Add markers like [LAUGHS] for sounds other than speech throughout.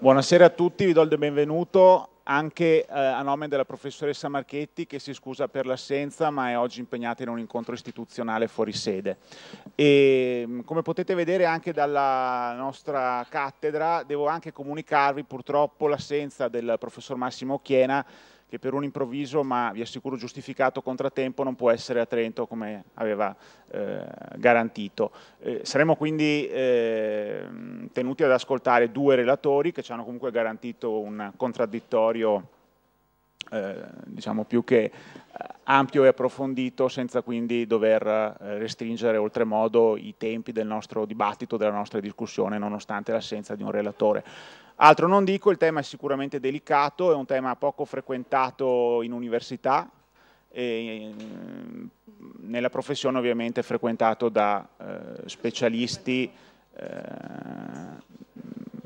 Buonasera a tutti, vi do il benvenuto anche eh, a nome della professoressa Marchetti che si scusa per l'assenza ma è oggi impegnata in un incontro istituzionale fuori sede. E, mm, come potete vedere anche dalla nostra cattedra devo anche comunicarvi purtroppo l'assenza del professor Massimo Chiena che per un improvviso, ma vi assicuro giustificato contrattempo, non può essere a Trento come aveva eh, garantito. Eh, saremo quindi eh, tenuti ad ascoltare due relatori che ci hanno comunque garantito un contraddittorio eh, diciamo più che eh, ampio e approfondito senza quindi dover eh, restringere oltremodo i tempi del nostro dibattito, della nostra discussione nonostante l'assenza di un relatore. Altro non dico, il tema è sicuramente delicato, è un tema poco frequentato in università e mm, nella professione ovviamente frequentato da eh, specialisti eh,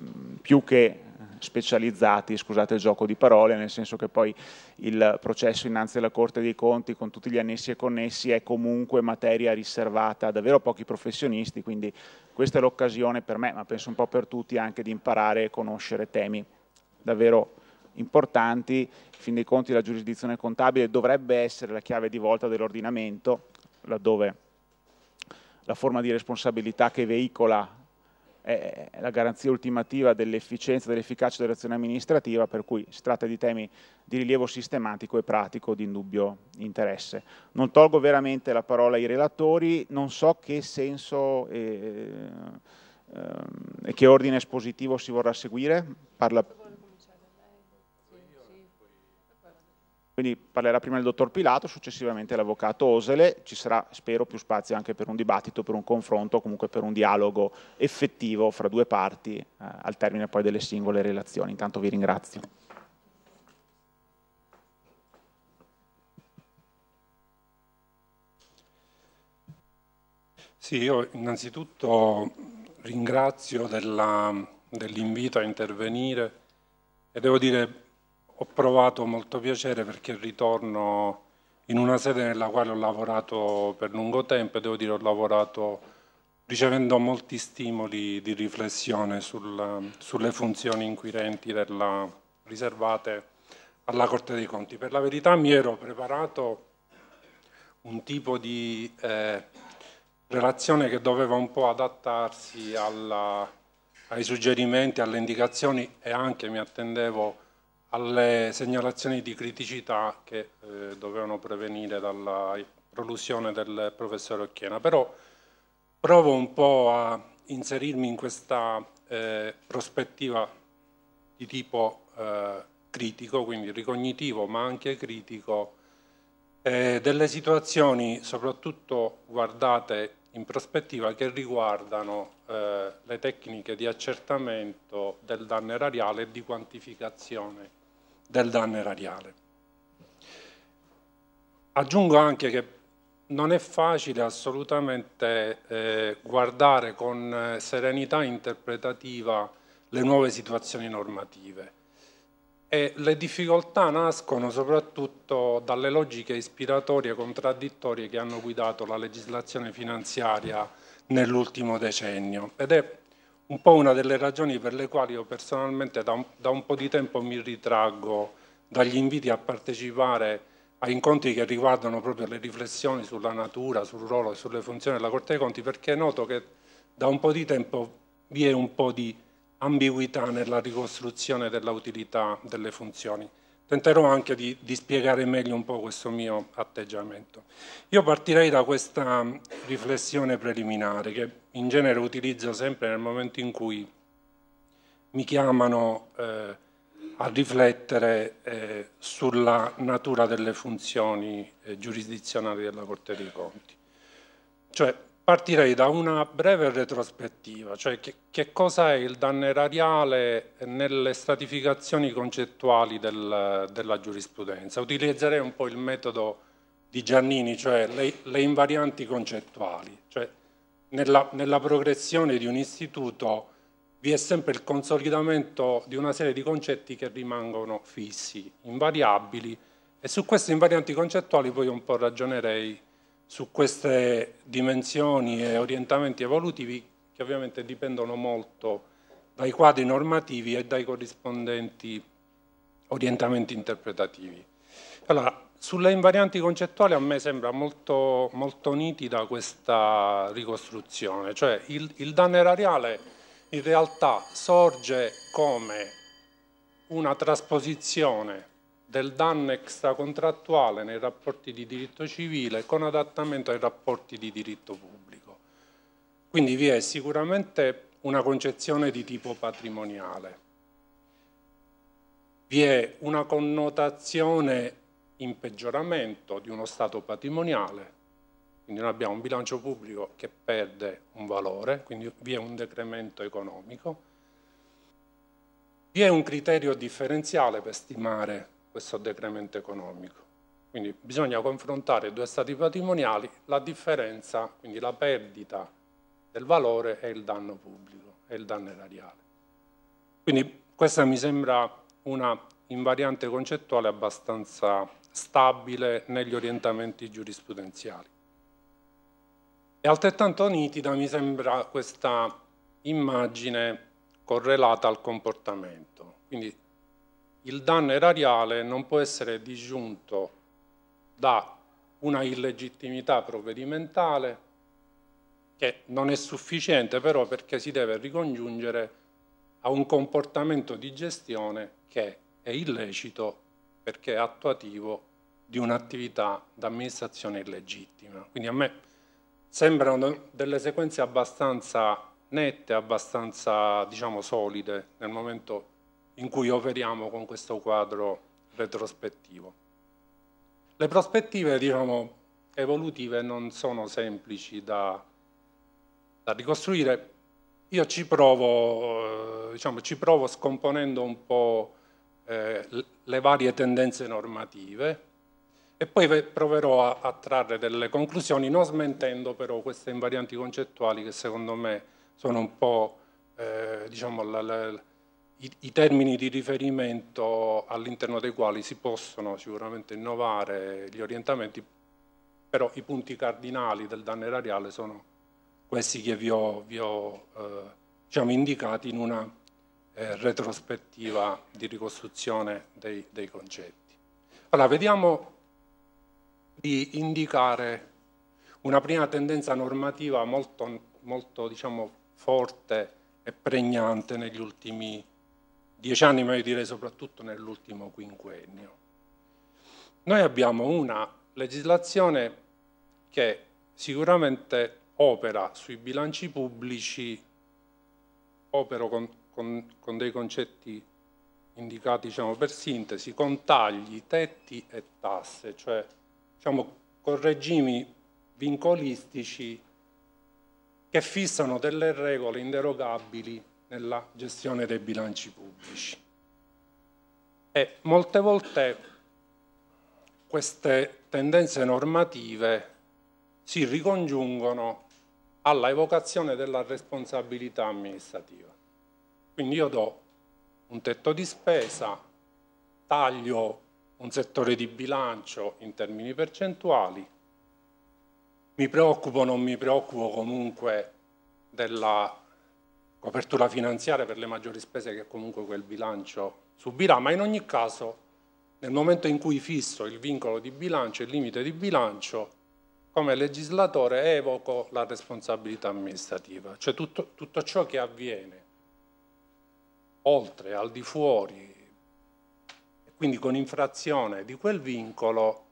mm, più che specializzati, scusate il gioco di parole, nel senso che poi il processo innanzi alla Corte dei Conti con tutti gli annessi e connessi è comunque materia riservata a davvero pochi professionisti, quindi questa è l'occasione per me, ma penso un po' per tutti, anche di imparare e conoscere temi davvero importanti. In fin dei conti la giurisdizione contabile dovrebbe essere la chiave di volta dell'ordinamento, laddove la forma di responsabilità che veicola è la garanzia ultimativa dell'efficienza e dell'efficacia dell'azione amministrativa, per cui si tratta di temi di rilievo sistematico e pratico di indubbio interesse. Non tolgo veramente la parola ai relatori, non so che senso e, eh, ehm, e che ordine espositivo si vorrà seguire. Parla... Quindi parlerà prima il dottor Pilato, successivamente l'avvocato Osele, ci sarà spero più spazio anche per un dibattito, per un confronto, comunque per un dialogo effettivo fra due parti eh, al termine poi delle singole relazioni. Intanto vi ringrazio. Sì, io innanzitutto ringrazio dell'invito dell a intervenire e devo dire ho provato molto piacere perché ritorno in una sede nella quale ho lavorato per lungo tempo e devo dire ho lavorato ricevendo molti stimoli di riflessione sul, sulle funzioni inquirenti della, riservate alla Corte dei Conti. Per la verità mi ero preparato un tipo di eh, relazione che doveva un po' adattarsi alla, ai suggerimenti, alle indicazioni e anche mi attendevo alle segnalazioni di criticità che eh, dovevano prevenire dalla prolusione del professore Occhiena, però provo un po' a inserirmi in questa eh, prospettiva di tipo eh, critico, quindi ricognitivo ma anche critico, eh, delle situazioni soprattutto guardate in prospettiva che riguardano eh, le tecniche di accertamento del danno erariale e di quantificazione del danno erariale. Aggiungo anche che non è facile assolutamente eh, guardare con eh, serenità interpretativa le nuove situazioni normative e le difficoltà nascono soprattutto dalle logiche ispiratorie contraddittorie che hanno guidato la legislazione finanziaria nell'ultimo decennio ed è un po' una delle ragioni per le quali io personalmente da un, da un po' di tempo mi ritraggo dagli inviti a partecipare a incontri che riguardano proprio le riflessioni sulla natura, sul ruolo e sulle funzioni della Corte dei Conti, perché noto che da un po' di tempo vi è un po' di ambiguità nella ricostruzione dell'utilità delle funzioni tenterò anche di, di, spiegare meglio un po' questo mio atteggiamento. Io partirei da questa mm, riflessione preliminare che in genere utilizzo sempre nel momento in cui mi chiamano eh, a riflettere eh, sulla natura delle funzioni eh, giurisdizionali della Corte dei Conti. Cioè, Partirei da una breve retrospettiva, cioè che, che cosa è il danno erariale nelle stratificazioni concettuali del, della giurisprudenza. Utilizzerei un po' il metodo di Giannini, cioè le, le invarianti concettuali. Cioè nella, nella, progressione di un istituto vi è sempre il consolidamento di una serie di concetti che rimangono fissi, invariabili, e su queste invarianti concettuali poi un po' ragionerei su queste dimensioni e orientamenti evolutivi che ovviamente dipendono molto dai quadri normativi e dai corrispondenti orientamenti interpretativi. Allora, sulle invarianti concettuali a me sembra molto, molto nitida questa ricostruzione, cioè il, il danno erariale in realtà sorge come una trasposizione del danno extracontrattuale nei rapporti di diritto civile con adattamento ai rapporti di diritto pubblico. Quindi vi è sicuramente una concezione di tipo patrimoniale, vi è una connotazione in peggioramento di uno stato patrimoniale, quindi noi abbiamo un bilancio pubblico che perde un valore, quindi vi è un decremento economico, vi è un criterio differenziale per stimare questo decremento economico. Quindi bisogna confrontare due stati patrimoniali, la differenza, quindi la perdita del valore e il danno pubblico, e il danno erariale. Quindi questa mi sembra una invariante concettuale abbastanza stabile negli orientamenti giurisprudenziali. E altrettanto nitida mi sembra questa immagine correlata al comportamento. Quindi il danno erariale non può essere disgiunto da una illegittimità provvedimentale che non è sufficiente però perché si deve ricongiungere a un comportamento di gestione che è illecito perché è attuativo di un'attività d'amministrazione illegittima. Quindi a me sembrano delle sequenze abbastanza nette, abbastanza diciamo solide nel momento in cui operiamo con questo quadro retrospettivo. Le prospettive diciamo, evolutive non sono semplici da, da ricostruire, io ci provo, eh, diciamo, ci provo scomponendo un po' eh, le varie tendenze normative e poi proverò a, a, trarre delle conclusioni, non smentendo però queste invarianti concettuali che secondo me sono un po' eh, diciamo, la, la, i, i termini di riferimento all'interno dei quali si possono sicuramente innovare gli orientamenti, però i punti cardinali del danno erariale sono questi che vi ho, vi ho eh, diciamo, indicati in una eh, retrospettiva di ricostruzione dei, dei, concetti. Allora, vediamo di indicare una prima tendenza normativa molto, molto diciamo, forte e pregnante negli ultimi dieci anni, ma io direi soprattutto nell'ultimo quinquennio. Noi abbiamo una legislazione che sicuramente opera sui bilanci pubblici, opera con, con, con dei concetti indicati diciamo, per sintesi, con tagli, tetti e tasse, cioè diciamo, con regimi vincolistici che fissano delle regole inderogabili nella gestione dei bilanci pubblici. E molte volte queste tendenze normative si ricongiungono alla evocazione della responsabilità amministrativa. Quindi io do un tetto di spesa, taglio un settore di bilancio in termini percentuali, mi preoccupo o non mi preoccupo comunque della copertura finanziaria per le maggiori spese che comunque quel bilancio subirà, ma in ogni caso nel momento in cui fisso il vincolo di bilancio, il limite di bilancio, come legislatore evoco la responsabilità amministrativa, cioè tutto, tutto ciò che avviene oltre, al di fuori, quindi con infrazione di quel vincolo,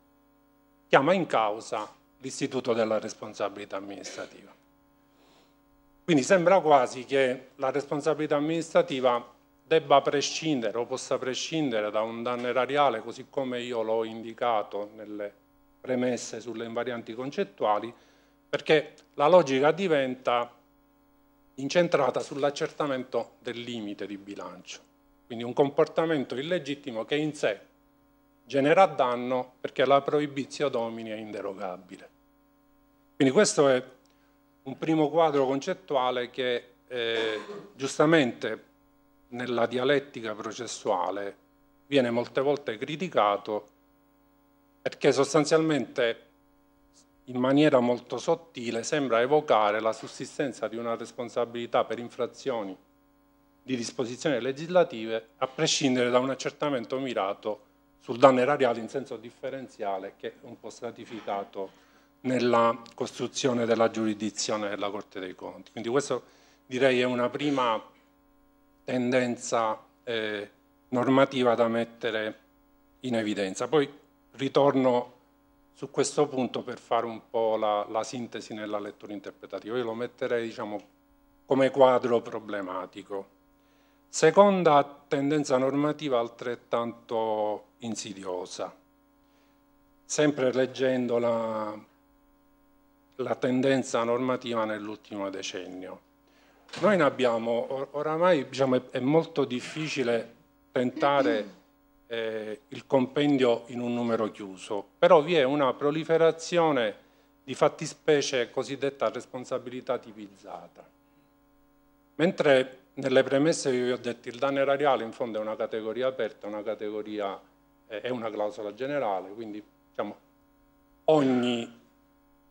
chiama in causa l'istituto della responsabilità amministrativa. Quindi sembra quasi che la responsabilità amministrativa debba prescindere o possa prescindere da un danno erariale, così come io l'ho indicato nelle premesse sulle invarianti concettuali, perché la logica diventa incentrata sull'accertamento del limite di bilancio. Quindi un comportamento illegittimo che in sé genera danno perché la proibizio domini è inderogabile. Quindi questo è un primo quadro concettuale che eh, giustamente nella dialettica processuale viene molte volte criticato perché sostanzialmente in maniera molto sottile sembra evocare la sussistenza di una responsabilità per infrazioni di disposizioni legislative a prescindere da un accertamento mirato sul danno erariale in senso differenziale che è un po' stratificato nella costruzione della giurisdizione della Corte dei Conti. Quindi questo direi è una prima tendenza eh, normativa da mettere in evidenza. Poi ritorno su questo punto per fare un po' la, la sintesi nella lettura interpretativa. Io lo metterei diciamo, come quadro problematico. Seconda tendenza normativa altrettanto insidiosa. Sempre leggendo la la tendenza normativa nell'ultimo decennio. Noi ne abbiamo, or oramai diciamo, è molto difficile tentare eh, il compendio in un numero chiuso, però vi è una proliferazione di fattispecie cosiddetta responsabilità tipizzata. Mentre nelle premesse che vi ho detto il danno erariale in fondo è una categoria aperta, una categoria, eh, è una clausola generale, quindi diciamo, ogni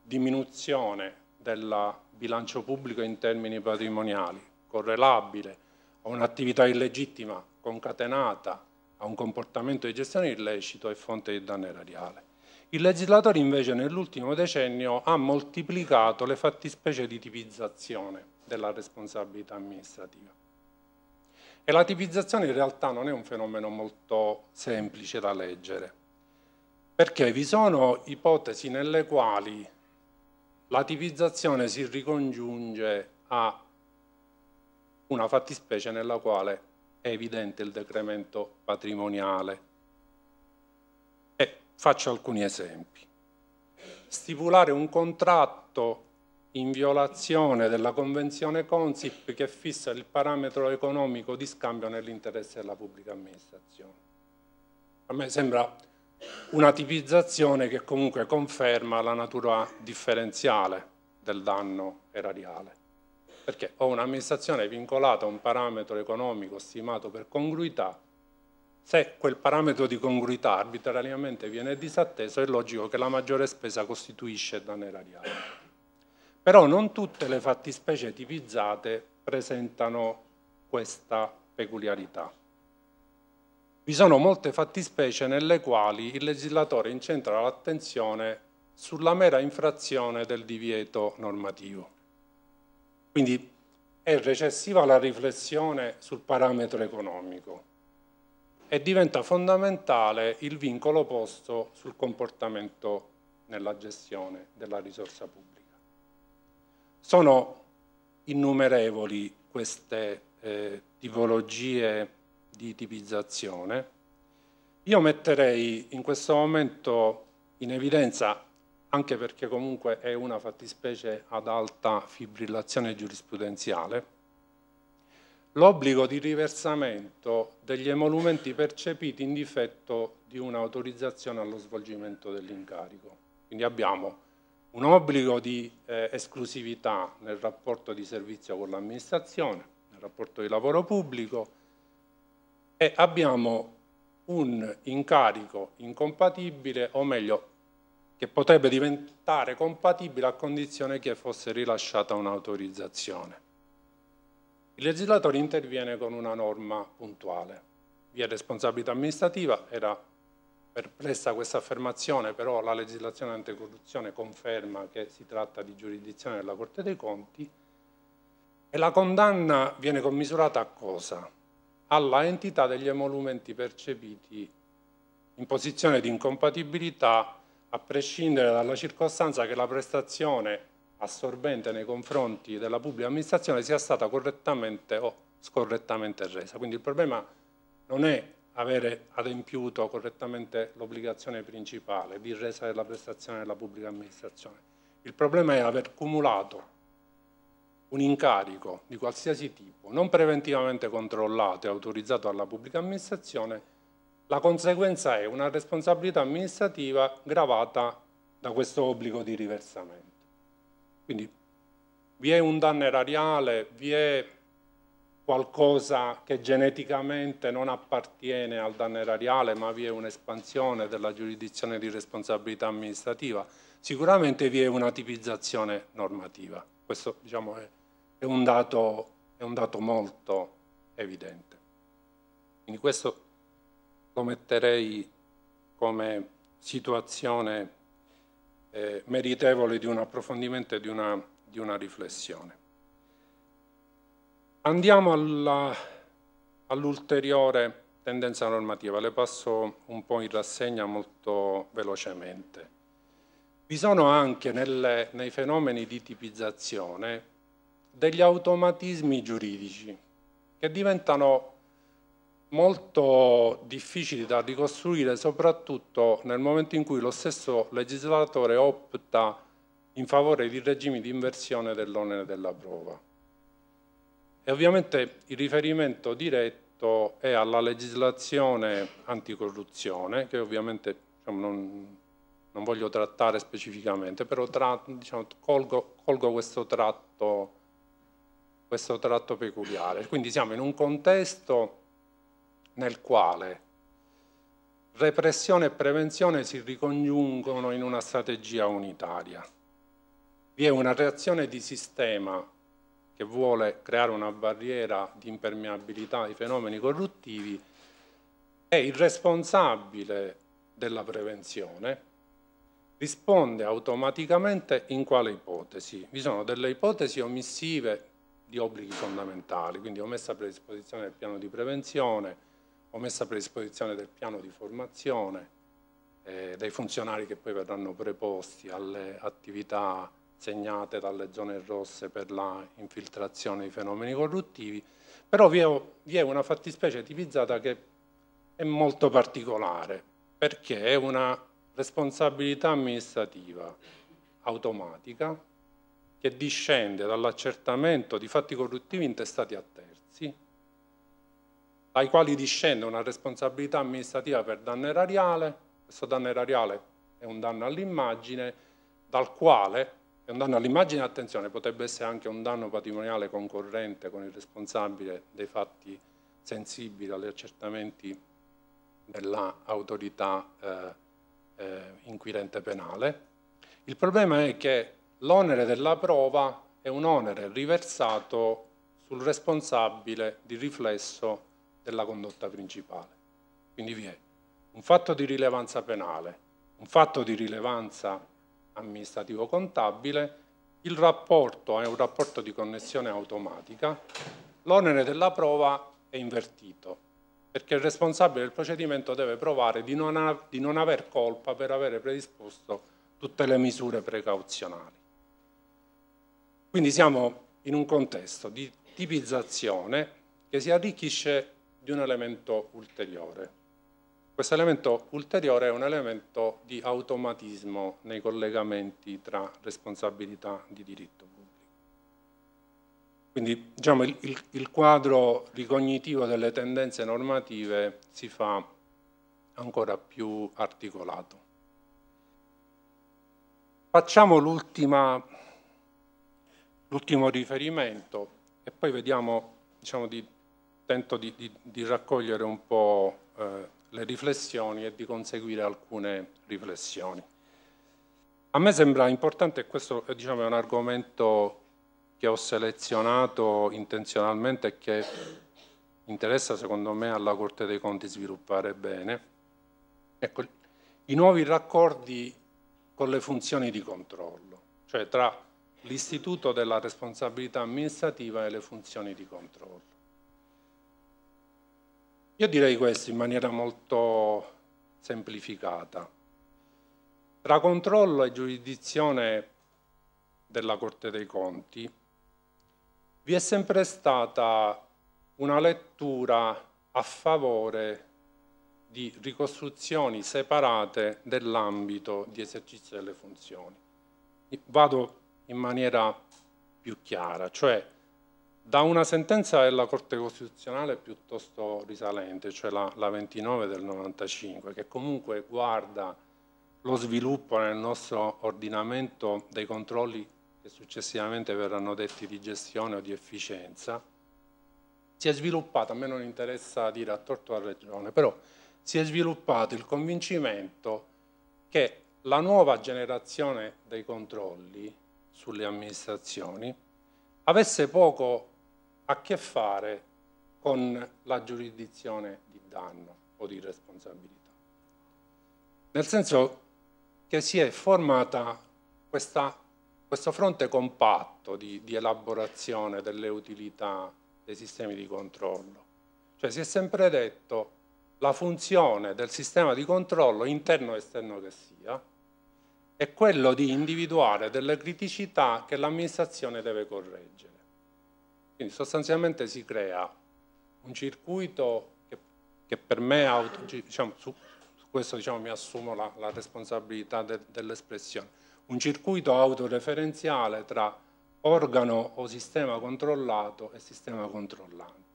diminuzione del bilancio pubblico in termini patrimoniali, correlabile a un'attività illegittima concatenata a un comportamento di gestione illecito e fonte di danno erariale. Il legislatore invece nell'ultimo decennio ha moltiplicato le fattispecie di tipizzazione della responsabilità amministrativa. E la tipizzazione in realtà non è un fenomeno molto semplice da leggere, perché vi sono ipotesi nelle quali la tipizzazione si ricongiunge a una fattispecie nella quale è evidente il decremento patrimoniale. E faccio alcuni esempi. Stipulare un contratto in violazione della convenzione Consip che fissa il parametro economico di scambio nell'interesse della pubblica amministrazione. A me sembra una tipizzazione che comunque conferma la natura differenziale del danno erariale. Perché ho un'amministrazione vincolata a un parametro economico stimato per congruità, se quel parametro di congruità arbitrariamente viene disatteso è logico che la maggiore spesa costituisce danno erariale. Però non tutte le fattispecie tipizzate presentano questa peculiarità vi sono molte fattispecie nelle quali il legislatore incentra l'attenzione sulla mera infrazione del divieto normativo. Quindi è recessiva la riflessione sul parametro economico e diventa fondamentale il vincolo posto sul comportamento nella gestione della risorsa pubblica. Sono innumerevoli queste eh, tipologie di tipizzazione, io metterei in questo momento in evidenza, anche perché comunque è una fattispecie ad alta fibrillazione giurisprudenziale, l'obbligo di riversamento degli emolumenti percepiti in difetto di un'autorizzazione allo svolgimento dell'incarico. Quindi abbiamo un obbligo di eh, esclusività nel rapporto di servizio con l'amministrazione, nel rapporto di lavoro pubblico, e abbiamo un incarico incompatibile, o meglio, che potrebbe diventare compatibile a condizione che fosse rilasciata un'autorizzazione. Il legislatore interviene con una norma puntuale. Via responsabilità amministrativa, era perplessa questa affermazione, però la legislazione anticorruzione conferma che si tratta di giurisdizione della Corte dei Conti, e la condanna viene commisurata a cosa? alla entità degli emolumenti percepiti in posizione di incompatibilità a prescindere dalla circostanza che la prestazione assorbente nei confronti della pubblica amministrazione sia stata correttamente o scorrettamente resa. Quindi il problema non è avere adempiuto correttamente l'obbligazione principale di resa della prestazione della pubblica amministrazione. Il problema è aver cumulato un incarico di qualsiasi tipo non preventivamente controllato e autorizzato dalla pubblica amministrazione, la conseguenza è una responsabilità amministrativa gravata da questo obbligo di riversamento. Quindi vi è un danno erariale, vi è qualcosa che geneticamente non appartiene al danno erariale, ma vi è un'espansione della giurisdizione di responsabilità amministrativa, sicuramente vi è una tipizzazione normativa. Questo diciamo, è è un dato, è un dato molto evidente. Quindi questo lo metterei come situazione eh, meritevole di un approfondimento e di una, di una riflessione. Andiamo all'ulteriore all tendenza normativa, le passo un po' in rassegna molto velocemente. Vi sono anche nelle, nei fenomeni di tipizzazione degli automatismi giuridici che diventano molto difficili da ricostruire soprattutto nel momento in cui lo stesso legislatore opta in favore di regimi di inversione dell'onere della prova. E ovviamente il riferimento diretto è alla legislazione anticorruzione, che ovviamente diciamo, non, non, voglio trattare specificamente, però tra, diciamo, colgo, colgo questo tratto questo tratto peculiare. Quindi siamo in un contesto nel quale repressione e prevenzione si ricongiungono in una strategia unitaria. Vi è una reazione di sistema che vuole creare una barriera di impermeabilità ai fenomeni corruttivi e il responsabile della prevenzione risponde automaticamente in quale ipotesi? Vi sono delle ipotesi omissive di obblighi fondamentali, quindi ho messo a predisposizione il piano di prevenzione, ho messo a predisposizione del piano di formazione eh, dei funzionari che poi verranno preposti alle attività segnate dalle zone rosse per la infiltrazione di fenomeni corruttivi, però vi è, vi è una fattispecie tipizzata che è molto particolare, perché è una responsabilità amministrativa automatica che discende dall'accertamento di fatti corruttivi intestati a terzi, dai quali discende una responsabilità amministrativa per danno erariale, questo danno erariale è un danno all'immagine, dal quale, è un danno all'immagine, attenzione, potrebbe essere anche un danno patrimoniale concorrente con il responsabile dei fatti sensibili agli accertamenti dell'autorità eh, eh, inquirente penale. Il problema è che L'onere della prova è un onere riversato sul responsabile di riflesso della condotta principale. Quindi vi è un fatto di rilevanza penale, un fatto di rilevanza amministrativo-contabile, il rapporto è un rapporto di connessione automatica, l'onere della prova è invertito, perché il responsabile del procedimento deve provare di non, di non aver colpa per avere predisposto tutte le misure precauzionali. Quindi siamo in un contesto di tipizzazione che si arricchisce di un elemento ulteriore. Questo elemento ulteriore è un elemento di automatismo nei collegamenti tra responsabilità di diritto pubblico. Quindi diciamo, il, il, il quadro ricognitivo delle tendenze normative si fa ancora più articolato. Facciamo l'ultima l'ultimo riferimento e poi vediamo, diciamo, di, tento di, di, di, raccogliere un po' eh, le riflessioni e di conseguire alcune riflessioni. A me sembra importante, e questo eh, diciamo, è un argomento che ho selezionato intenzionalmente e che interessa secondo me alla Corte dei Conti sviluppare bene, ecco, i nuovi raccordi con le funzioni di controllo, cioè tra l'istituto della responsabilità amministrativa e le funzioni di controllo. Io direi questo in maniera molto semplificata. Tra controllo e giurisdizione della Corte dei Conti vi è sempre stata una lettura a favore di ricostruzioni separate dell'ambito di esercizio delle funzioni. Vado in maniera più chiara, cioè da una sentenza della Corte Costituzionale piuttosto risalente, cioè la, la 29 del 95, che comunque guarda lo sviluppo nel nostro ordinamento dei controlli che successivamente verranno detti di gestione o di efficienza, si è sviluppato, a me non interessa dire a torto o a ragione, però si è sviluppato il convincimento che la nuova generazione dei controlli sulle amministrazioni avesse poco a che fare con la giurisdizione di danno o di responsabilità. Nel senso che si è formata questa, questo fronte compatto di, di elaborazione delle utilità dei sistemi di controllo. Cioè si è sempre detto la funzione del sistema di controllo, interno o esterno che sia, è quello di individuare delle criticità che l'amministrazione deve correggere. Quindi sostanzialmente si crea un circuito che, che per me, auto, diciamo, su, su, questo diciamo, mi assumo la, la responsabilità de, dell'espressione, un circuito autoreferenziale tra organo o sistema controllato e sistema controllante.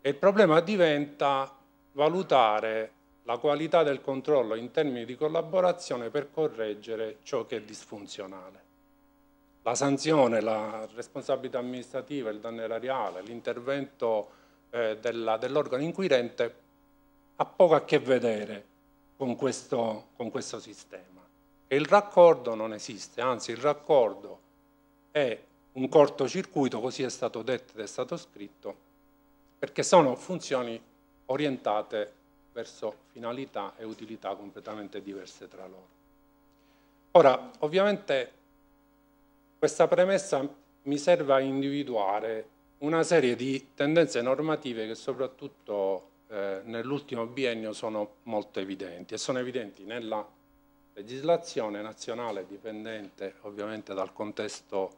E il problema diventa valutare la qualità del controllo in termini di collaborazione per correggere ciò che è disfunzionale. La sanzione, la responsabilità amministrativa, il danno erariale, l'intervento eh, dell'organo dell inquirente ha poco a che vedere con questo, con questo sistema. E il raccordo non esiste, anzi il raccordo è un cortocircuito, così è stato detto ed è stato scritto, perché sono funzioni orientate verso finalità e utilità completamente diverse tra loro. Ora, ovviamente questa premessa mi serve a individuare una serie di tendenze normative che soprattutto eh, nell'ultimo biennio sono molto evidenti e sono evidenti nella legislazione nazionale dipendente ovviamente dal contesto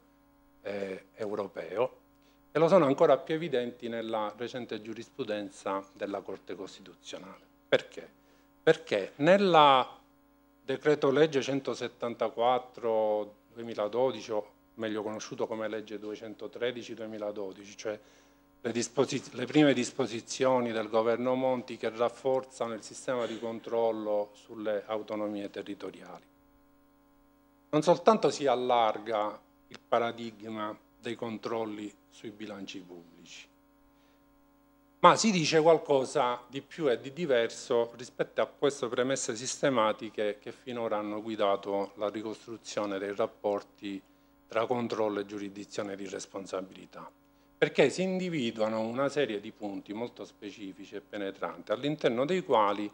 eh, europeo e lo sono ancora più evidenti nella recente giurisprudenza della Corte Costituzionale. Perché? Perché nella decreto legge 174 2012, o meglio conosciuto come legge 213 2012, cioè le, le, prime disposizioni del governo Monti che rafforzano il sistema di controllo sulle autonomie territoriali. Non soltanto si allarga il paradigma dei controlli sui bilanci pubblici, ma si dice qualcosa di più e di diverso rispetto a queste premesse sistematiche che finora hanno guidato la ricostruzione dei rapporti tra controllo e giurisdizione di responsabilità, perché si individuano una serie di punti molto specifici e penetranti all'interno dei quali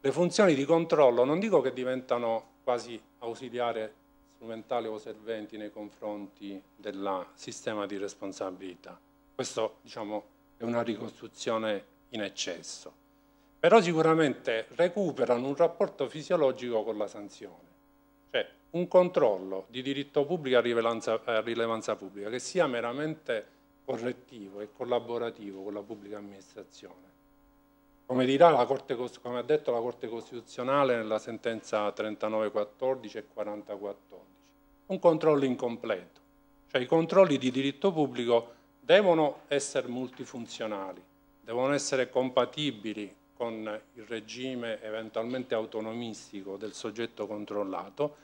le funzioni di controllo non dico che diventano quasi ausiliare, strumentali o serventi nei confronti del sistema di responsabilità. Questo diciamo, è una ricostruzione in eccesso, però sicuramente recuperano un rapporto fisiologico con la sanzione, cioè un controllo di diritto pubblico a rilevanza, pubblica che sia meramente correttivo e collaborativo con la pubblica amministrazione. Come, dirà la Corte, come ha detto la Corte Costituzionale nella sentenza 3914 e 4014, un controllo incompleto, cioè i controlli di diritto pubblico devono essere multifunzionali, devono essere compatibili con il regime eventualmente autonomistico del soggetto controllato,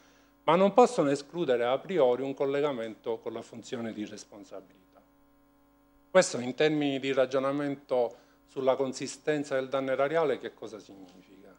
ma non possono escludere a priori un collegamento con la funzione di responsabilità. Questo in termini di ragionamento sulla consistenza del danno erariale che cosa significa?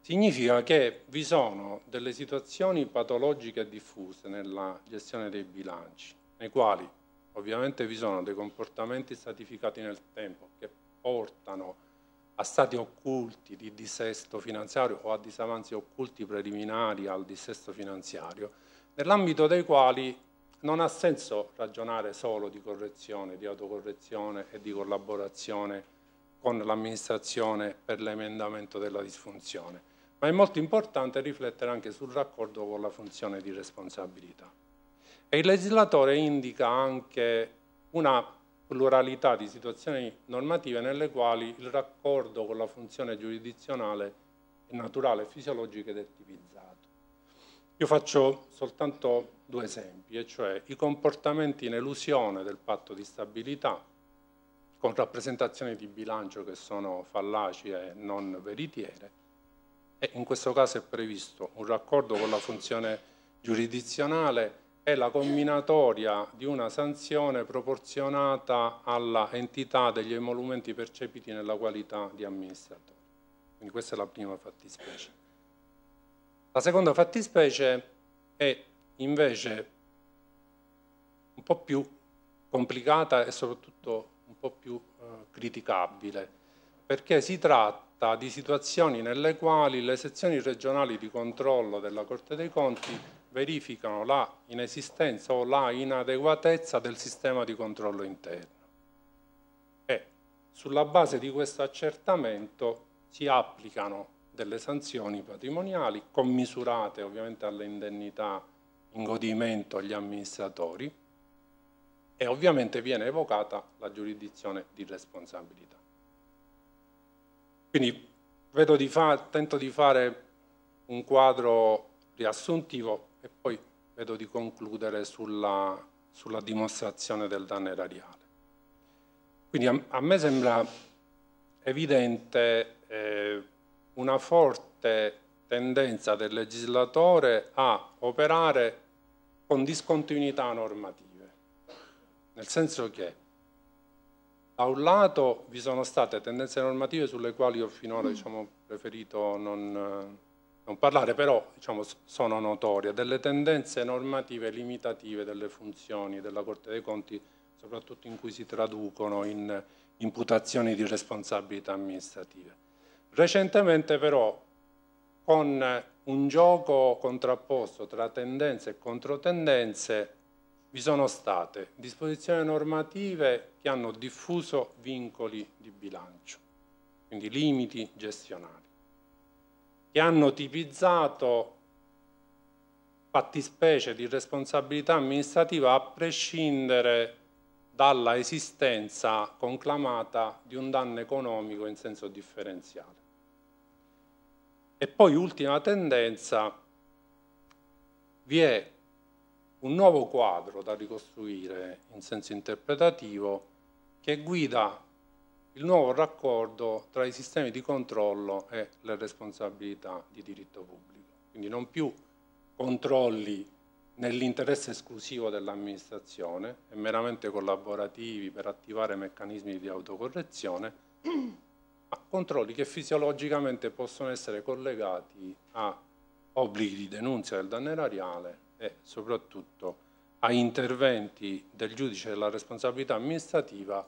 Significa che vi sono delle situazioni patologiche diffuse nella gestione dei bilanci, nei quali Ovviamente vi sono dei comportamenti stratificati nel tempo che portano a stati occulti di dissesto finanziario o a disavanzi occulti preliminari al dissesto finanziario, nell'ambito dei quali non ha senso ragionare solo di correzione, di autocorrezione e di collaborazione con l'amministrazione per l'emendamento della disfunzione, ma è molto importante riflettere anche sul raccordo con la funzione di responsabilità. E il legislatore indica anche una pluralità di situazioni normative nelle quali il raccordo con la funzione giurisdizionale è naturale e fisiologico ed è tipizzato. Io faccio soltanto due esempi, e cioè i comportamenti in elusione del patto di stabilità, con rappresentazioni di bilancio che sono fallaci e non veritiere, e in questo caso è previsto un raccordo con la funzione giurisdizionale è la combinatoria di una sanzione proporzionata alla entità degli emolumenti percepiti nella qualità di amministratore. Quindi questa è la prima fattispecie. La seconda fattispecie è invece un po' più complicata e soprattutto un po' più eh, criticabile, perché si tratta di situazioni nelle quali le sezioni regionali di controllo della Corte dei Conti verificano la inesistenza o la inadeguatezza del sistema di controllo interno. E sulla base di questo accertamento si applicano delle sanzioni patrimoniali commisurate ovviamente alle indennità in godimento agli amministratori e ovviamente viene evocata la giurisdizione di responsabilità. Quindi di tento di fare un quadro riassuntivo e poi vedo di concludere sulla, sulla dimostrazione del danno erariale. Quindi a, a me sembra evidente eh, una forte tendenza del legislatore a operare con discontinuità normative, nel senso che da un lato vi sono state tendenze normative sulle quali mm. diciamo, ho finora diciamo, preferito non, non parlare, però diciamo, sono notorie, delle tendenze normative limitative delle funzioni della Corte dei Conti, soprattutto in cui si traducono in imputazioni di responsabilità amministrative. Recentemente però, con un gioco contrapposto tra tendenze e controtendenze, vi sono state disposizioni normative che hanno diffuso vincoli di bilancio, quindi limiti gestionali che hanno tipizzato fattispecie di responsabilità amministrativa a prescindere dalla esistenza conclamata di un danno economico in senso differenziale. E poi ultima tendenza, vi è un nuovo quadro da ricostruire in senso interpretativo che guida il nuovo raccordo tra i sistemi di controllo e le responsabilità di diritto pubblico. Quindi non più controlli nell'interesse esclusivo dell'amministrazione e meramente collaborativi per attivare meccanismi di autocorrezione, ma controlli che fisiologicamente possono essere collegati a obblighi di denuncia del danno erariale e soprattutto a interventi del giudice della responsabilità amministrativa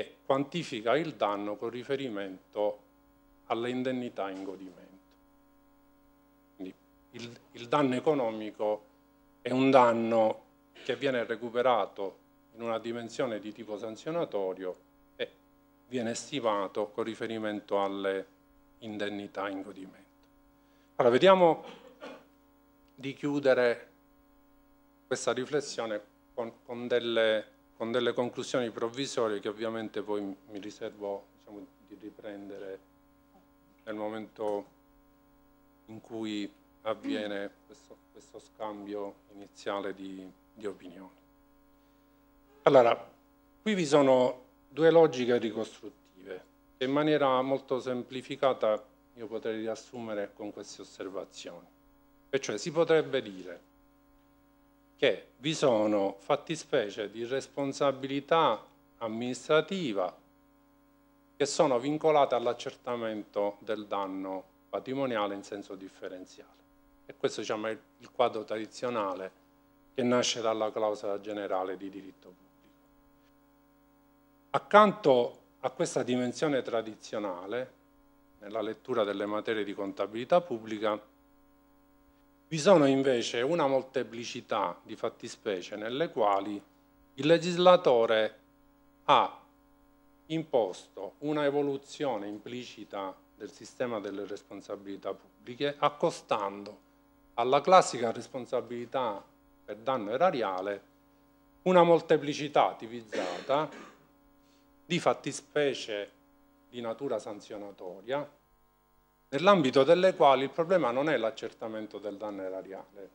che quantifica il danno con riferimento alle indennità in godimento. Quindi il, il danno economico è un danno che viene recuperato in una dimensione di tipo sanzionatorio e viene stimato con riferimento alle indennità in godimento. Allora, vediamo di chiudere questa riflessione con, con delle con delle conclusioni provvisorie che ovviamente poi mi riservo diciamo, di riprendere nel momento in cui avviene questo, questo scambio iniziale di, di opinioni. Allora, qui vi sono due logiche ricostruttive che in maniera molto semplificata io potrei riassumere con queste osservazioni. E cioè si potrebbe dire che vi sono fattispecie di responsabilità amministrativa che sono vincolate all'accertamento del danno patrimoniale in senso differenziale. E questo diciamo, è il quadro tradizionale che nasce dalla clausola generale di diritto pubblico. Accanto a questa dimensione tradizionale, nella lettura delle materie di contabilità pubblica, vi sono invece una molteplicità di fattispecie nelle quali il legislatore ha imposto una evoluzione implicita del sistema delle responsabilità pubbliche accostando alla classica responsabilità per danno erariale una molteplicità attivizzata di fattispecie di natura sanzionatoria nell'ambito delle quali il problema non è l'accertamento del danno erariale,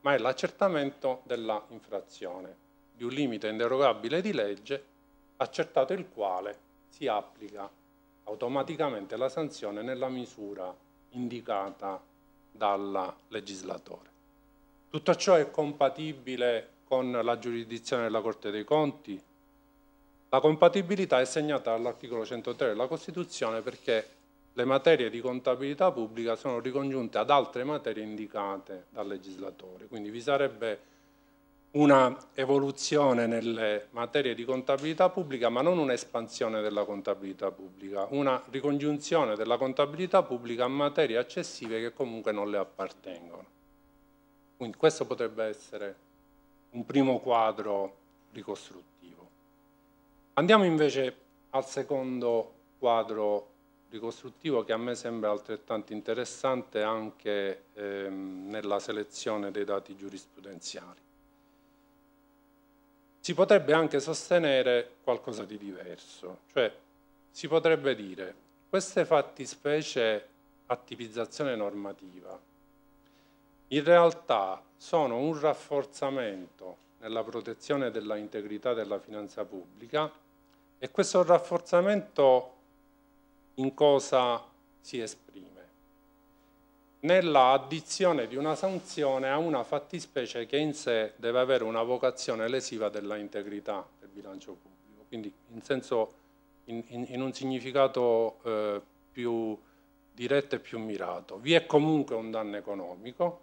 ma è l'accertamento della infrazione, di un limite inderogabile di legge, accertato il quale si applica automaticamente la sanzione nella misura indicata dal legislatore. Tutto ciò è compatibile con la giurisdizione della Corte dei Conti? La compatibilità è segnata dall'articolo 103 della Costituzione perché le materie di contabilità pubblica sono ricongiunte ad altre materie indicate dal legislatore, quindi vi sarebbe una evoluzione nelle materie di contabilità pubblica, ma non un'espansione della contabilità pubblica, una ricongiunzione della contabilità pubblica a materie accessive che comunque non le appartengono. Quindi questo potrebbe essere un primo quadro ricostruttivo. Andiamo invece al secondo quadro ricostruttivo ricostruttivo che a me sembra altrettanto interessante anche ehm, nella selezione dei dati giurisprudenziali. Si potrebbe anche sostenere qualcosa di diverso, cioè si potrebbe dire queste fattispecie a tipizzazione normativa in realtà sono un rafforzamento nella protezione della integrità della finanza pubblica e questo rafforzamento in cosa si esprime? Nella addizione di una sanzione a una fattispecie che in sé deve avere una vocazione lesiva della integrità del bilancio pubblico, quindi in, senso, in, in, in un significato eh, più diretto e più mirato. Vi è comunque un danno economico,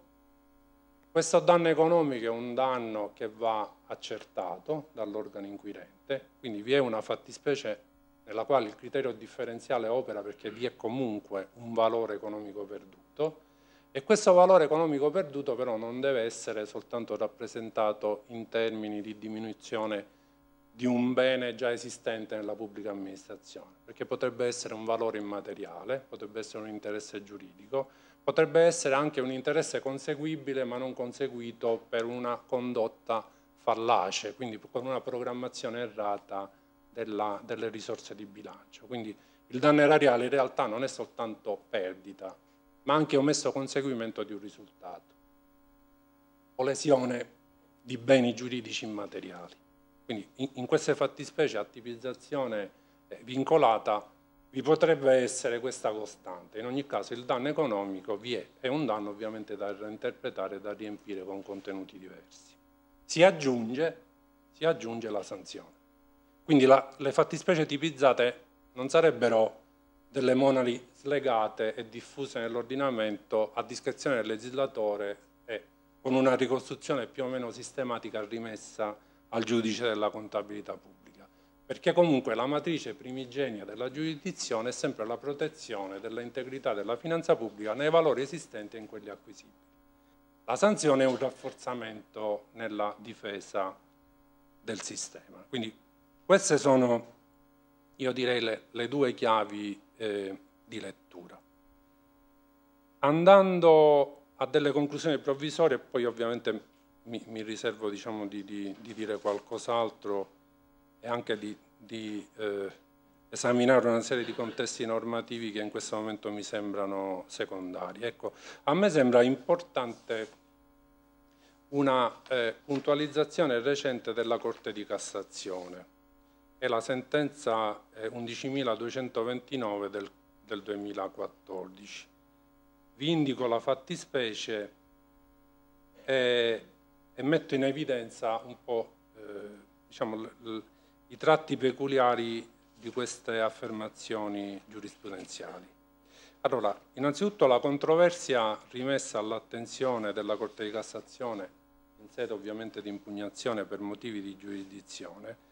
questo danno economico è un danno che va accertato dall'organo inquirente, quindi vi è una fattispecie nella quale il criterio differenziale opera perché vi è comunque un valore economico perduto e questo valore economico perduto però non deve essere soltanto rappresentato in termini di diminuzione di un bene già esistente nella pubblica amministrazione, perché potrebbe essere un valore immateriale, potrebbe essere un interesse giuridico, potrebbe essere anche un interesse conseguibile ma non conseguito per una condotta fallace, quindi con una programmazione errata della, delle risorse di bilancio. Quindi il danno erariale in realtà non è soltanto perdita, ma anche omesso conseguimento di un risultato o lesione di beni giuridici immateriali. Quindi in, in queste fattispecie attivizzazione eh, vincolata vi potrebbe essere questa costante. In ogni caso il danno economico vi è, è un danno ovviamente da reinterpretare e da riempire con contenuti diversi. Si aggiunge, si aggiunge la sanzione. Quindi la, le fattispecie tipizzate non sarebbero delle monali slegate e diffuse nell'ordinamento a discrezione del legislatore e con una ricostruzione più o meno sistematica rimessa al giudice della contabilità pubblica, perché comunque la matrice primigenia della giurisdizione è sempre la protezione dell'integrità della finanza pubblica nei valori esistenti e in quelli acquisiti. La sanzione è un rafforzamento nella difesa del sistema, quindi queste sono, io direi, le, le due chiavi eh, di lettura. Andando a delle conclusioni provvisorie, poi ovviamente mi, mi riservo diciamo, di, di, di, dire qualcos'altro e anche di, di eh, esaminare una serie di contesti normativi che in questo momento mi sembrano secondari. Ecco, a me sembra importante una eh, puntualizzazione recente della Corte di Cassazione è la sentenza 11.229 del, del 2014. Vi indico la fattispecie e, e metto in evidenza un po' eh, diciamo, l, l, i tratti peculiari di queste affermazioni giurisprudenziali. Allora, innanzitutto la controversia rimessa all'attenzione della Corte di Cassazione, in sede ovviamente di impugnazione per motivi di giurisdizione,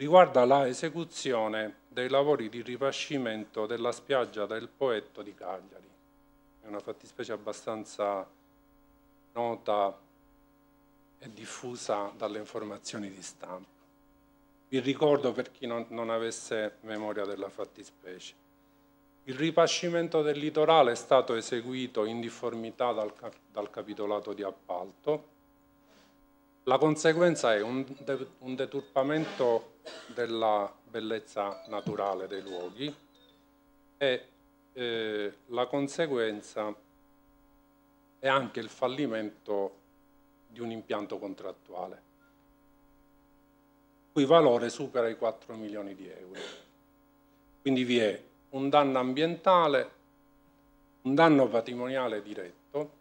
riguarda la esecuzione dei lavori di ripascimento della spiaggia del Poetto di Cagliari. È una fattispecie abbastanza nota e diffusa dalle informazioni di stampa. Vi ricordo per chi non, non avesse memoria della fattispecie. Il ripascimento del litorale è stato eseguito in difformità dal, dal capitolato di appalto. La conseguenza è un, de, un deturpamento della bellezza naturale dei luoghi e eh, la conseguenza è anche il fallimento di un impianto contrattuale, cui valore supera i 4 milioni di euro. Quindi vi è un danno ambientale, un danno patrimoniale diretto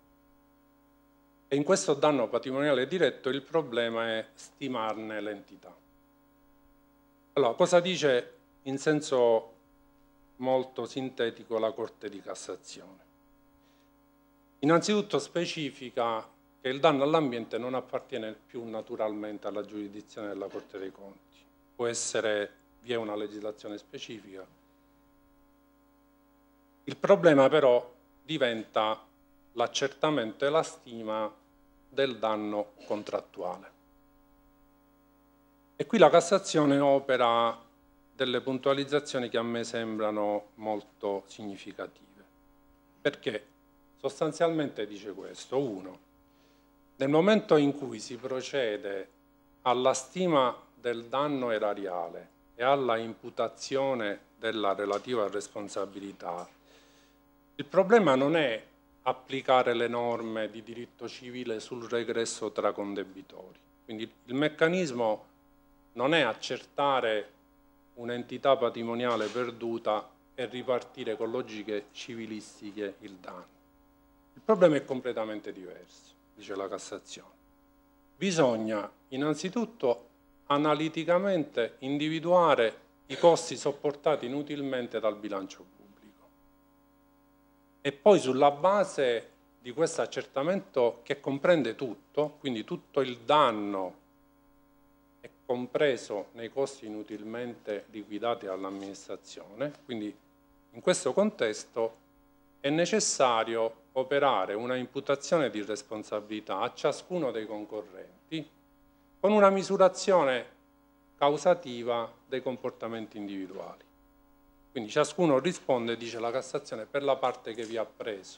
e in questo danno patrimoniale diretto il problema è stimarne l'entità. Allora, cosa dice in senso molto sintetico la Corte di Cassazione? Innanzitutto specifica che il danno all'ambiente non appartiene più naturalmente alla giurisdizione della Corte dei Conti. Può essere, vi è una legislazione specifica. Il problema però diventa l'accertamento e la stima del danno contrattuale. E qui la Cassazione opera delle puntualizzazioni che a me sembrano molto significative. Perché sostanzialmente dice questo. Uno, nel momento in cui si procede alla stima del danno erariale e alla imputazione della relativa responsabilità, il problema non è applicare le norme di diritto civile sul regresso tra condebitori. Quindi il meccanismo non è accertare un'entità patrimoniale perduta e ripartire con logiche civilistiche il danno. Il problema è completamente diverso, dice la Cassazione. Bisogna innanzitutto analiticamente individuare i costi sopportati inutilmente dal bilancio pubblico e poi sulla base di questo accertamento che comprende tutto, quindi tutto il danno compreso nei costi inutilmente liquidati dall'amministrazione, quindi in questo contesto è necessario operare una imputazione di responsabilità a ciascuno dei concorrenti con una misurazione causativa dei comportamenti individuali. Quindi ciascuno risponde, dice la Cassazione, per la parte che vi ha preso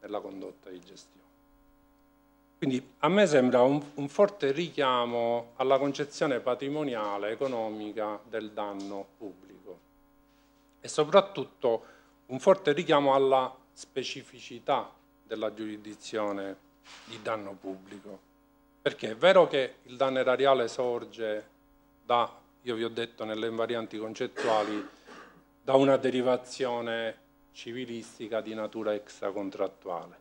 nella condotta di gestione. Quindi a me sembra un, un, forte richiamo alla concezione patrimoniale economica del danno pubblico e soprattutto un forte richiamo alla specificità della giurisdizione di danno pubblico. Perché è vero che il danno erariale sorge da, io vi ho detto nelle invarianti concettuali, da una derivazione civilistica di natura extracontrattuale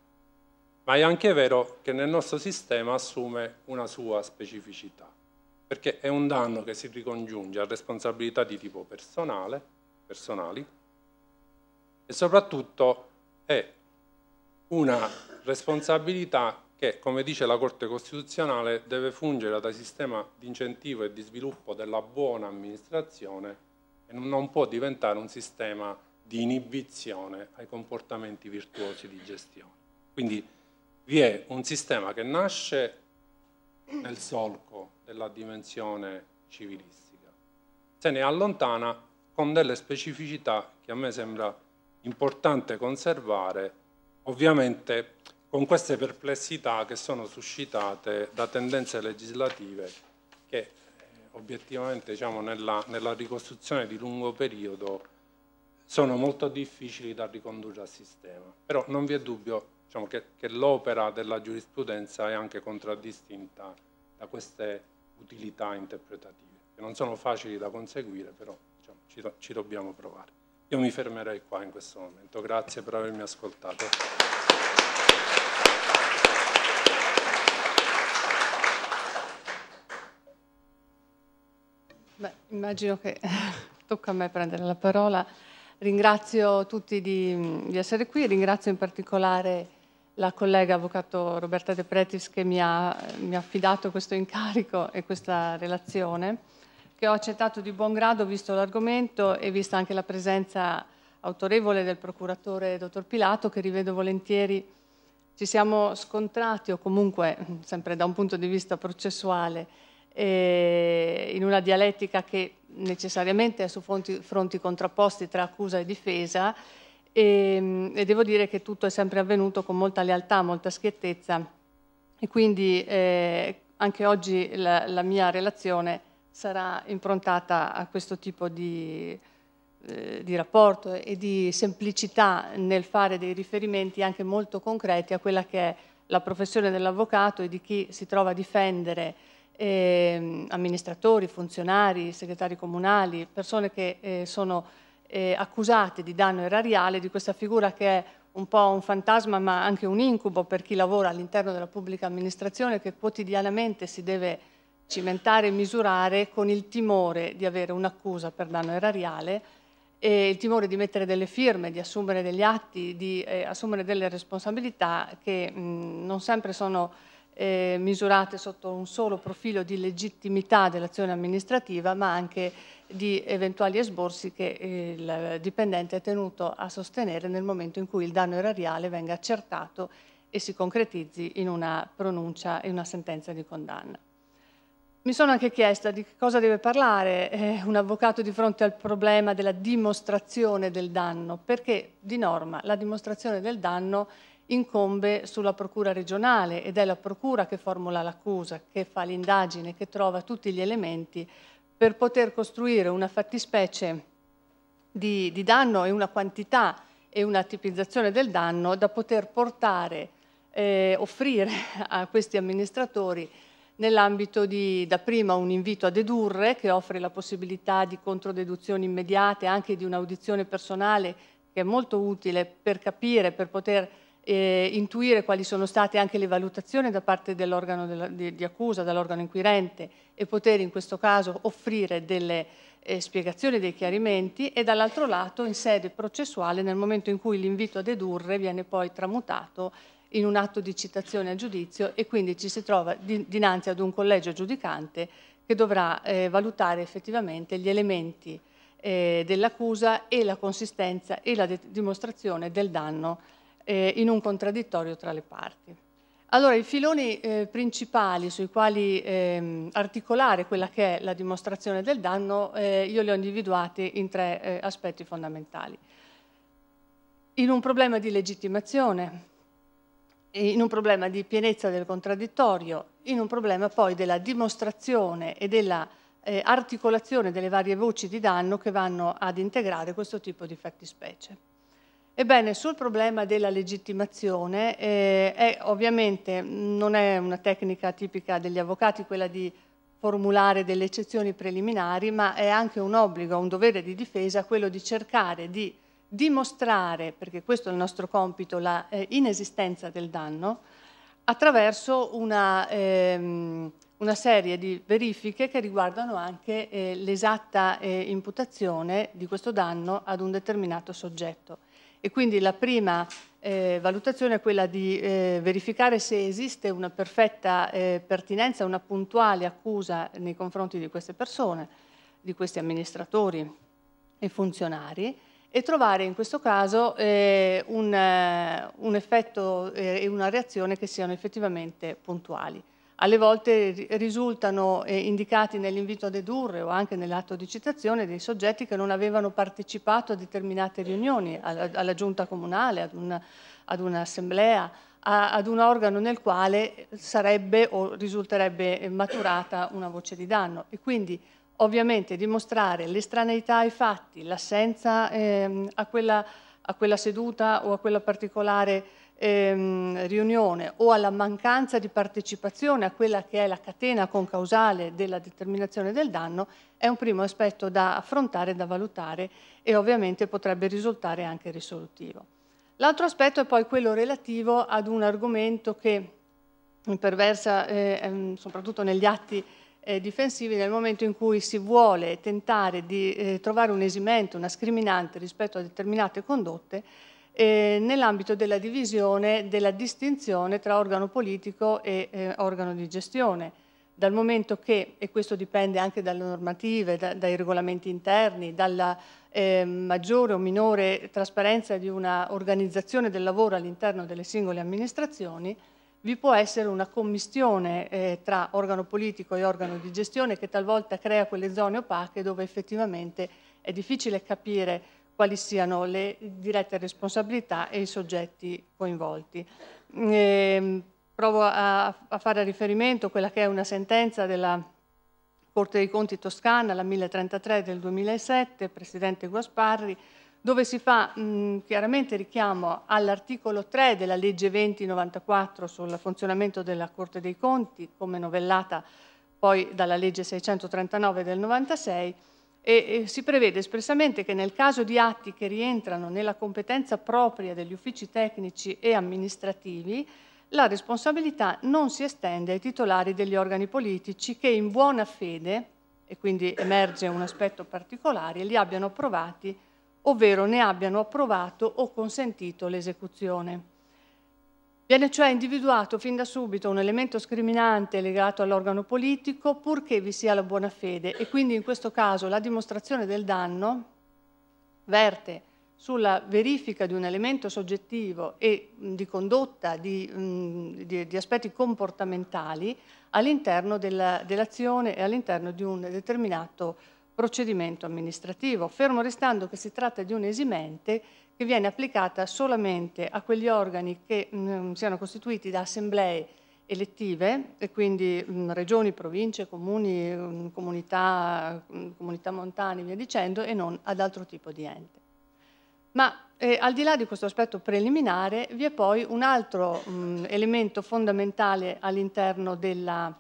ma è anche vero che nel nostro sistema assume una sua specificità, perché è un danno che si ricongiunge a responsabilità di tipo personale, personali, e soprattutto è una responsabilità che, come dice la Corte Costituzionale, deve fungere da sistema di incentivo e di sviluppo della buona amministrazione e non può diventare un sistema di inibizione ai comportamenti virtuosi di gestione. Quindi vi è un sistema che nasce nel solco della dimensione civilistica, se ne allontana con delle specificità che a me sembra importante conservare, ovviamente con queste perplessità che sono suscitate da tendenze legislative che eh, obiettivamente diciamo, nella, nella ricostruzione di lungo periodo sono molto difficili da ricondurre al sistema. Però non vi è dubbio diciamo che, che l'opera della giurisprudenza è anche contraddistinta da queste utilità interpretative, che non sono facili da conseguire, però diciamo, ci, ci dobbiamo provare. Io mi fermerei qua in questo momento, grazie per avermi ascoltato. Beh, immagino che [LAUGHS] tocca a me prendere la parola. Ringrazio tutti di, di essere qui, ringrazio in particolare la collega avvocato Roberta De Pretis che mi ha, mi ha, affidato questo incarico e questa relazione, che ho accettato di buon grado visto l'argomento e vista anche la presenza autorevole del procuratore dottor Pilato che rivedo volentieri. Ci siamo scontrati o comunque, sempre da un punto di vista processuale, eh, in una dialettica che necessariamente è su fronti, fronti contrapposti tra accusa e difesa e, ehm, e, devo dire che tutto è sempre avvenuto con molta lealtà, molta schiettezza e quindi eh, anche oggi la, la, mia relazione sarà improntata a questo tipo di, eh, di rapporto e di semplicità nel fare dei riferimenti anche molto concreti a quella che è la professione dell'avvocato e di chi si trova a difendere eh, amministratori, funzionari, segretari comunali, persone che eh, sono eh, accusate di danno erariale, di questa figura che è un po' un fantasma ma anche un incubo per chi lavora all'interno della pubblica amministrazione che quotidianamente si deve cimentare e misurare con il timore di avere un'accusa per danno erariale e il timore di mettere delle firme, di assumere degli atti, di eh, assumere delle responsabilità che mh, non sempre sono eh, misurate sotto un solo profilo di legittimità dell'azione amministrativa, ma anche di eventuali esborsi che il dipendente è tenuto a sostenere nel momento in cui il danno erariale venga accertato e si concretizzi in una pronuncia, in una sentenza di condanna. Mi sono anche chiesta di cosa deve parlare eh, un avvocato di fronte al problema della dimostrazione del danno, perché di norma la dimostrazione del danno incombe sulla Procura regionale ed è la Procura che formula l'accusa, che fa l'indagine, che trova tutti gli elementi per poter costruire una fattispecie di, di danno e una quantità e una tipizzazione del danno da poter portare, eh, offrire [LAUGHS] a questi amministratori nell'ambito di, dapprima un invito a dedurre che offre la possibilità di controdeduzioni immediate, anche di un'audizione personale che è molto utile per capire, per poter eh, intuire quali sono state anche le valutazioni da parte dell'organo della, di, di, accusa, dall'organo inquirente e poter in questo caso offrire delle eh, spiegazioni, dei chiarimenti e dall'altro lato in sede processuale nel momento in cui l'invito a dedurre viene poi tramutato in un atto di citazione a giudizio e quindi ci si trova di, dinanzi ad un collegio giudicante che dovrà eh, valutare effettivamente gli elementi eh, dell'accusa e la consistenza e la dimostrazione del danno eh, in un contraddittorio tra le parti. Allora, i filoni eh, principali sui quali ehm, articolare quella che è la dimostrazione del danno, eh, io li ho individuati in tre eh, aspetti fondamentali. In un problema di legittimazione, in un problema di pienezza del contraddittorio, in un problema poi della dimostrazione e della eh, articolazione delle varie voci di danno che vanno ad integrare questo tipo di fattispecie. Ebbene, sul problema della legittimazione, eh, è, ovviamente non è una tecnica tipica degli avvocati quella di formulare delle eccezioni preliminari, ma è anche un obbligo, un dovere di difesa quello di cercare di dimostrare, perché questo è il nostro compito, la eh, inesistenza del danno, attraverso una, ehm, una, serie di verifiche che riguardano anche eh, l'esatta eh, imputazione di questo danno ad un determinato soggetto. E quindi la prima eh, valutazione è quella di eh, verificare se esiste una perfetta eh, pertinenza, una puntuale accusa nei confronti di queste persone, di questi amministratori e funzionari e trovare in questo caso eh, un, eh, un, effetto eh, e una reazione che siano effettivamente puntuali alle volte risultano eh, indicati nell'invito a dedurre o anche nell'atto di citazione dei soggetti che non avevano partecipato a determinate riunioni, alla, alla giunta comunale, ad, un'assemblea, ad un organo nel quale sarebbe o risulterebbe eh, maturata una voce di danno. E quindi ovviamente dimostrare l'estraneità ai fatti, l'assenza eh, a, a, quella, seduta o a quella particolare ehm, riunione o alla mancanza di partecipazione a quella che è la catena concausale della determinazione del danno è un primo aspetto da affrontare, da valutare e ovviamente potrebbe risultare anche risolutivo. L'altro aspetto è poi quello relativo ad un argomento che imperversa eh, ehm, soprattutto negli atti eh, difensivi nel momento in cui si vuole tentare di eh, trovare un esimento, una scriminante rispetto a determinate condotte eh, nell'ambito della divisione, della distinzione tra organo politico e eh, organo di gestione, dal momento che, e questo dipende anche dalle normative, da, dai regolamenti interni, dalla eh, maggiore o minore trasparenza di una organizzazione del lavoro all'interno delle singole amministrazioni, vi può essere una commistione eh, tra organo politico e organo di gestione che talvolta crea quelle zone opache dove effettivamente è difficile capire quali siano le dirette responsabilità e i soggetti coinvolti. E ehm, provo a, a, fare riferimento a quella che è una sentenza della Corte dei Conti Toscana, la 1033 del 2007, Presidente Guasparri, dove si fa mh, chiaramente richiamo all'articolo 3 della legge 2094 sul funzionamento della Corte dei Conti, come novellata poi dalla legge 639 del 96, e, si prevede espressamente che nel caso di atti che rientrano nella competenza propria degli uffici tecnici e amministrativi, la responsabilità non si estende ai titolari degli organi politici che in buona fede, e quindi emerge un aspetto particolare, li abbiano approvati, ovvero ne abbiano approvato o consentito l'esecuzione. Viene cioè individuato fin da subito un elemento scriminante legato all'organo politico purché vi sia la buona fede e quindi in questo caso la dimostrazione del danno verte sulla verifica di un elemento soggettivo e di condotta, di, di, di aspetti comportamentali all'interno dell'azione dell e all'interno di un determinato procedimento amministrativo, fermo restando che si tratta di un esimente che viene applicata solamente a quegli organi che mh, mm, siano costituiti da assemblee elettive, e quindi mh, mm, regioni, province, comuni, mh, mm, comunità, comunità montane e via dicendo, e non ad altro tipo di ente. Ma eh, al di là di questo aspetto preliminare vi è poi un altro mh, elemento fondamentale all'interno della,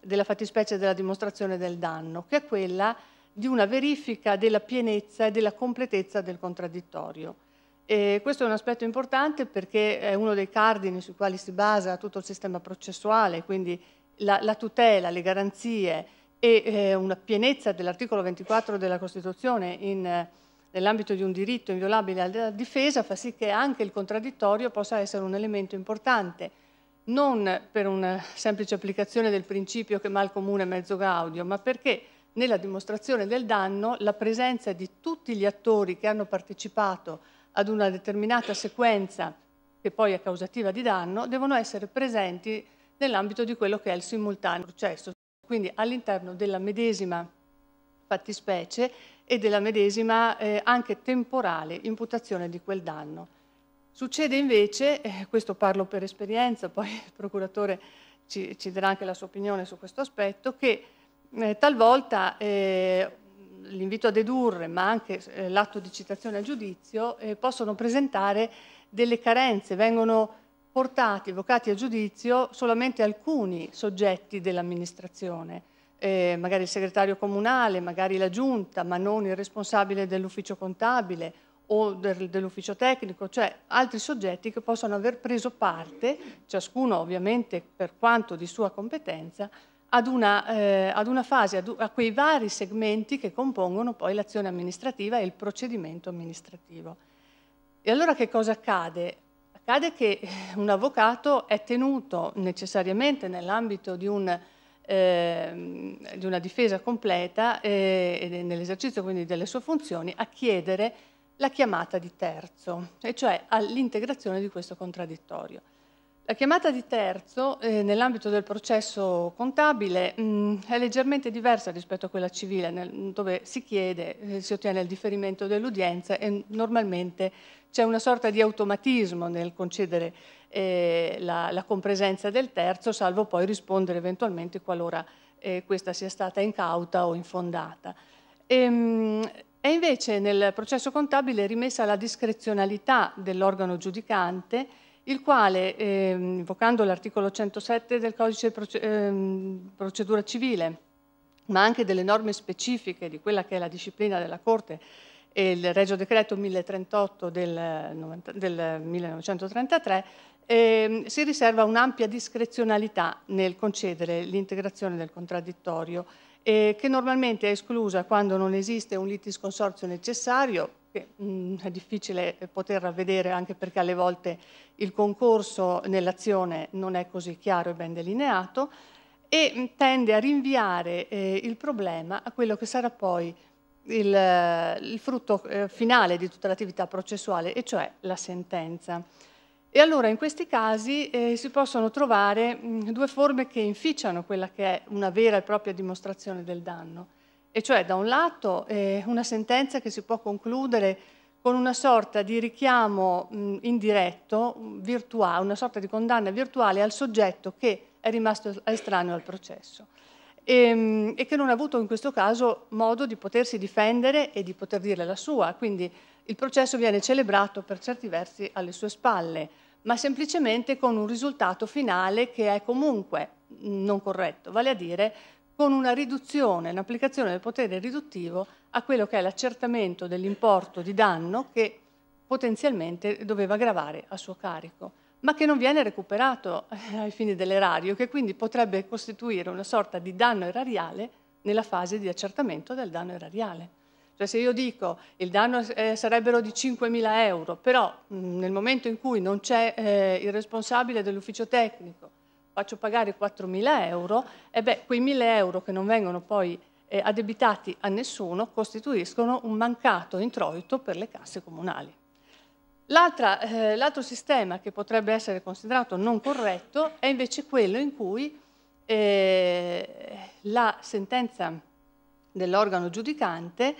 della, fattispecie della dimostrazione del danno, che è quella di una verifica della pienezza e della completezza del contraddittorio. E questo è un aspetto importante perché è uno dei cardini sui quali si basa tutto il sistema processuale, quindi la, la tutela, le garanzie e eh, una pienezza dell'articolo 24 della Costituzione in, nell'ambito di un diritto inviolabile alla difesa fa sì che anche il contraddittorio possa essere un elemento importante, non per una semplice applicazione del principio che mal comune è mezzo gaudio, ma perché nella dimostrazione del danno la presenza di tutti gli attori che hanno partecipato ad una determinata sequenza che poi è causativa di danno, devono essere presenti nell'ambito di quello che è il simultaneo processo, quindi all'interno della medesima fattispecie e della medesima eh, anche temporale imputazione di quel danno. Succede invece, eh, questo parlo per esperienza, poi il procuratore ci, ci darà anche la sua opinione su questo aspetto, che eh, talvolta eh, l'invito a dedurre, ma anche eh, l'atto di citazione a giudizio, eh, possono presentare delle carenze, vengono portati, evocati a giudizio solamente alcuni soggetti dell'amministrazione, eh, magari il segretario comunale, magari la giunta, ma non il responsabile dell'ufficio contabile o del, dell'ufficio tecnico, cioè altri soggetti che possono aver preso parte, ciascuno ovviamente per quanto di sua competenza, ad una, eh, ad una fase, ad, a quei vari segmenti che compongono poi l'azione amministrativa e il procedimento amministrativo. E allora che cosa accade? Accade che eh, un avvocato è tenuto necessariamente nell'ambito di, un, eh, di, una difesa completa eh, e nell'esercizio quindi delle sue funzioni a chiedere la chiamata di terzo, e cioè all'integrazione di questo contraddittorio. La chiamata di terzo eh, nell'ambito del processo contabile mh, mm, è leggermente diversa rispetto a quella civile, nel, dove si chiede, eh, si ottiene il differimento dell'udienza e normalmente c'è una sorta di automatismo nel concedere eh, la, la, compresenza del terzo, salvo poi rispondere eventualmente qualora eh, questa sia stata incauta o infondata. E, ehm, mh, è invece nel processo contabile rimessa la discrezionalità dell'organo giudicante il quale, eh, invocando l'articolo 107 del codice di ehm, procedura civile, ma anche delle norme specifiche di quella che è la disciplina della Corte e il Regio Decreto 1038 del, del 1933, eh, si riserva un'ampia discrezionalità nel concedere l'integrazione del contraddittorio, eh, che normalmente è esclusa quando non esiste un litisconsorzio necessario è difficile poter vedere anche perché alle volte il concorso nell'azione non è così chiaro e ben delineato e tende a rinviare eh, il problema a quello che sarà poi il, il frutto eh, finale di tutta l'attività processuale, e cioè la sentenza. E allora in questi casi eh, si possono trovare mh, due forme che inficiano quella che è una vera e propria dimostrazione del danno. E cioè, da un lato, eh, una sentenza che si può concludere con una sorta di richiamo mh, indiretto, virtuale, una sorta di condanna virtuale al soggetto che è rimasto estraneo al processo e, ehm, e, che non ha avuto in questo caso modo di potersi difendere e di poter dire la sua. Quindi il processo viene celebrato per certi versi alle sue spalle, ma semplicemente con un risultato finale che è comunque non corretto, vale a dire con una riduzione, un'applicazione del potere riduttivo a quello che è l'accertamento dell'importo di danno che potenzialmente doveva gravare a suo carico, ma che non viene recuperato eh, ai fini dell'erario, che quindi potrebbe costituire una sorta di danno erariale nella fase di accertamento del danno erariale. Cioè se io dico il danno eh, sarebbero di 5.000 euro, però mh, mm, nel momento in cui non c'è eh, il responsabile dell'ufficio tecnico, faccio pagare 4.000 euro, e beh, quei 1.000 euro che non vengono poi eh, addebitati a nessuno costituiscono un mancato introito per le casse comunali. Eh, l'altro eh, sistema che potrebbe essere considerato non corretto è invece quello in cui eh, la sentenza dell'organo giudicante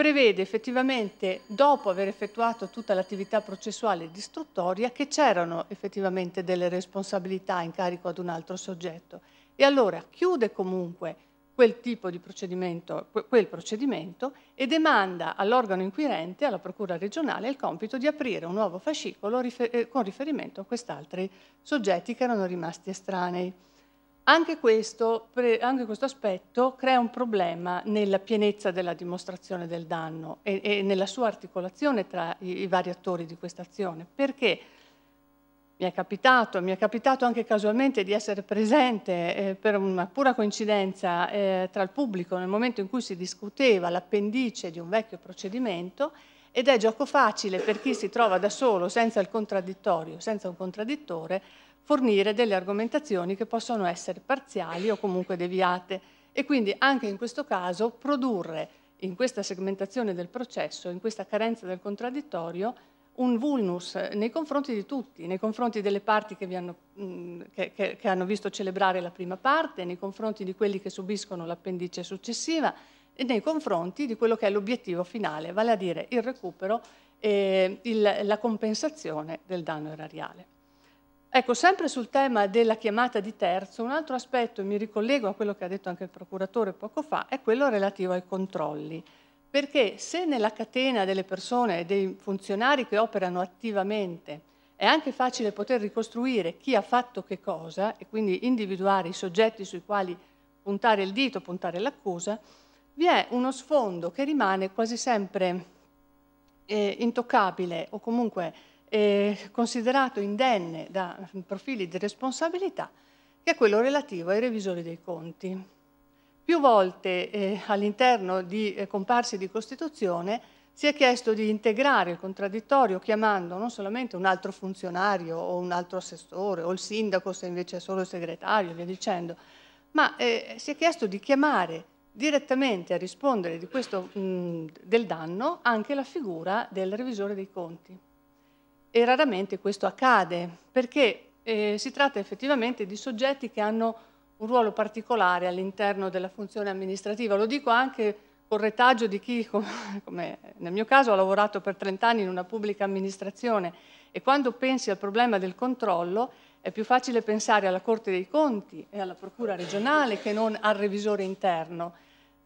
prevede effettivamente, dopo aver effettuato tutta l'attività processuale distruttoria, che c'erano effettivamente delle responsabilità in carico ad un altro soggetto. E allora chiude comunque quel tipo di procedimento, quel procedimento e demanda all'organo inquirente, alla Procura regionale, il compito di aprire un nuovo fascicolo eh, con riferimento a quest'altri soggetti che erano rimasti estranei. Anche questo, anche questo, aspetto crea un problema nella pienezza della dimostrazione del danno e, e nella sua articolazione tra i, i vari attori di questa azione, perché mi è capitato, mi è capitato anche casualmente di essere presente eh, per una pura coincidenza eh, tra il pubblico nel momento in cui si discuteva l'appendice di un vecchio procedimento ed è gioco facile per chi si trova da solo, senza il contraddittorio, senza un contraddittore, fornire delle argomentazioni che possono essere parziali o comunque deviate e quindi anche in questo caso produrre in questa segmentazione del processo, in questa carenza del contraddittorio, un vulnus nei confronti di tutti, nei confronti delle parti che, hanno, che, che, che hanno visto celebrare la prima parte, nei confronti di quelli che subiscono l'appendice successiva e nei confronti di quello che è l'obiettivo finale, vale a dire il recupero e il, la compensazione del danno erariale. Ecco, sempre sul tema della chiamata di terzo, un altro aspetto, mi ricollego a quello che ha detto anche il procuratore poco fa, è quello relativo ai controlli. Perché se nella catena delle persone e dei funzionari che operano attivamente è anche facile poter ricostruire chi ha fatto che cosa e quindi individuare i soggetti sui quali puntare il dito, puntare l'accusa, vi è uno sfondo che rimane quasi sempre eh, intoccabile o comunque eh, considerato indenne da profili di responsabilità, che è quello relativo ai revisori dei conti. Più volte eh, all'interno di eh, comparsi di Costituzione si è chiesto di integrare il contraddittorio chiamando non solamente un altro funzionario o un altro assessore o il sindaco se invece è solo il segretario, via dicendo, ma eh, si è chiesto di chiamare direttamente a rispondere di questo, mh, del danno anche la figura del revisore dei conti e raramente questo accade perché eh, si tratta effettivamente di soggetti che hanno un ruolo particolare all'interno della funzione amministrativa. Lo dico anche col retaggio di chi, [LAUGHS] come nel mio caso, ha lavorato per 30 anni in una pubblica amministrazione e quando pensi al problema del controllo è più facile pensare alla Corte dei Conti e alla Procura regionale che non al revisore interno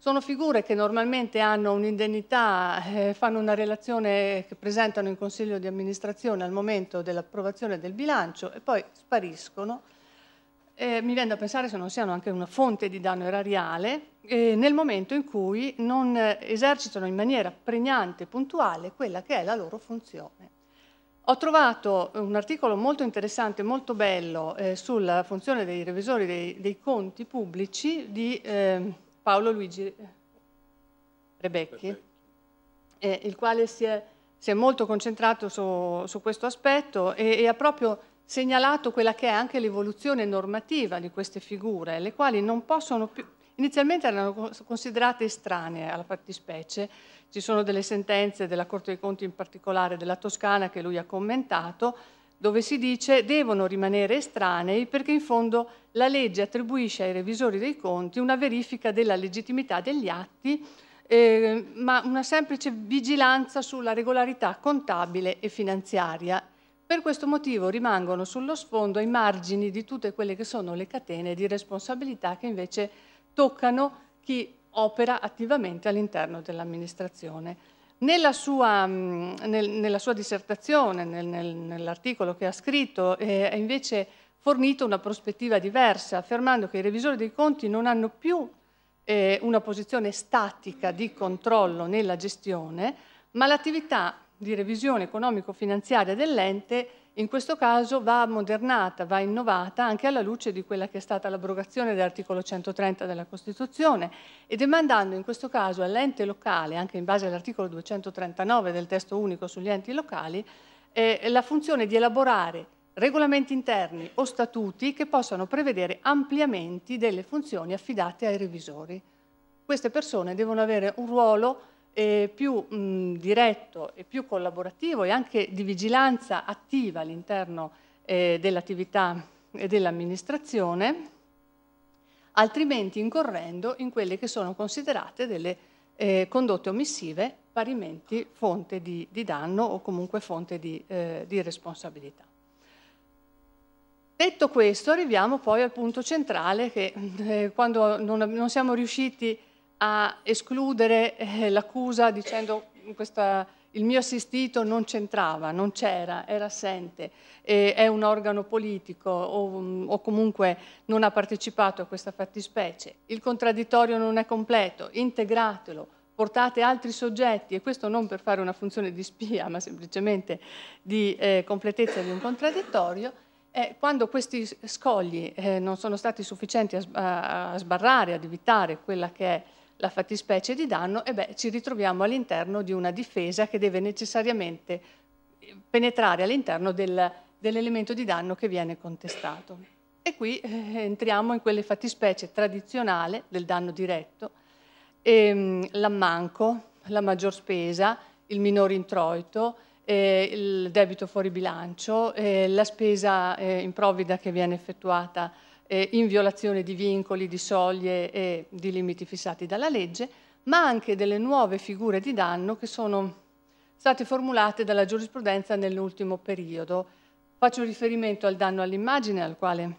sono figure che normalmente hanno un'indennità, eh, fanno una relazione che presentano in consiglio di amministrazione al momento dell'approvazione del bilancio e poi spariscono. Eh, mi viene da pensare se non siano anche una fonte di danno erariale eh, nel momento in cui non esercitano in maniera pregnante e puntuale quella che è la loro funzione. Ho trovato un articolo molto interessante, molto bello, eh, sulla funzione dei revisori dei, dei conti pubblici di eh, Paolo Luigi eh, Rebecchi, eh, il quale si è, si è molto concentrato su, su questo aspetto e, e ha proprio segnalato quella che è anche l'evoluzione normativa di queste figure, le quali non possono più, Inizialmente erano considerate estranee alla fattispecie, ci sono delle sentenze della Corte dei Conti in particolare della Toscana che lui ha commentato, dove si dice devono rimanere estranei perché in fondo la legge attribuisce ai revisori dei conti una verifica della legittimità degli atti, eh, ma una semplice vigilanza sulla regolarità contabile e finanziaria. Per questo motivo rimangono sullo sfondo i margini di tutte quelle che sono le catene di responsabilità che invece toccano chi opera attivamente all'interno dell'amministrazione. Nella sua, mm, nel, nella sua dissertazione, nel, nel, nell'articolo che ha scritto, eh, invece fornito una prospettiva diversa, affermando che i revisori dei conti non hanno più eh, una posizione statica di controllo nella gestione, ma l'attività di revisione economico-finanziaria dell'ente in questo caso va modernata, va innovata anche alla luce di quella che è stata l'abrogazione dell'articolo 130 della Costituzione e demandando in questo caso all'ente locale, anche in base all'articolo 239 del testo unico sugli enti locali, eh, la funzione di elaborare regolamenti interni o statuti che possano prevedere ampliamenti delle funzioni affidate ai revisori. Queste persone devono avere un ruolo eh, più mh, diretto e più collaborativo e anche di vigilanza attiva all'interno eh, dell'attività dell'amministrazione, altrimenti incorrendo in quelle che sono considerate delle eh, condotte omissive, parimenti fonte di, di, danno o comunque fonte di, eh, di responsabilità. Detto questo, arriviamo poi al punto centrale che eh, quando non, non siamo riusciti a a escludere eh, l'accusa dicendo mm, questa, il mio assistito non c'entrava, non c'era, era assente, eh, è un organo politico o, mm, o, comunque non ha partecipato a questa fattispecie, il contraddittorio non è completo, integratelo, portate altri soggetti e questo non per fare una funzione di spia ma semplicemente di eh, completezza di un contraddittorio. quando questi scogli eh, non sono stati sufficienti a, a, a sbarrare, ad evitare quella che è la fattispecie di danno, e beh, ci ritroviamo all'interno di una difesa che deve necessariamente eh, penetrare all'interno del, dell'elemento di danno che viene contestato. E qui eh, entriamo in quelle fattispecie tradizionali del danno diretto, ehm, l'ammanco, la maggior spesa, il minore introito, eh, il debito fuori bilancio, eh, la spesa eh, improvvida che viene effettuata eh, in violazione di vincoli, di soglie e di limiti fissati dalla legge, ma anche delle nuove figure di danno che sono state formulate dalla giurisprudenza nell'ultimo periodo. Faccio riferimento al danno all'immagine, al quale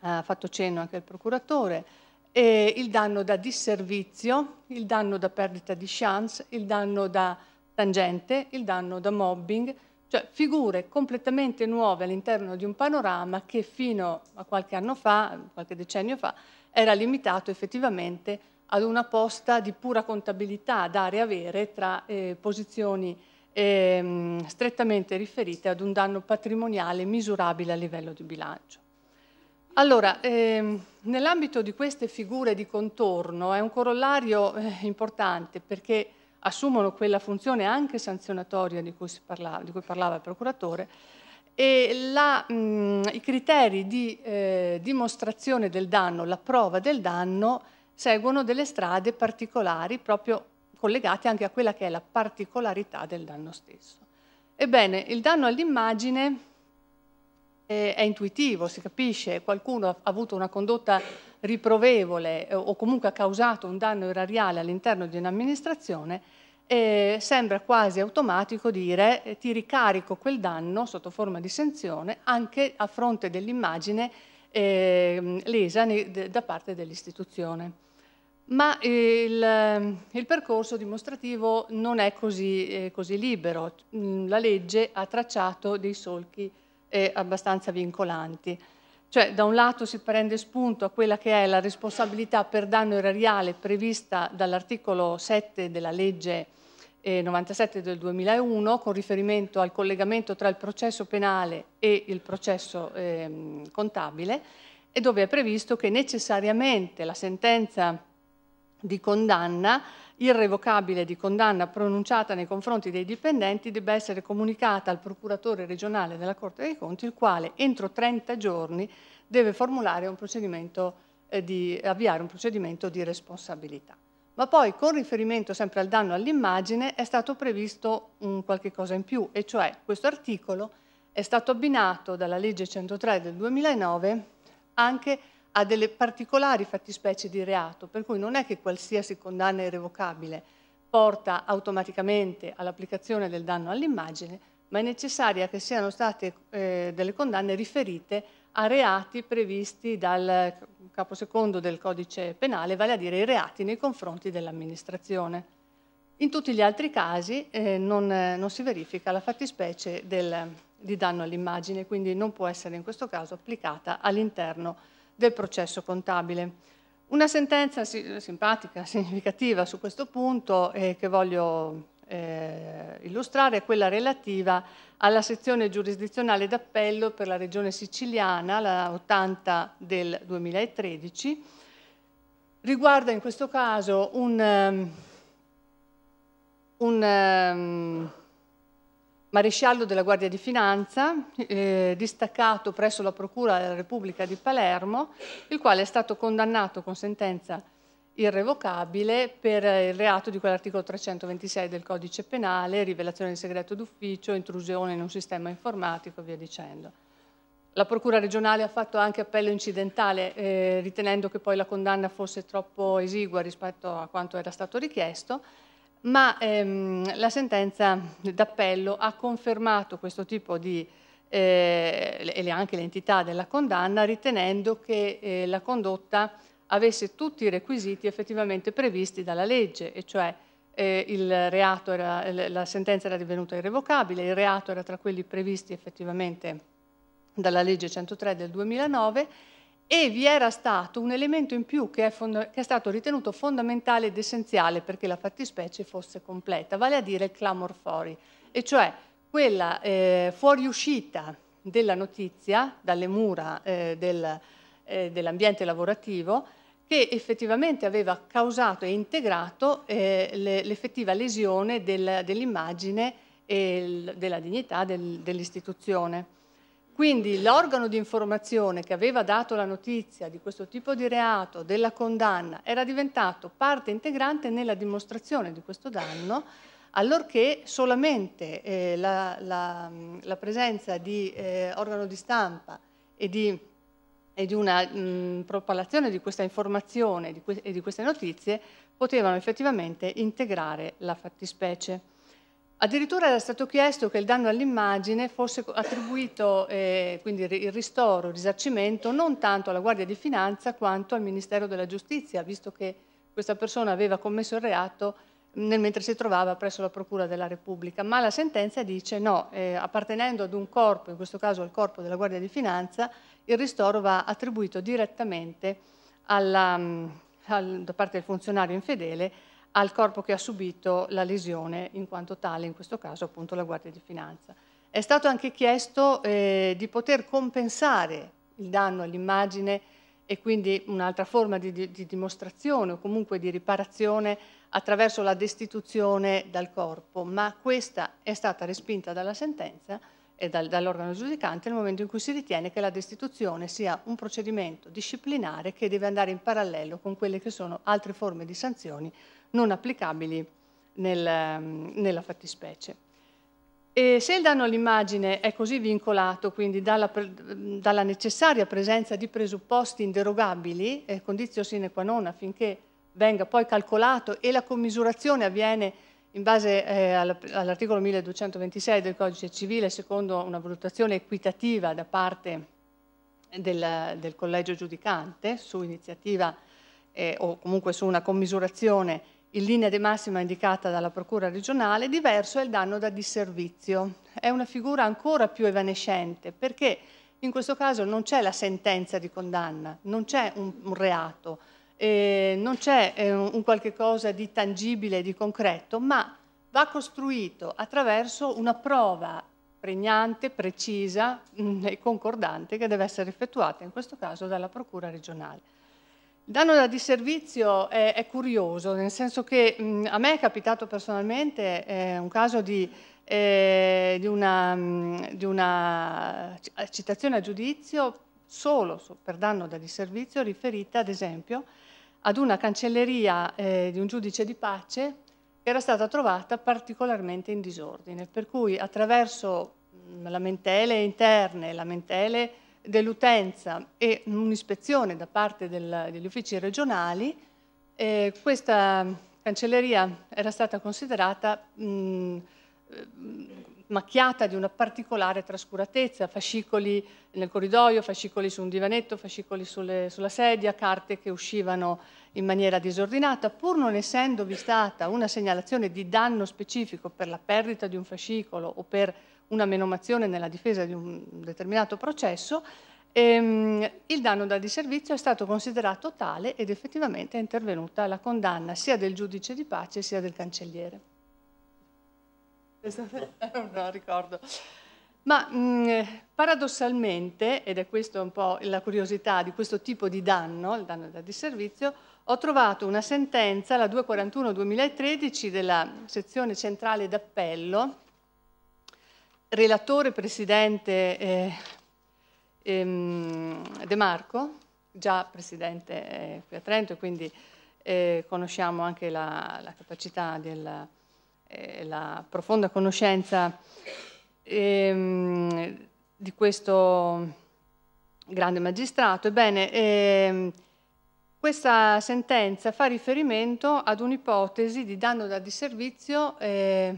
ha fatto cenno anche il procuratore, il danno da disservizio, il danno da perdita di chance, il danno da tangente, il danno da mobbing, cioè figure completamente nuove all'interno di un panorama che fino a qualche anno fa, qualche decennio fa, era limitato effettivamente ad una posta di pura contabilità dare e avere tra eh, posizioni eh, strettamente riferite ad un danno patrimoniale misurabile a livello di bilancio. Allora, eh, nell'ambito di queste figure di contorno è un corollario eh, importante perché assumono quella funzione anche sanzionatoria di cui, parlava, di cui parlava, il procuratore e la, mh, i criteri di eh, dimostrazione del danno, la prova del danno, seguono delle strade particolari proprio collegate anche a quella che è la particolarità del danno stesso. Ebbene, il danno all'immagine eh, è intuitivo, si capisce, qualcuno ha avuto una condotta riprovevole eh, o comunque ha causato un danno erariale all'interno di un'amministrazione, eh, sembra quasi automatico dire eh, ti ricarico quel danno sotto forma di sanzione anche a fronte dell'immagine eh, lesa da parte dell'istituzione. Ma il, il, percorso dimostrativo non è così, eh, così, libero, la legge ha tracciato dei solchi eh, abbastanza vincolanti. Cioè, da un lato si prende spunto a quella che è la responsabilità per danno erariale prevista dall'articolo 7 della legge 97 eh, del 2001 con riferimento al collegamento tra il processo penale e il processo eh, contabile e dove è previsto che necessariamente la sentenza di condanna irrevocabile di condanna pronunciata nei confronti dei dipendenti debba essere comunicata al procuratore regionale della Corte dei Conti, il quale entro 30 giorni deve formulare un procedimento eh, di, avviare un procedimento di responsabilità. Ma poi con riferimento sempre al danno all'immagine è stato previsto un qualche cosa in più, e cioè questo articolo è stato abbinato dalla legge 103 del 2009 anche ha delle particolari fattispecie di reato, per cui non è che qualsiasi condanna irrevocabile porta automaticamente all'applicazione del danno all'immagine, ma è necessaria che siano state eh, delle condanne riferite a reati previsti dal capo secondo del codice penale, vale a dire i reati nei confronti dell'amministrazione. In tutti gli altri casi eh, non, non, si verifica la fattispecie del, di danno all'immagine, quindi non può essere in questo caso applicata all'interno del processo contabile. Una sentenza simpatica, [LAUGHS] significativa su questo punto eh, che voglio eh, illustrare è quella relativa alla sezione giurisdizionale d'appello per la regione siciliana, la 80 del 2013. Riguarda in questo caso un, um, un um, maresciallo della Guardia di Finanza, eh, distaccato presso la Procura della Repubblica di Palermo, il quale è stato condannato con sentenza irrevocabile per il reato di quell'articolo 326 del codice penale, rivelazione di segreto d'ufficio, intrusione in un sistema informatico e via dicendo. La Procura regionale ha fatto anche appello incidentale eh, ritenendo che poi la condanna fosse troppo esigua rispetto a quanto era stato richiesto ma ehm, la sentenza d'appello ha confermato questo tipo di eh, e anche l'entità della condanna ritenendo che eh, la condotta avesse tutti i requisiti effettivamente previsti dalla legge, e cioè eh, era, la sentenza era divenuta irrevocabile, il reato era tra quelli previsti effettivamente dalla legge 103 del 2009 e vi era stato un elemento in più che è, che è stato ritenuto fondamentale ed essenziale perché la fattispecie fosse completa, vale a dire il clamor fuori, e cioè quella eh, fuoriuscita della notizia dalle mura eh, del, eh, dell'ambiente lavorativo che effettivamente aveva causato e integrato eh, l'effettiva lesione del, dell'immagine e il, della dignità del, dell'istituzione. Quindi l'organo di informazione che aveva dato la notizia di questo tipo di reato, della condanna, era diventato parte integrante nella dimostrazione di questo danno, allorché solamente eh, la, la, la, presenza di eh, organo di stampa e di, e di una mh, propalazione di questa informazione di que e di queste notizie potevano effettivamente integrare la fattispecie. Addirittura era stato chiesto che il danno all'immagine fosse attribuito, eh, quindi il ristoro, il risarcimento, non tanto alla Guardia di Finanza quanto al Ministero della Giustizia, visto che questa persona aveva commesso il reato nel mentre si trovava presso la Procura della Repubblica. Ma la sentenza dice no, eh, appartenendo ad un corpo, in questo caso al corpo della Guardia di Finanza, il ristoro va attribuito direttamente alla, mm, al, da parte del funzionario infedele al corpo che ha subito la lesione in quanto tale, in questo caso appunto la Guardia di Finanza. È stato anche chiesto eh, di poter compensare il danno all'immagine e quindi un'altra forma di, di, di, dimostrazione o comunque di riparazione attraverso la destituzione dal corpo, ma questa è stata respinta dalla sentenza e dal, dall'organo giudicante nel momento in cui si ritiene che la destituzione sia un procedimento disciplinare che deve andare in parallelo con quelle che sono altre forme di sanzioni non applicabili nel, nella fattispecie. E se il danno all'immagine è così vincolato quindi dalla, dalla, necessaria presenza di presupposti inderogabili, eh, condizio sine qua non affinché venga poi calcolato e la commisurazione avviene in base eh, all'articolo 1226 del codice civile secondo una valutazione equitativa da parte del, del collegio giudicante su iniziativa eh, o comunque su una commisurazione in linea di massima indicata dalla Procura regionale, diverso è il danno da disservizio. È una figura ancora più evanescente perché in questo caso non c'è la sentenza di condanna, non c'è un, un, reato, eh, non c'è eh, un, qualche cosa di tangibile, di concreto, ma va costruito attraverso una prova pregnante, precisa mh, mm, e concordante che deve essere effettuata in questo caso dalla Procura regionale. Il danno da disservizio è, è curioso, nel senso che mh, a me è capitato personalmente eh, un caso di, eh, di, una, mh, di, una, eh, citazione a giudizio solo per danno da disservizio riferita ad esempio ad una cancelleria eh, di un giudice di pace che era stata trovata particolarmente in disordine, per cui attraverso lamentele interne, lamentele dell'utenza e un'ispezione da parte del, degli uffici regionali, eh, questa cancelleria era stata considerata mh, eh, macchiata di una particolare trascuratezza, fascicoli nel corridoio, fascicoli su un divanetto, fascicoli sulle, sulla sedia, carte che uscivano in maniera disordinata, pur non essendovi stata una segnalazione di danno specifico per la perdita di un fascicolo o per una menomazione nella difesa di un determinato processo, ehm, il danno da disservizio è stato considerato tale ed effettivamente è intervenuta la condanna sia del giudice di pace sia del cancelliere. [LAUGHS] non ricordo. Ma mh, mm, paradossalmente, ed è questa un po' la curiosità di questo tipo di danno, il danno da disservizio, ho trovato una sentenza, la 241-2013 della sezione centrale d'appello, relatore presidente eh, ehm, De Marco, già presidente eh, qui a Trento, quindi eh, conosciamo anche la, la capacità, della, eh, la profonda conoscenza ehm, di questo grande magistrato. Ebbene, ehm, questa sentenza fa riferimento ad un'ipotesi di danno da disservizio eh,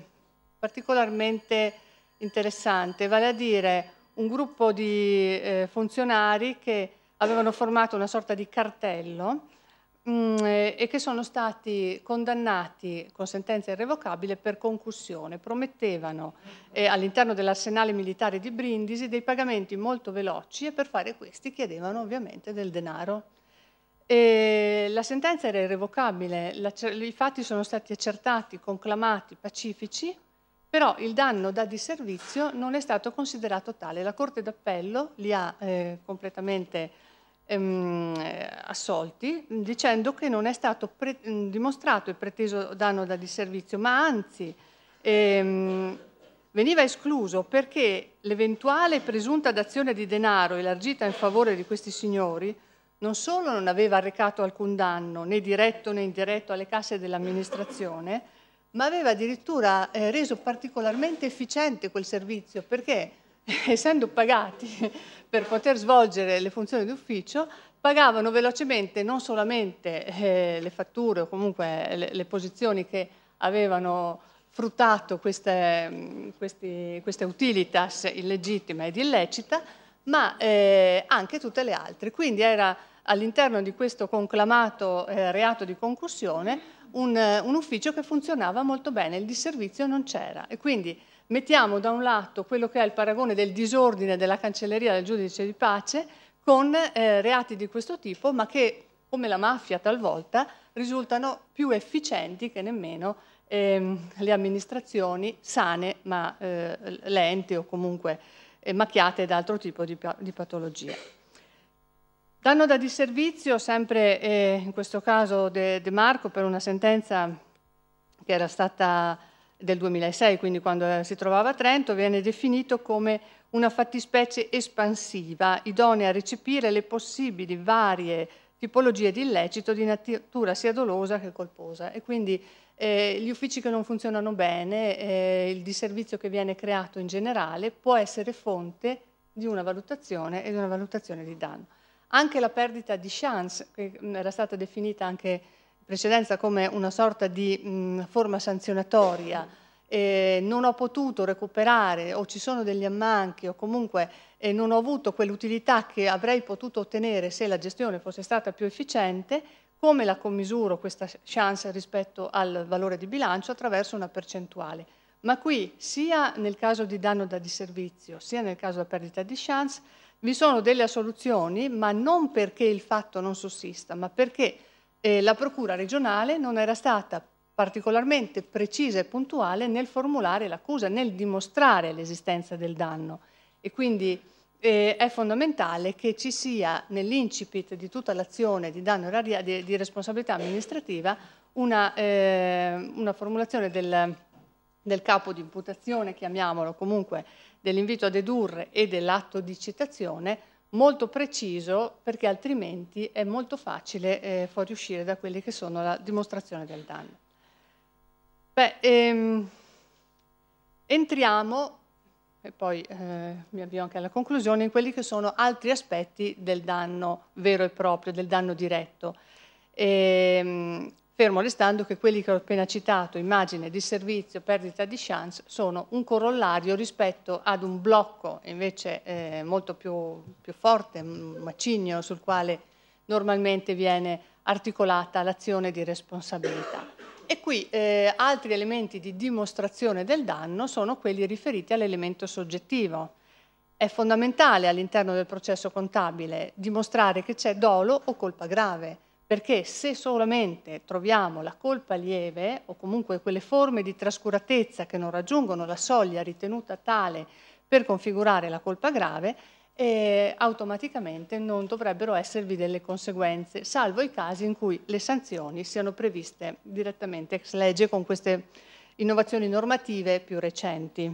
particolarmente interessante, vale a dire un gruppo di eh, funzionari che avevano formato una sorta di cartello mh, mm, eh, e che sono stati condannati con sentenza irrevocabile per concussione. Promettevano eh, all'interno dell'arsenale militare di Brindisi dei pagamenti molto veloci e per fare questi chiedevano ovviamente del denaro. E la sentenza era irrevocabile, la, i fatti sono stati accertati, conclamati, pacifici però il danno da disservizio non è stato considerato tale. La Corte d'Appello li ha eh, completamente ehm, assolti dicendo che non è stato mm, dimostrato il preteso danno da disservizio, ma anzi ehm, veniva escluso perché l'eventuale presunta dazione di denaro elargita in favore di questi signori non solo non aveva arrecato alcun danno né diretto né indiretto alle casse dell'amministrazione, ma aveva addirittura eh, reso particolarmente efficiente quel servizio perché [LAUGHS] essendo pagati [LAUGHS] per poter svolgere le funzioni d'ufficio, pagavano velocemente non solamente eh, le fatture o comunque eh, le, le posizioni che avevano fruttato queste, questi, queste utilitas illegittima ed illecita, ma eh, anche tutte le altre. Quindi era all'interno di questo conclamato eh, reato di concussione un, eh, un ufficio che funzionava molto bene, il disservizio non c'era e quindi mettiamo da un lato quello che è il paragone del disordine della cancelleria del giudice di pace con eh, reati di questo tipo, ma che come la mafia talvolta risultano più efficienti che nemmeno eh, le amministrazioni sane ma eh, lente o comunque eh, macchiate da altro tipo di, di patologia. Danno da disservizio, sempre eh, in questo caso De, de Marco, per una sentenza che era stata del 2006, quindi quando si trovava a Trento, viene definito come una fattispecie espansiva, idonea a recepire le possibili varie tipologie di illecito di natura sia dolosa che colposa. E quindi eh, gli uffici che non funzionano bene, eh, il disservizio che viene creato in generale, può essere fonte di una valutazione e di una valutazione di danno. Anche la perdita di chance, che mm, era stata definita anche in precedenza come una sorta di mh, mm, forma sanzionatoria, eh, non ho potuto recuperare o ci sono degli ammanchi o comunque eh, non ho avuto quell'utilità che avrei potuto ottenere se la gestione fosse stata più efficiente, come la commisuro questa chance rispetto al valore di bilancio attraverso una percentuale. Ma qui, sia nel caso di danno da disservizio, sia nel caso della perdita di chance, vi sono delle assoluzioni, ma non perché il fatto non sussista, ma perché eh, la Procura regionale non era stata particolarmente precisa e puntuale nel formulare l'accusa, nel dimostrare l'esistenza del danno. E quindi eh, è fondamentale che ci sia nell'incipit di tutta l'azione di, di, di, responsabilità amministrativa una, eh, una formulazione del, del capo di imputazione, chiamiamolo comunque dell'invito a dedurre e dell'atto di citazione molto preciso perché altrimenti è molto facile eh, fuoriuscire da quelli che sono la dimostrazione del danno. Beh, ehm, entriamo, e poi eh, mi avvio anche alla conclusione, in quelli che sono altri aspetti del danno vero e proprio, del danno diretto. Ehm, fermo restando che quelli che ho appena citato, immagine, disservizio, perdita di chance, sono un corollario rispetto ad un blocco invece eh, molto più, più forte, macigno, sul quale normalmente viene articolata l'azione di responsabilità. E qui eh, altri elementi di dimostrazione del danno sono quelli riferiti all'elemento soggettivo. È fondamentale all'interno del processo contabile dimostrare che c'è dolo o colpa grave, perché se solamente troviamo la colpa lieve o comunque quelle forme di trascuratezza che non raggiungono la soglia ritenuta tale per configurare la colpa grave, eh, automaticamente non dovrebbero esservi delle conseguenze, salvo i casi in cui le sanzioni siano previste direttamente ex legge con queste innovazioni normative più recenti.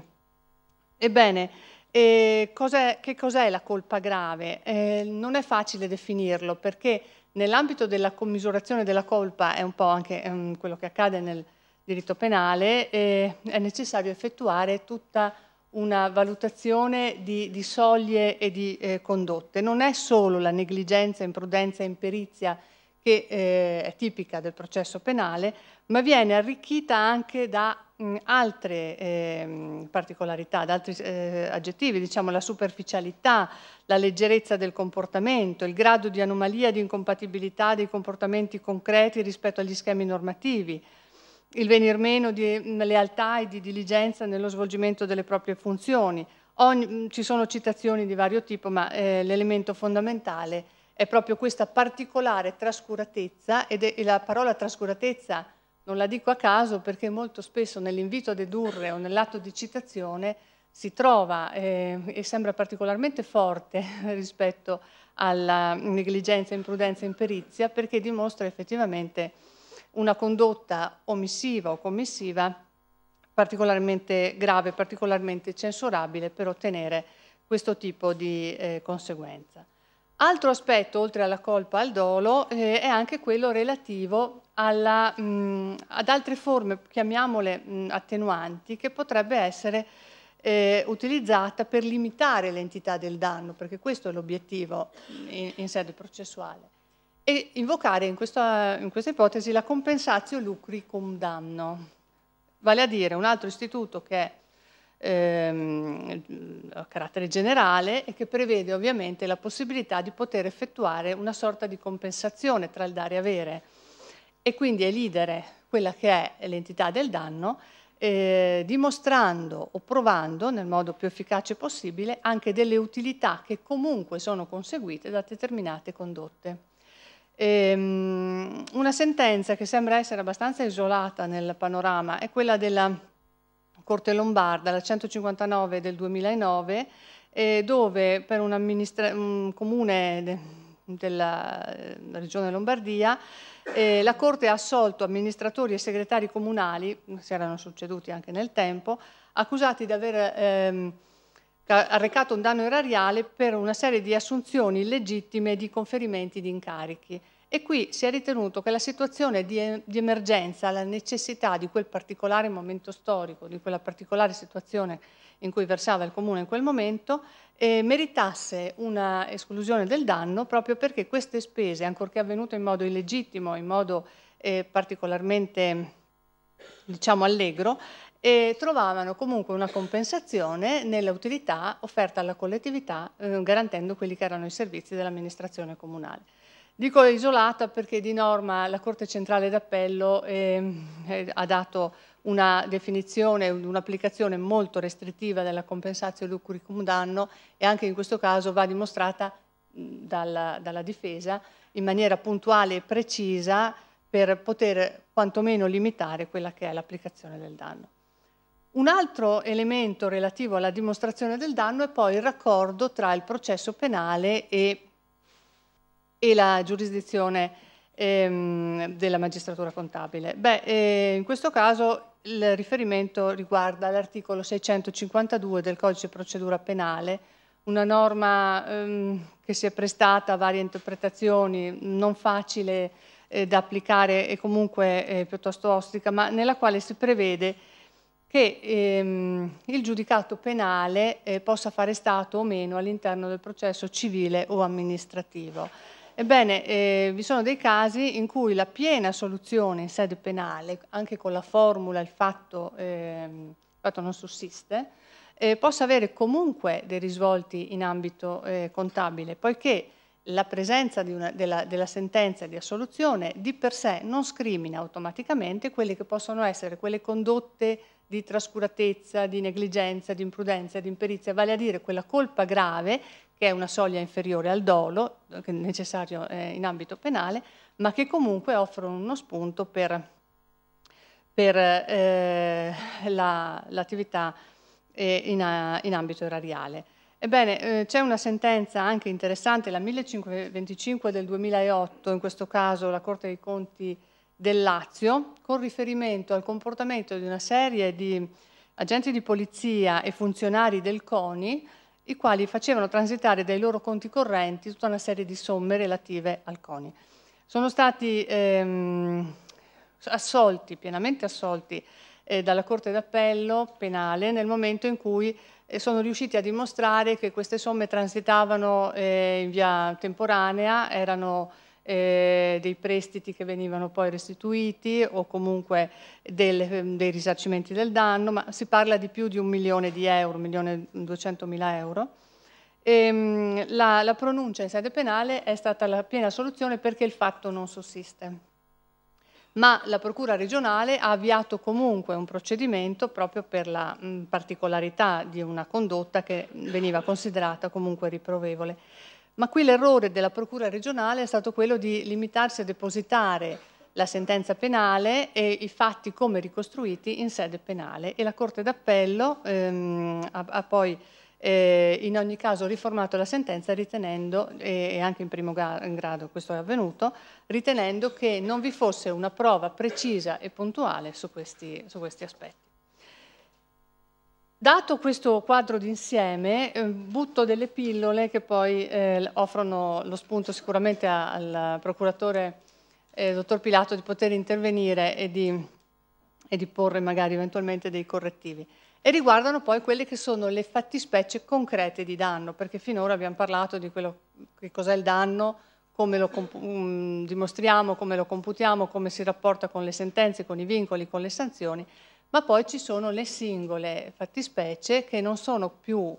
Ebbene, eh, cos che cos'è la colpa grave? Eh, non è facile definirlo perché Nell'ambito della commisurazione della colpa, è un po' anche um, quello che accade nel diritto penale, eh, è necessario effettuare tutta una valutazione di, di soglie e di eh, condotte. Non è solo la negligenza, imprudenza, imperizia che eh, è tipica del processo penale, ma viene arricchita anche da mh, mm, altre eh, particolarità, da altri eh, aggettivi, diciamo la superficialità, la leggerezza del comportamento, il grado di anomalia, di incompatibilità dei comportamenti concreti rispetto agli schemi normativi, il venir meno di mh, mm, lealtà e di diligenza nello svolgimento delle proprie funzioni. Ogni, mh, mm, ci sono citazioni di vario tipo, ma eh, l'elemento fondamentale è è proprio questa particolare trascuratezza, ed e la parola trascuratezza non la dico a caso perché molto spesso nell'invito a dedurre o nell'atto di citazione si trova eh, e sembra particolarmente forte [LAUGHS] rispetto alla negligenza, imprudenza, e imperizia, perché dimostra effettivamente una condotta omissiva o commissiva particolarmente grave, particolarmente censurabile per ottenere questo tipo di eh, conseguenza. Altro aspetto, oltre alla colpa al dolo, eh, è anche quello relativo alla, mh, mm, ad altre forme, chiamiamole mh, mm, attenuanti, che potrebbe essere eh, utilizzata per limitare l'entità del danno, perché questo è l'obiettivo mm, in, in, sede processuale, e invocare in questa, in questa ipotesi la compensatio lucri cum danno, vale a dire un altro istituto che è ehm, a carattere generale e che prevede ovviamente la possibilità di poter effettuare una sorta di compensazione tra il dare e avere e quindi elidere quella che è l'entità del danno eh, dimostrando o provando nel modo più efficace possibile anche delle utilità che comunque sono conseguite da determinate condotte. Ehm, una sentenza che sembra essere abbastanza isolata nel panorama è quella della Corte Lombarda, la 159 del 2009, eh, dove per un, un comune de della eh, regione Lombardia, eh, la Corte ha assolto amministratori e segretari comunali, si erano succeduti anche nel tempo, accusati di aver ehm, arrecato un danno erariale per una serie di assunzioni illegittime di conferimenti di incarichi e qui si è ritenuto che la situazione di, di, emergenza, la necessità di quel particolare momento storico, di quella particolare situazione in cui versava il comune in quel momento, eh, meritasse una esclusione del danno proprio perché queste spese, ancorché avvenute in modo illegittimo, in modo eh, particolarmente diciamo allegro, eh, trovavano comunque una compensazione nell'utilità offerta alla collettività eh, garantendo quelli che erano i servizi dell'amministrazione comunale. Dico isolata perché di norma la Corte Centrale d'Appello eh, eh, ha dato una definizione, un'applicazione molto restrittiva della compensazio lucuricum danno e anche in questo caso va dimostrata dalla, dalla difesa in maniera puntuale e precisa per poter quantomeno limitare quella che è l'applicazione del danno. Un altro elemento relativo alla dimostrazione del danno è poi il raccordo tra il processo penale e e la giurisdizione ehm, della magistratura contabile? Beh, eh, in questo caso il riferimento riguarda l'articolo 652 del codice di procedura penale, una norma ehm, che si è prestata a varie interpretazioni, non facile eh, da applicare e comunque eh, piuttosto ostica, ma nella quale si prevede che ehm, il giudicato penale eh, possa fare stato o meno all'interno del processo civile o amministrativo. Ebbene, eh, vi sono dei casi in cui la piena soluzione in sede penale, anche con la formula il fatto, eh, il fatto non sussiste, eh, possa avere comunque dei risvolti in ambito eh, contabile, poiché la presenza una, della, della, sentenza di assoluzione di per sé non scrimina automaticamente quelle che possono essere quelle condotte di trascuratezza, di negligenza, di imprudenza, di imperizia, vale a dire quella colpa grave che è una soglia inferiore al dolo, necessario eh, in ambito penale, ma che comunque offrono uno spunto per, per eh, l'attività la, eh, in, eh, in, ambito erariale. Ebbene, eh, c'è una sentenza anche interessante, la 1525 del 2008, in questo caso la Corte dei Conti del Lazio, con riferimento al comportamento di una serie di agenti di polizia e funzionari del CONI, i quali facevano transitare dai loro conti correnti tutta una serie di somme relative al CONI. Sono stati ehm, assolti, pienamente assolti, eh, dalla Corte d'Appello penale nel momento in cui eh, sono riusciti a dimostrare che queste somme transitavano eh, in via temporanea, erano eh, dei prestiti che venivano poi restituiti o comunque delle, ehm, dei risarcimenti del danno, ma si parla di più di un milione di euro, un milione e duecentomila euro. E, ehm, la, la pronuncia in sede penale è stata la piena soluzione perché il fatto non sussiste ma la Procura regionale ha avviato comunque un procedimento proprio per la particolarità di una condotta che veniva considerata comunque riprovevole ma qui l'errore della Procura regionale è stato quello di limitarsi a depositare la sentenza penale e i fatti come ricostruiti in sede penale e la Corte d'Appello ehm, ha, ha, poi eh, in ogni caso riformato la sentenza ritenendo, e, e anche in primo grado questo è avvenuto, ritenendo che non vi fosse una prova precisa e puntuale su questi, su questi aspetti. Dato questo quadro d'insieme, eh, butto delle pillole che poi eh, offrono lo spunto sicuramente al procuratore eh, dottor Pilato di poter intervenire e di, e di, porre magari eventualmente dei correttivi. E riguardano poi quelle che sono le fattispecie concrete di danno, perché finora abbiamo parlato di quello che cos'è il danno, come lo um, dimostriamo, come lo computiamo, come si rapporta con le sentenze, con i vincoli, con le sanzioni ma poi ci sono le singole fattispecie che non sono più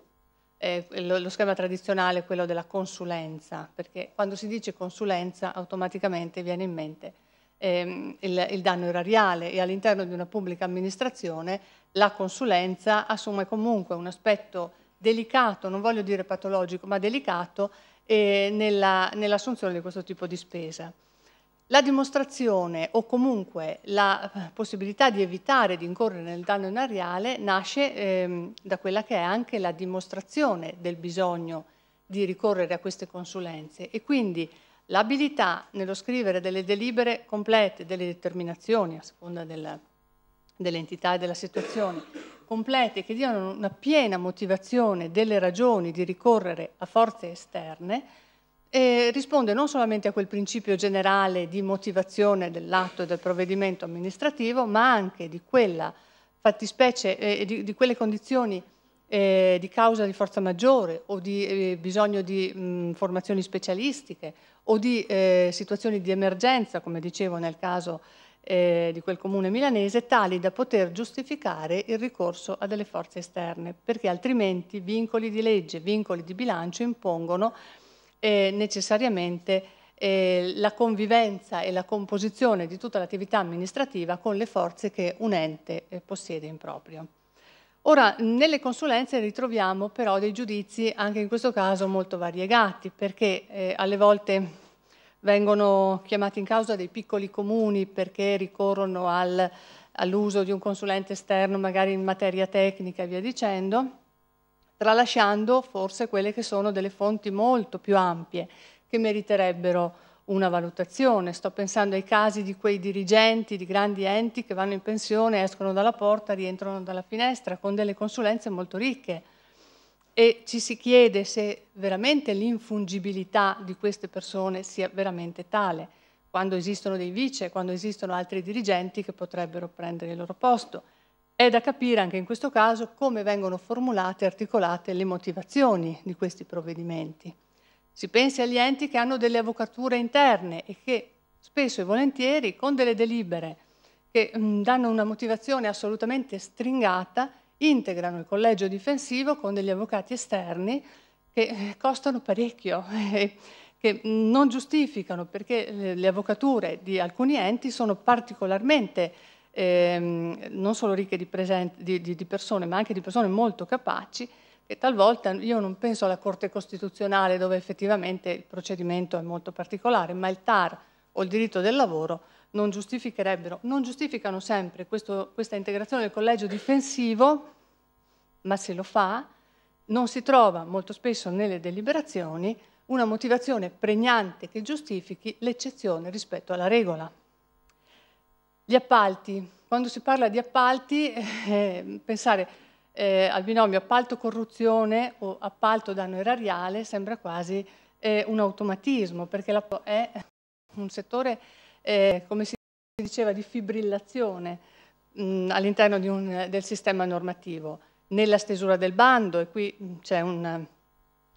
eh, lo, lo, schema tradizionale, quello della consulenza, perché quando si dice consulenza automaticamente viene in mente ehm, il, il danno erariale e all'interno di una pubblica amministrazione la consulenza assume comunque un aspetto delicato, non voglio dire patologico, ma delicato eh, nell'assunzione di questo tipo di spesa. La dimostrazione o comunque la eh, possibilità di evitare di incorrere nel danno inariale nasce ehm, da quella che è anche la dimostrazione del bisogno di ricorrere a queste consulenze e quindi l'abilità nello scrivere delle delibere complete, delle determinazioni a seconda dell'entità e della situazione, complete che diano una piena motivazione delle ragioni di ricorrere a forze esterne, eh, risponde non solamente a quel principio generale di motivazione dell'atto e del provvedimento amministrativo, ma anche di quella fattispecie eh, di, di, quelle condizioni eh, di causa di forza maggiore o di eh, bisogno di mh, formazioni specialistiche o di eh, situazioni di emergenza, come dicevo nel caso eh, di quel comune milanese, tali da poter giustificare il ricorso a delle forze esterne, perché altrimenti vincoli di legge, vincoli di bilancio impongono eh, necessariamente eh, la convivenza e la composizione di tutta l'attività amministrativa con le forze che un ente eh, possiede in proprio. Ora, nelle consulenze ritroviamo però dei giudizi, anche in questo caso, molto variegati, perché eh, alle volte vengono chiamati in causa dei piccoli comuni perché ricorrono al, all'uso di un consulente esterno, magari in materia tecnica e via dicendo, tralasciando forse quelle che sono delle fonti molto più ampie che meriterebbero una valutazione. Sto pensando ai casi di quei dirigenti di grandi enti che vanno in pensione, escono dalla porta, rientrano dalla finestra con delle consulenze molto ricche e ci si chiede se veramente l'infungibilità di queste persone sia veramente tale, quando esistono dei vice, quando esistono altri dirigenti che potrebbero prendere il loro posto. È da capire anche in questo caso come vengono formulate e articolate le motivazioni di questi provvedimenti. Si pensi agli enti che hanno delle avvocature interne e che spesso e volentieri con delle delibere che mm, danno una motivazione assolutamente stringata integrano il collegio difensivo con degli avvocati esterni che eh, costano parecchio [LAUGHS] e che non giustificano perché eh, le avvocature di alcuni enti sono particolarmente ehm, non solo ricche di, presenti, di, di, di persone, ma anche di persone molto capaci, e talvolta io non penso alla Corte Costituzionale dove effettivamente il procedimento è molto particolare, ma il TAR o il diritto del lavoro non giustificherebbero, non giustificano sempre questo, questa integrazione del collegio difensivo, ma se lo fa, non si trova molto spesso nelle deliberazioni una motivazione pregnante che giustifichi l'eccezione rispetto alla regola. Gli appalti. Quando si parla di appalti, [LAUGHS] eh, pensare eh, al binomio appalto-corruzione o appalto-danno erariale sembra quasi eh, un automatismo, perché l'appalto è un settore, eh, come si diceva, di fibrillazione mm, all'interno del sistema normativo. Nella stesura del bando, e qui mm, c'è un,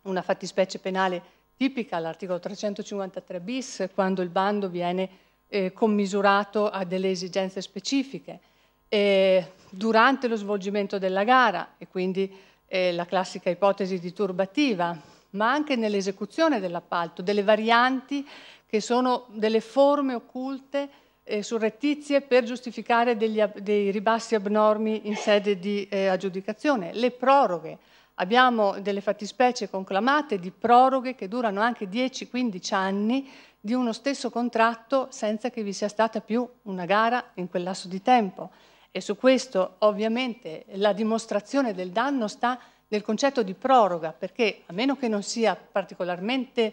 una fattispecie penale tipica, l'articolo 353 bis, quando il bando viene eh, commisurato a delle esigenze specifiche. Eh, durante lo svolgimento della gara, e quindi eh, la classica ipotesi di turbativa, ma anche nell'esecuzione dell'appalto, delle varianti che sono delle forme occulte eh, surrettizie per giustificare degli, dei ribassi abnormi in sede di eh, aggiudicazione. Le proroghe. Abbiamo delle fattispecie conclamate di proroghe che durano anche 10-15 anni di uno stesso contratto senza che vi sia stata più una gara in quel lasso di tempo. E su questo ovviamente la dimostrazione del danno sta nel concetto di proroga, perché a meno che non sia particolarmente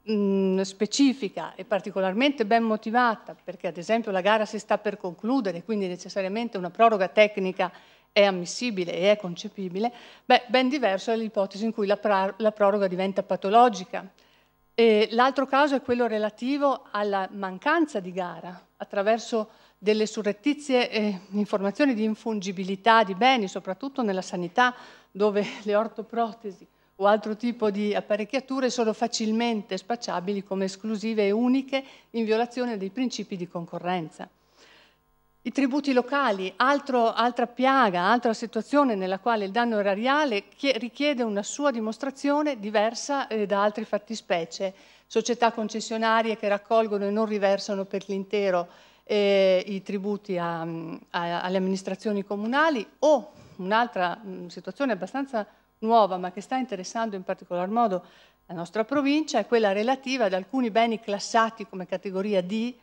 mh, mm, specifica e particolarmente ben motivata, perché ad esempio la gara si sta per concludere, quindi necessariamente una proroga tecnica è ammissibile e è concepibile, beh, ben diverso è l'ipotesi in cui la, la proroga diventa patologica l'altro caso è quello relativo alla mancanza di gara attraverso delle surrettizie eh, informazioni di infungibilità di beni, soprattutto nella sanità dove le ortoprotesi o altro tipo di apparecchiature sono facilmente spacciabili come esclusive e uniche in violazione dei principi di concorrenza. I tributi locali, altro, altra piaga, altra situazione nella quale il danno erariale richiede una sua dimostrazione diversa eh, da altre fattispecie. Società concessionarie che raccolgono e non riversano per l'intero eh, i tributi a, mm, a, alle amministrazioni comunali o un'altra mm, situazione abbastanza nuova ma che sta interessando in particolar modo la nostra provincia è quella relativa ad alcuni beni classati come categoria D,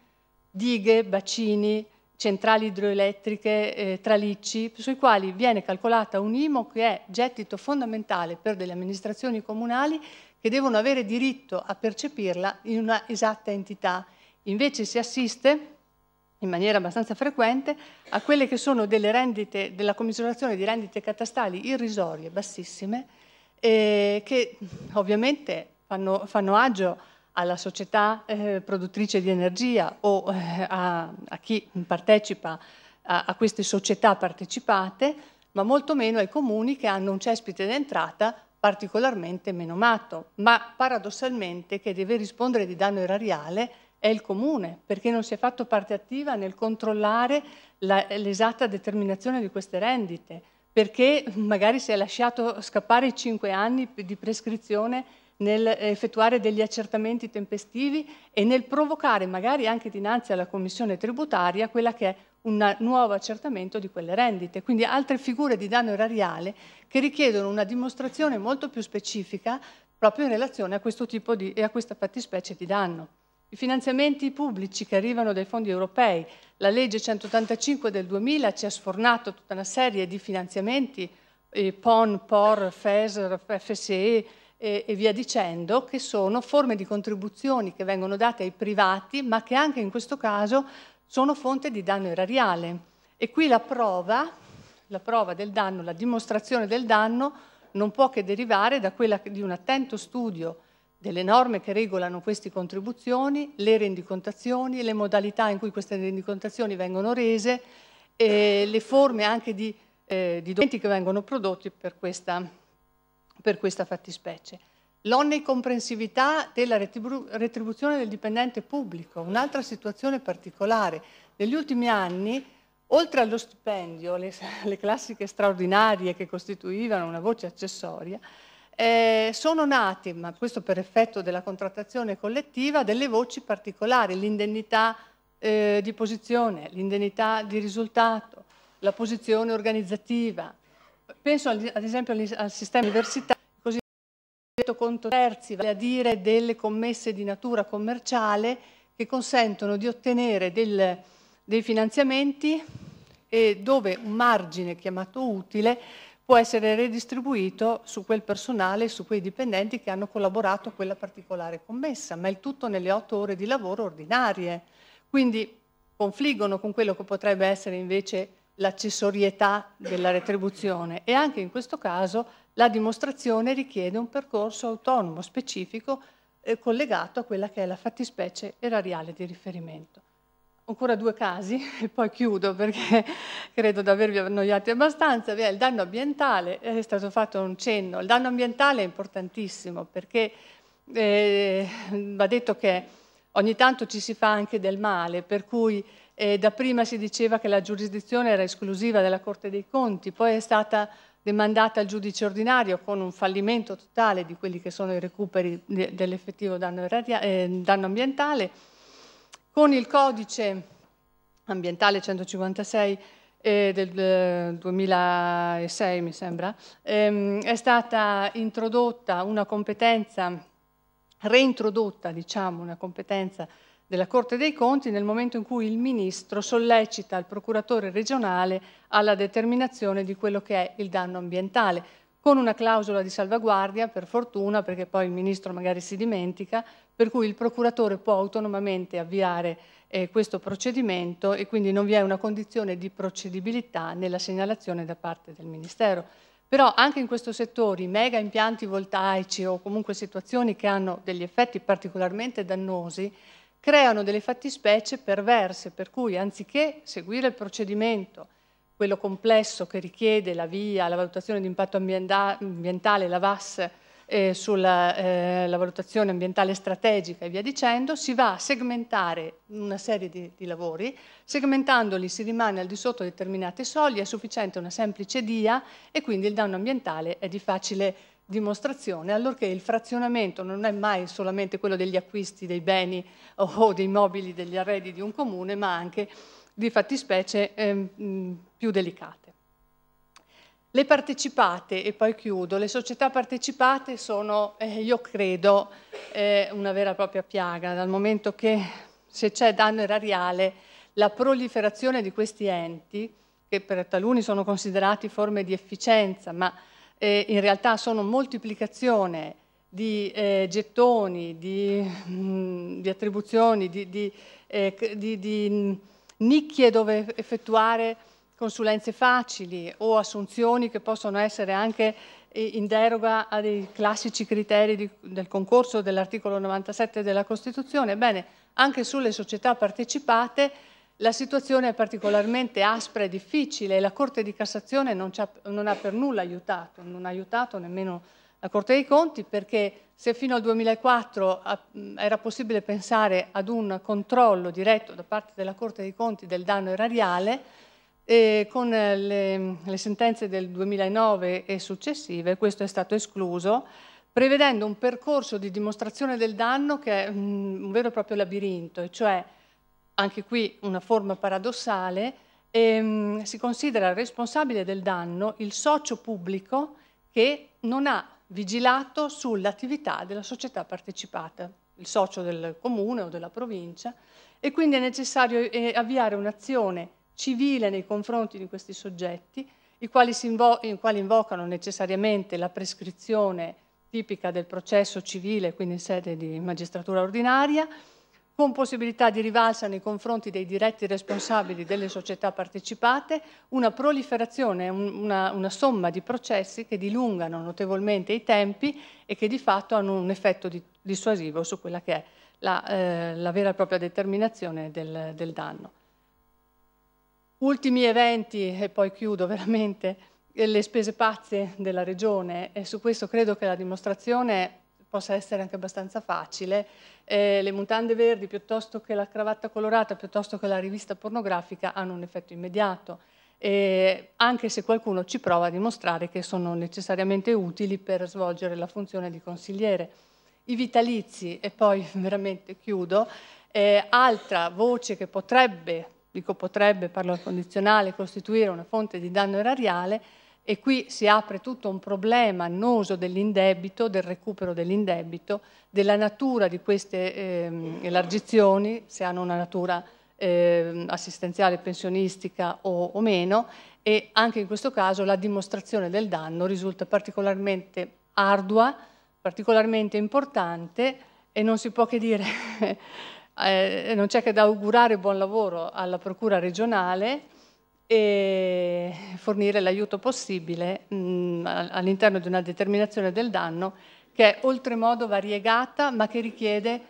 dighe, bacini, centrali idroelettriche, eh, tralicci, sui quali viene calcolata un IMO che è gettito fondamentale per delle amministrazioni comunali che devono avere diritto a percepirla in una esatta entità. Invece si assiste in maniera abbastanza frequente a quelle che sono delle rendite, della commisurazione di rendite catastali irrisorie, bassissime, eh, che ovviamente fanno, fanno agio alla società eh, produttrice di energia o eh, a, a, chi partecipa a, a queste società partecipate, ma molto meno ai comuni che hanno un cespite d'entrata particolarmente menomato, ma paradossalmente che deve rispondere di danno erariale è il comune, perché non si è fatto parte attiva nel controllare l'esatta determinazione di queste rendite, perché magari si è lasciato scappare i cinque anni di prescrizione nel effettuare degli accertamenti tempestivi e nel provocare magari anche dinanzi alla commissione tributaria quella che è un nuovo accertamento di quelle rendite, quindi altre figure di danno erariale che richiedono una dimostrazione molto più specifica proprio in relazione a questo tipo di, e a questa fattispecie di danno. I finanziamenti pubblici che arrivano dai fondi europei, la legge 185 del 2000 ci ha sfornato tutta una serie di finanziamenti, eh, PON, POR, FESR, FSE, e, e via dicendo, che sono forme di contribuzioni che vengono date ai privati, ma che anche in questo caso sono fonte di danno erariale. E qui la prova, la prova del danno, la dimostrazione del danno, non può che derivare da quella di un attento studio delle norme che regolano queste contribuzioni, le rendicontazioni, le modalità in cui queste rendicontazioni vengono rese, le forme anche di, eh, di documenti che vengono prodotti per questa per questa fattispecie. L'onnicomprensività della retribu retribuzione del dipendente pubblico, un'altra situazione particolare. Negli ultimi anni, oltre allo stipendio, le, le classiche straordinarie che costituivano una voce accessoria, eh, sono nate, ma questo per effetto della contrattazione collettiva, delle voci particolari, l'indennità eh, di posizione, l'indennità di risultato, la posizione organizzativa, Penso ad esempio al sistema universitario, così detto conto terzi, vale a dire delle commesse di natura commerciale che consentono di ottenere del, dei finanziamenti e dove un margine chiamato utile può essere redistribuito su quel personale, su quei dipendenti che hanno collaborato a quella particolare commessa, ma il tutto nelle otto ore di lavoro ordinarie. Quindi confliggono con quello che potrebbe essere invece l'accessorietà della retribuzione e anche in questo caso la dimostrazione richiede un percorso autonomo specifico eh, collegato a quella che è la fattispecie erariale di riferimento. Ancora due casi [LAUGHS] e poi chiudo perché [LAUGHS] credo di avervi annoiati abbastanza. il danno ambientale eh, è stato fatto un cenno. Il danno ambientale è importantissimo perché eh, va detto che ogni tanto ci si fa anche del male, per cui eh, prima si diceva che la giurisdizione era esclusiva della Corte dei Conti, poi è stata demandata al giudice ordinario con un fallimento totale di quelli che sono i recuperi dell'effettivo danno, eh, danno, ambientale. Con il codice ambientale 156 eh, del 2006, eh, mi sembra, ehm, è stata introdotta una competenza, reintrodotta diciamo, una competenza della Corte dei Conti nel momento in cui il Ministro sollecita il procuratore regionale alla determinazione di quello che è il danno ambientale, con una clausola di salvaguardia, per fortuna, perché poi il Ministro magari si dimentica, per cui il procuratore può autonomamente avviare eh, questo procedimento e quindi non vi è una condizione di procedibilità nella segnalazione da parte del Ministero. Però anche in questo settore i mega impianti voltaici o comunque situazioni che hanno degli effetti particolarmente dannosi creano delle fattispecie perverse, per cui anziché seguire il procedimento, quello complesso che richiede la via, la valutazione di impatto ambientale, la VAS eh, sulla eh, valutazione ambientale strategica e via dicendo, si va a segmentare una serie di, di lavori, segmentandoli si rimane al di sotto di determinate soglie, è sufficiente una semplice DIA e quindi il danno ambientale è di facile dimostrazione, allorché il frazionamento non è mai solamente quello degli acquisti dei beni o dei mobili, degli arredi di un comune, ma anche di fattispecie eh, più delicate. Le partecipate, e poi chiudo, le società partecipate sono, eh, io credo, eh, una vera e propria piaga, dal momento che se c'è danno erariale, la proliferazione di questi enti, che per taluni sono considerati forme di efficienza, ma eh, in realtà sono moltiplicazione di eh, gettoni, di, mh, mm, di, attribuzioni, di, di, eh, di mm, nicchie dove effettuare consulenze facili o assunzioni che possono essere anche eh, in deroga a dei classici criteri di, del concorso dell'articolo 97 della Costituzione. Bene, anche sulle società partecipate la situazione è particolarmente aspra e difficile e la Corte di Cassazione non, ha, non ha per nulla aiutato, non ha aiutato nemmeno la Corte dei Conti perché se fino al 2004 ah, era possibile pensare ad un controllo diretto da parte della Corte dei Conti del danno erariale, e eh, con le, le, sentenze del 2009 e successive questo è stato escluso, prevedendo un percorso di dimostrazione del danno che è un vero e proprio labirinto, e cioè anche qui una forma paradossale, ehm, si considera responsabile del danno il socio pubblico che non ha vigilato sull'attività della società partecipata, il socio del comune o della provincia, e quindi è necessario eh, avviare un'azione civile nei confronti di questi soggetti, i quali, invo i quali invocano necessariamente la prescrizione tipica del processo civile, quindi in sede di magistratura ordinaria, con possibilità di rivalsa nei confronti dei diretti responsabili delle società partecipate, una proliferazione, una, una somma di processi che dilungano notevolmente i tempi e che di fatto hanno un effetto di, dissuasivo su quella che è la, eh, la vera e propria determinazione del, del danno. Ultimi eventi, e poi chiudo veramente, eh, le spese pazze della Regione e su questo credo che la dimostrazione possa essere anche abbastanza facile, eh, le mutande verdi piuttosto che la cravatta colorata, piuttosto che la rivista pornografica hanno un effetto immediato, eh, anche se qualcuno ci prova a dimostrare che sono necessariamente utili per svolgere la funzione di consigliere. I vitalizi, e poi [LAUGHS] veramente chiudo, eh, altra voce che potrebbe, dico potrebbe, parlo al condizionale, costituire una fonte di danno erariale, e qui si apre tutto un problema annoso dell'indebito, del recupero dell'indebito, della natura di queste eh, elargizioni, se hanno una natura eh, assistenziale, pensionistica o, o, meno, e anche in questo caso la dimostrazione del danno risulta particolarmente ardua, particolarmente importante e non si può che dire, [LAUGHS] eh, non c'è che da augurare buon lavoro alla Procura regionale e fornire l'aiuto possibile mm, all'interno di una determinazione del danno che è oltremodo variegata ma che richiede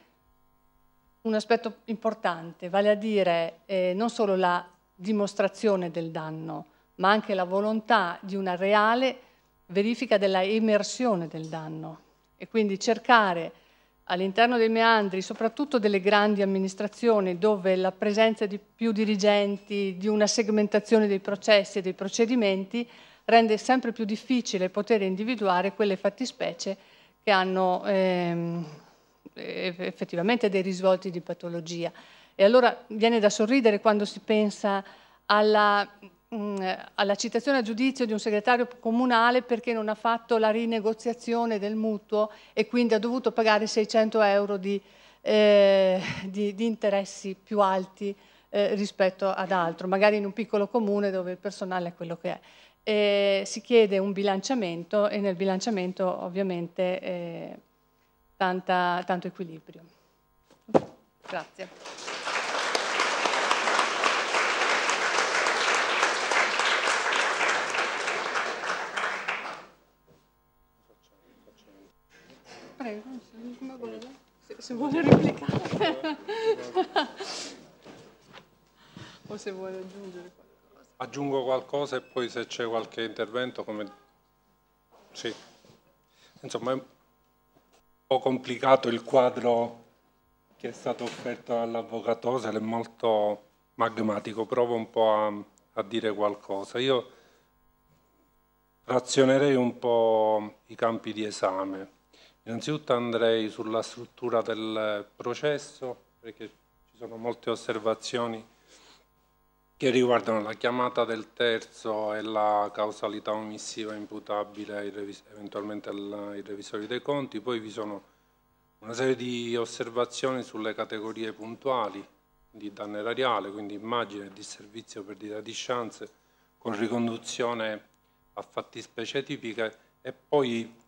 un aspetto importante, vale a dire eh, non solo la dimostrazione del danno, ma anche la volontà di una reale verifica della emersione del danno e quindi cercare all'interno dei meandri, soprattutto delle grandi amministrazioni, dove la presenza di più dirigenti, di una segmentazione dei processi e dei procedimenti, rende sempre più difficile poter individuare quelle fattispecie che hanno ehm, effettivamente dei risvolti di patologia. E allora viene da sorridere quando si pensa alla Mm, alla citazione a giudizio di un segretario comunale perché non ha fatto la rinegoziazione del mutuo e quindi ha dovuto pagare 600 euro di, eh, di, di interessi più alti eh, rispetto ad altro, magari in un piccolo comune dove il personale è quello che è. E si chiede un bilanciamento e nel bilanciamento ovviamente eh, tanta, tanto equilibrio. Grazie. Prego, se, se vuole replicare o se vuole aggiungere qualcosa. Aggiungo qualcosa e poi se c'è qualche intervento come... Sì. Insomma è un po' complicato il quadro che è stato offerto dall'avvocato Sele, è molto magmatico, provo un po' a, a dire qualcosa. Io razionerei un po' i campi di esame Innanzitutto andrei sulla struttura del processo, perché ci sono molte osservazioni che riguardano la chiamata del terzo e la causalità omissiva imputabile eventualmente ai revisori dei conti, poi vi sono una serie di osservazioni sulle categorie puntuali di danno erariale, quindi immagine, disservizio, perdita di chance, con riconduzione a fattispecie tipiche e poi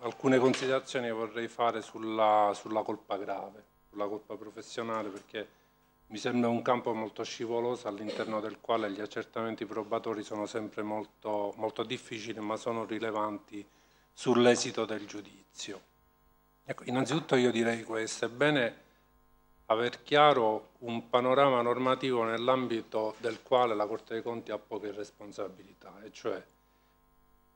alcune considerazioni vorrei fare sulla, sulla, colpa grave, sulla colpa professionale, perché mi sembra un campo molto scivoloso all'interno del quale gli accertamenti probatori sono sempre molto, molto difficili, ma sono rilevanti sull'esito del giudizio. Ecco, innanzitutto io direi questo, è bene aver chiaro un panorama normativo nell'ambito del quale la Corte dei Conti ha poche responsabilità, e cioè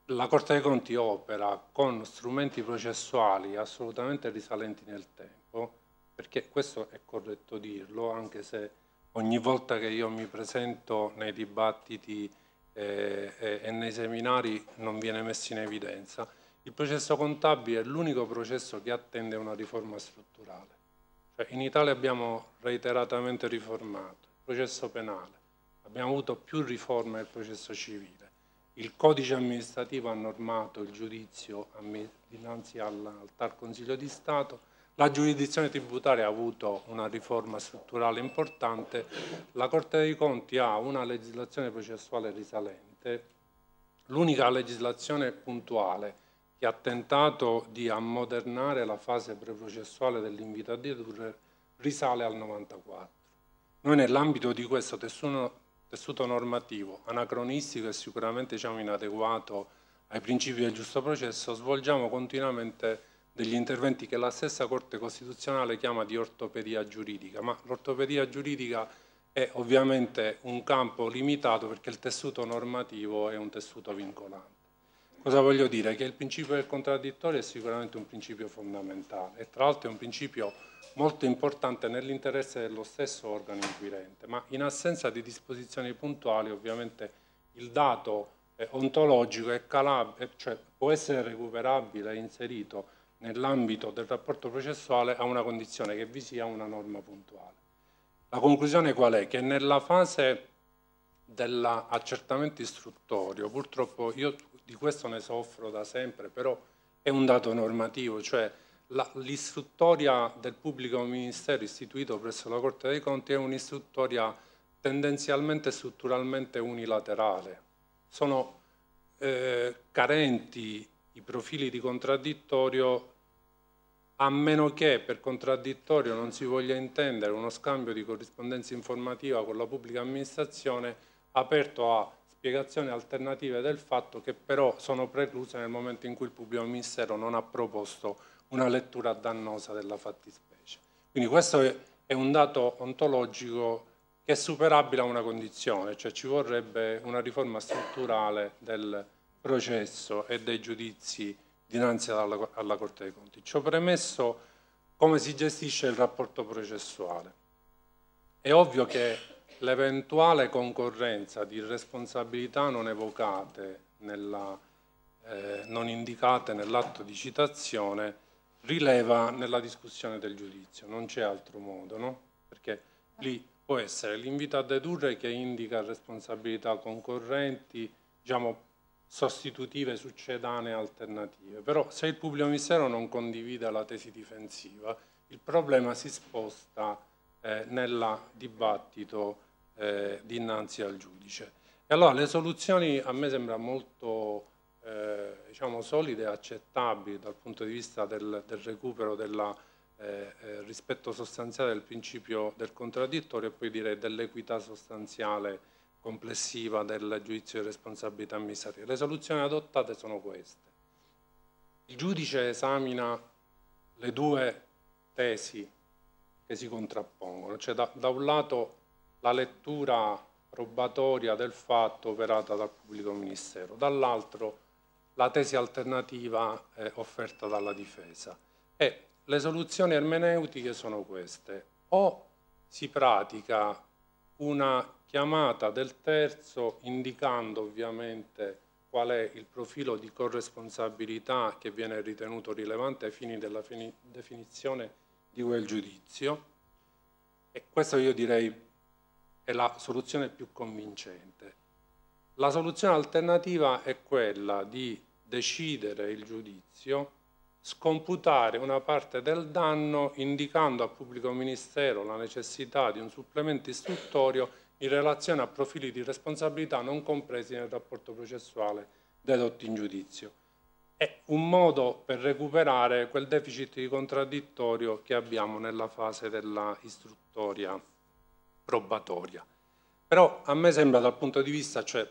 la Corte dei Conti opera con strumenti processuali assolutamente risalenti nel tempo, perché questo è corretto dirlo, anche se ogni volta che io mi presento nei dibattiti eh, e nei seminari non viene messo in evidenza, il processo contabile è l'unico processo che attende una riforma strutturale. Cioè, in Italia abbiamo reiteratamente riformato il processo penale, abbiamo avuto più riforme del processo civile il codice amministrativo ha normato il giudizio dinanzi al, al TAR Consiglio di Stato, la giurisdizione tributaria ha avuto una riforma strutturale importante, la Corte dei Conti ha una legislazione processuale risalente, l'unica legislazione puntuale che ha tentato di ammodernare la fase preprocessuale dell'invito a dedurre risale al 94. Noi nell'ambito di questo tessuto tessuto normativo anacronistico e sicuramente diciamo, inadeguato ai principi del giusto processo, svolgiamo continuamente degli interventi che la stessa Corte Costituzionale chiama di ortopedia giuridica, ma l'ortopedia giuridica è ovviamente un campo limitato perché il tessuto normativo è un tessuto vincolante. Cosa voglio dire? Che il principio del contraddittorio è sicuramente un principio fondamentale e tra l'altro è un principio molto importante nell'interesse dello stesso organo inquirente, ma in assenza di disposizioni puntuali ovviamente il dato eh, ontologico è calabile, eh, cioè può essere recuperabile e inserito nell'ambito del rapporto processuale a una condizione che vi sia una norma puntuale. La conclusione qual è? Che nella fase dell'accertamento istruttorio, purtroppo io di questo ne soffro da sempre, però è un dato normativo, cioè l'istruttoria del pubblico ministero istituito presso la Corte dei Conti è un'istruttoria tendenzialmente e strutturalmente unilaterale. Sono eh, carenti i profili di contraddittorio a meno che per contraddittorio non si voglia intendere uno scambio di corrispondenza informativa con la pubblica amministrazione aperto a spiegazioni alternative del fatto che però sono precluse nel momento in cui il pubblico ministero non ha proposto una lettura dannosa della fattispecie. Quindi questo è un dato ontologico che è superabile a una condizione, cioè ci vorrebbe una riforma strutturale del processo e dei giudizi dinanzi alla, alla Corte dei Conti. Ciò premesso, come si gestisce il rapporto processuale? È ovvio che l'eventuale concorrenza di responsabilità non evocate, nella, eh, non indicate nell'atto di citazione, rileva nella discussione del giudizio, non c'è altro modo, no? perché lì può essere l'invito a dedurre che indica responsabilità concorrenti, diciamo sostitutive, succedanee, alternative. Però se il pubblico ministero non condivide la tesi difensiva, il problema si sposta eh, nel dibattito eh, dinanzi al giudice. E allora le soluzioni a me sembra molto eh, diciamo, solide e accettabili dal punto di vista del, del recupero del eh, eh, rispetto sostanziale del principio del contraddittorio e poi direi dell'equità sostanziale complessiva del giudizio di responsabilità amministrativa. Le soluzioni adottate sono queste. Il giudice esamina le due tesi che si contrappongono, cioè da, da un lato la lettura probatoria del fatto operata dal pubblico ministero, dall'altro la tesi alternativa eh, offerta dalla difesa. E le soluzioni ermeneutiche sono queste. O si pratica una chiamata del terzo indicando ovviamente qual è il profilo di corresponsabilità che viene ritenuto rilevante ai fini della fini definizione di quel giudizio e questa io direi è la soluzione più convincente la soluzione alternativa è quella di decidere il giudizio, scomputare una parte del danno indicando al pubblico ministero la necessità di un supplemento istruttorio in relazione a profili di responsabilità non compresi nel rapporto processuale dedotti in giudizio. È un modo per recuperare quel deficit di contraddittorio che abbiamo nella fase della istruttoria probatoria. Però a me sembra dal punto di vista, cioè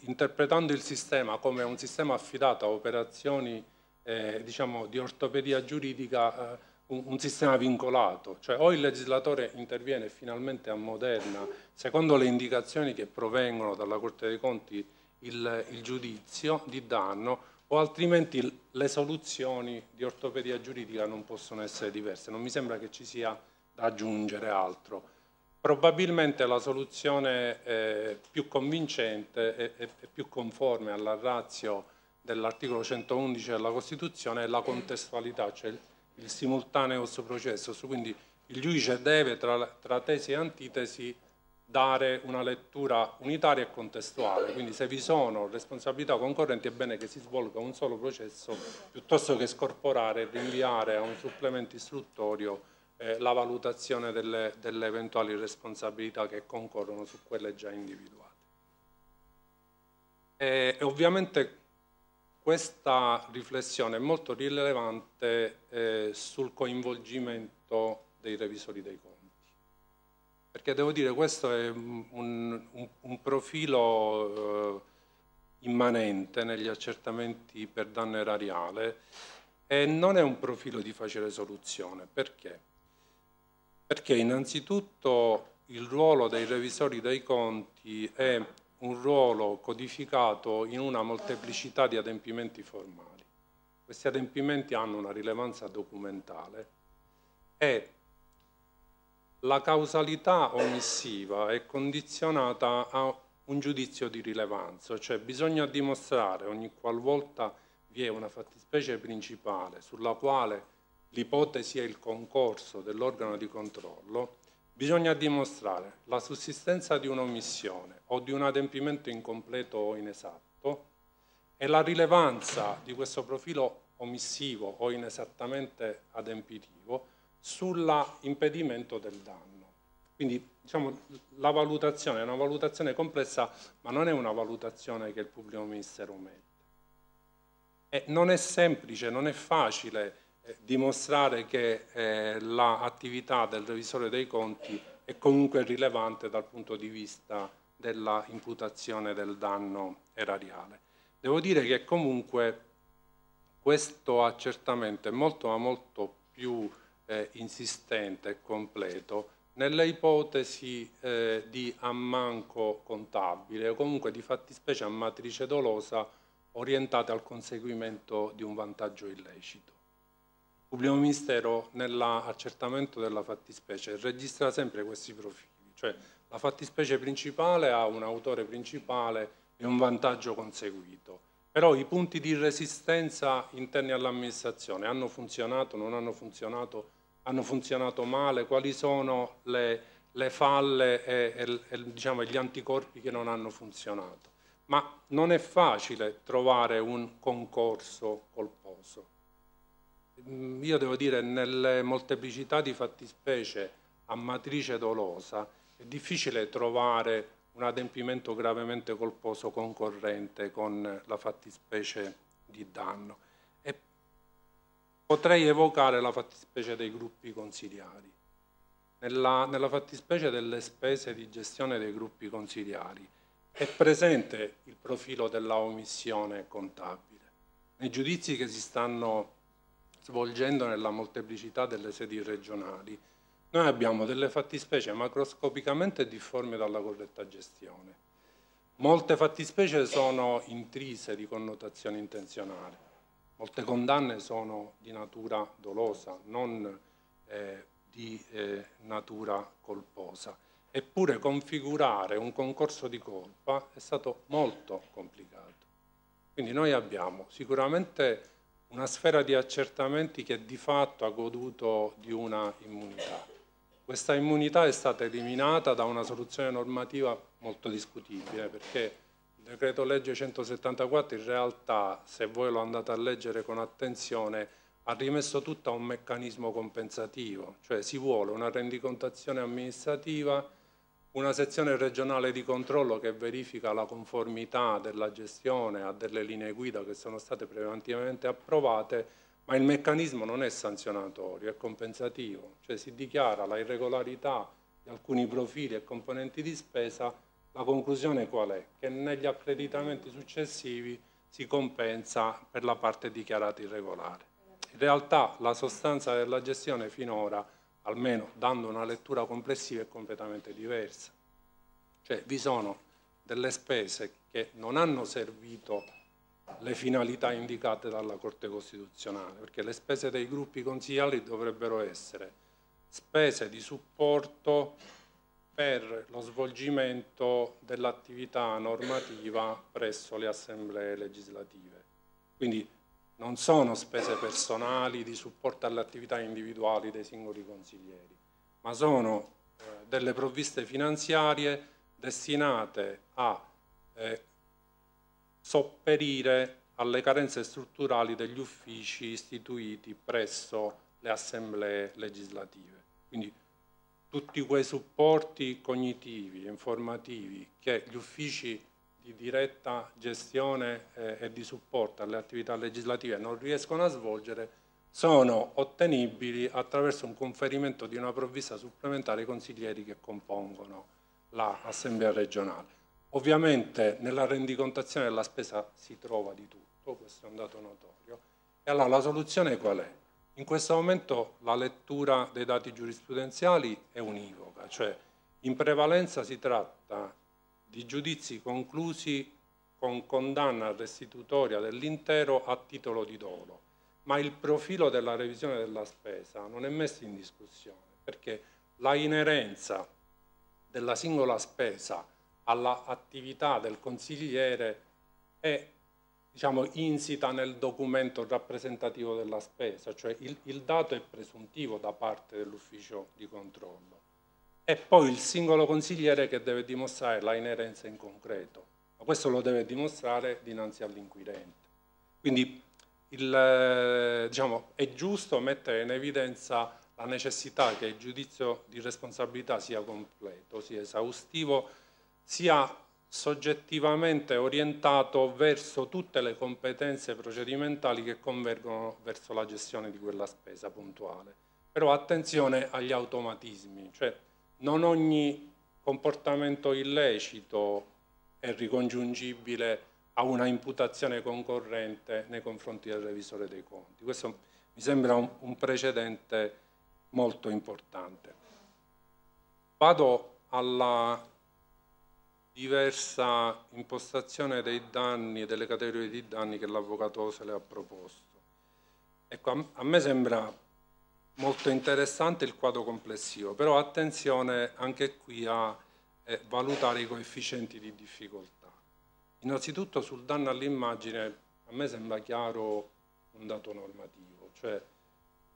interpretando il sistema come un sistema affidato a operazioni eh, diciamo, di ortopedia giuridica, eh, un, un, sistema vincolato, cioè o il legislatore interviene finalmente a moderna, secondo le indicazioni che provengono dalla Corte dei Conti, il, il giudizio di danno, o altrimenti le soluzioni di ortopedia giuridica non possono essere diverse. Non mi sembra che ci sia da aggiungere altro. Probabilmente la soluzione eh, più convincente e, e, più conforme alla razio dell'articolo 111 della Costituzione è la contestualità, cioè il, il simultaneo processo. Quindi il giudice deve tra, tra tesi e antitesi dare una lettura unitaria e contestuale, quindi se vi sono responsabilità concorrenti è bene che si svolga un solo processo piuttosto che scorporare e rinviare a un supplemento istruttorio eh, la valutazione delle, delle eventuali responsabilità che concorrono su quelle già individuate. E, e ovviamente questa riflessione è molto rilevante eh, sul coinvolgimento dei revisori dei conti, perché devo dire questo è un, un, un profilo eh, immanente negli accertamenti per danno erariale e non è un profilo di facile soluzione, perché? Perché innanzitutto il ruolo dei revisori dei conti è un ruolo codificato in una molteplicità di adempimenti formali. Questi adempimenti hanno una rilevanza documentale e la causalità omissiva è condizionata a un giudizio di rilevanza, cioè bisogna dimostrare ogni qualvolta vi è una fattispecie principale sulla quale l'ipotesi e il concorso dell'organo di controllo, bisogna dimostrare la sussistenza di un'omissione o di un adempimento incompleto o inesatto e la rilevanza di questo profilo omissivo o inesattamente adempitivo sull'impedimento del danno. Quindi diciamo, la valutazione è una valutazione complessa, ma non è una valutazione che il pubblico ministero mette. E non è semplice, non è facile eh, dimostrare che eh, l'attività del revisore dei conti è comunque rilevante dal punto di vista della imputazione del danno erariale. Devo dire che comunque questo accertamento è molto ma molto più eh, insistente e completo nelle ipotesi eh, di ammanco contabile o comunque di fattispecie a matrice dolosa orientate al conseguimento di un vantaggio illecito pubblico ministero nell'accertamento della fattispecie registra sempre questi profili, cioè la fattispecie principale ha un autore principale e un vantaggio conseguito, però i punti di resistenza interni all'amministrazione hanno funzionato, non hanno funzionato, hanno funzionato male, quali sono le, le falle e, e, e diciamo, gli anticorpi che non hanno funzionato. Ma non è facile trovare un concorso colposo. Mm, io devo dire, nelle molteplicità di fattispecie a matrice dolosa è difficile trovare un adempimento gravemente colposo concorrente con la fattispecie di danno. E potrei evocare la fattispecie dei gruppi consigliari. Nella, nella fattispecie delle spese di gestione dei gruppi consigliari è presente il profilo della omissione contabile. Nei giudizi che si stanno svolgendo nella molteplicità delle sedi regionali. Noi abbiamo delle fattispecie macroscopicamente difforme dalla corretta gestione. Molte fattispecie sono intrise di connotazione intenzionale, molte condanne sono di natura dolosa, non eh, di eh, natura colposa. Eppure configurare un concorso di colpa è stato molto complicato. Quindi noi abbiamo sicuramente una sfera di accertamenti che di fatto ha goduto di una immunità. Questa immunità è stata eliminata da una soluzione normativa molto discutibile perché il decreto legge 174 in realtà, se voi lo andate a leggere con attenzione, ha rimesso tutto a un meccanismo compensativo, cioè si vuole una rendicontazione amministrativa una sezione regionale di controllo che verifica la conformità della gestione a delle linee guida che sono state preventivamente approvate, ma il meccanismo non è sanzionatorio, è compensativo, cioè si dichiara la irregolarità di alcuni profili e componenti di spesa, la conclusione qual è? Che negli accreditamenti successivi si compensa per la parte dichiarata irregolare. In realtà la sostanza della gestione finora almeno dando una lettura complessiva, è completamente diversa. Cioè vi sono delle spese che non hanno servito le finalità indicate dalla Corte Costituzionale, perché le spese dei gruppi consigliali dovrebbero essere spese di supporto per lo svolgimento dell'attività normativa presso le assemblee legislative. Quindi non sono spese personali di supporto alle attività individuali dei singoli consiglieri, ma sono eh, delle provviste finanziarie destinate a eh, sopperire alle carenze strutturali degli uffici istituiti presso le assemblee legislative. Quindi tutti quei supporti cognitivi, informativi che gli uffici di diretta gestione eh, e di supporto alle attività legislative non riescono a svolgere sono ottenibili attraverso un conferimento di una provvista supplementare ai consiglieri che compongono l'Assemblea regionale. Ovviamente nella rendicontazione della spesa si trova di tutto, questo è un dato notorio. E allora la soluzione qual è? In questo momento la lettura dei dati giurisprudenziali è univoca, cioè in prevalenza si tratta di giudizi conclusi con condanna restitutoria dell'intero a titolo di dolo, ma il profilo della revisione della spesa non è messo in discussione perché la inerenza della singola spesa all'attività del consigliere è diciamo, insita nel documento rappresentativo della spesa, cioè il, il dato è presuntivo da parte dell'ufficio di controllo è poi il singolo consigliere che deve dimostrare la inerenza in concreto, ma questo lo deve dimostrare dinanzi all'inquirente. Quindi il, eh, diciamo, è giusto mettere in evidenza la necessità che il giudizio di responsabilità sia completo, sia esaustivo, sia soggettivamente orientato verso tutte le competenze procedimentali che convergono verso la gestione di quella spesa puntuale. Però attenzione agli automatismi, cioè non ogni comportamento illecito è ricongiungibile a una imputazione concorrente nei confronti del revisore dei conti. Questo mi sembra un, un precedente molto importante. Vado alla diversa impostazione dei danni, e delle categorie di danni che l'avvocato se le ha proposto. Ecco, a, me sembra molto interessante il quadro complessivo, però attenzione anche qui a eh, valutare i coefficienti di difficoltà. Innanzitutto sul danno all'immagine a me sembra chiaro un dato normativo, cioè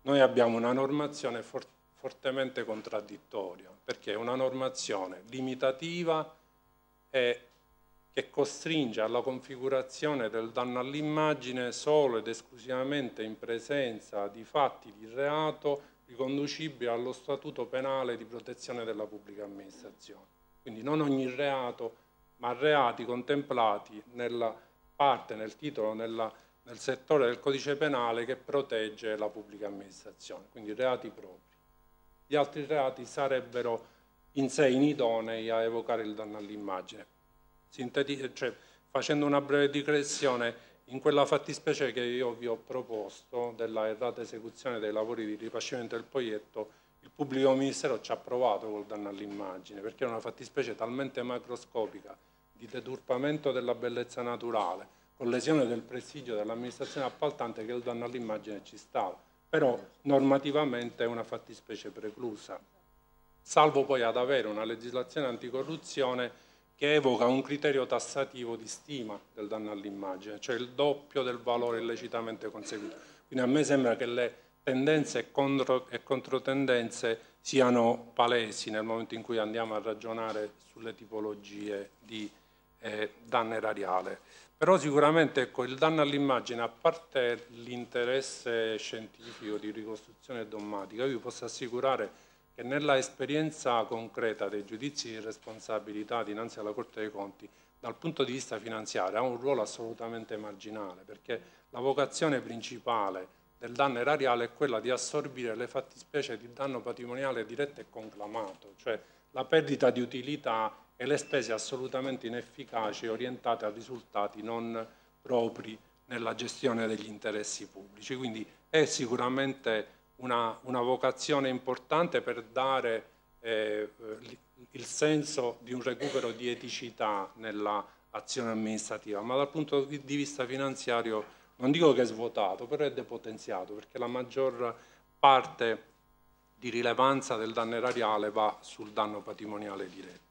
noi abbiamo una normazione for fortemente contraddittoria, perché è una normazione limitativa e che costringe alla configurazione del danno all'immagine solo ed esclusivamente in presenza di fatti di reato riconducibili allo statuto penale di protezione della pubblica amministrazione. Quindi non ogni reato, ma reati contemplati nella parte, nel titolo, nella, nel settore del codice penale che protegge la pubblica amministrazione, quindi reati propri. Gli altri reati sarebbero in sé inidonei a evocare il danno all'immagine. Eh, cioè, facendo una breve digressione, in quella fattispecie che io vi ho proposto della errata esecuzione dei lavori di ripascimento del proietto, il pubblico ministero ci ha provato col danno all'immagine, perché è una fattispecie talmente macroscopica di deturpamento della bellezza naturale, con lesione del prestigio dell'amministrazione appaltante che il danno all'immagine ci stava. Però normativamente è una fattispecie preclusa, salvo poi ad avere una legislazione anticorruzione che evoca un criterio tassativo di stima del danno all'immagine, cioè il doppio del valore illecitamente conseguito. Quindi a me sembra che le tendenze e, contro, e controtendenze siano palesi nel momento in cui andiamo a ragionare sulle tipologie di eh, danno erariale. Però sicuramente ecco, il danno all'immagine, a parte l'interesse scientifico di ricostruzione dogmatica, io vi posso assicurare che nella esperienza concreta dei giudizi di responsabilità dinanzi alla Corte dei Conti dal punto di vista finanziario ha un ruolo assolutamente marginale perché la vocazione principale del danno erariale è quella di assorbire le fattispecie di danno patrimoniale diretto e conclamato, cioè la perdita di utilità e le spese assolutamente inefficaci orientate a risultati non propri nella gestione degli interessi pubblici. Quindi è sicuramente una, una vocazione importante per dare eh, il senso di un recupero di eticità nell'azione amministrativa, ma dal punto di vista finanziario non dico che è svuotato, però è depotenziato, perché la maggior parte di rilevanza del danno erariale va sul danno patrimoniale diretto.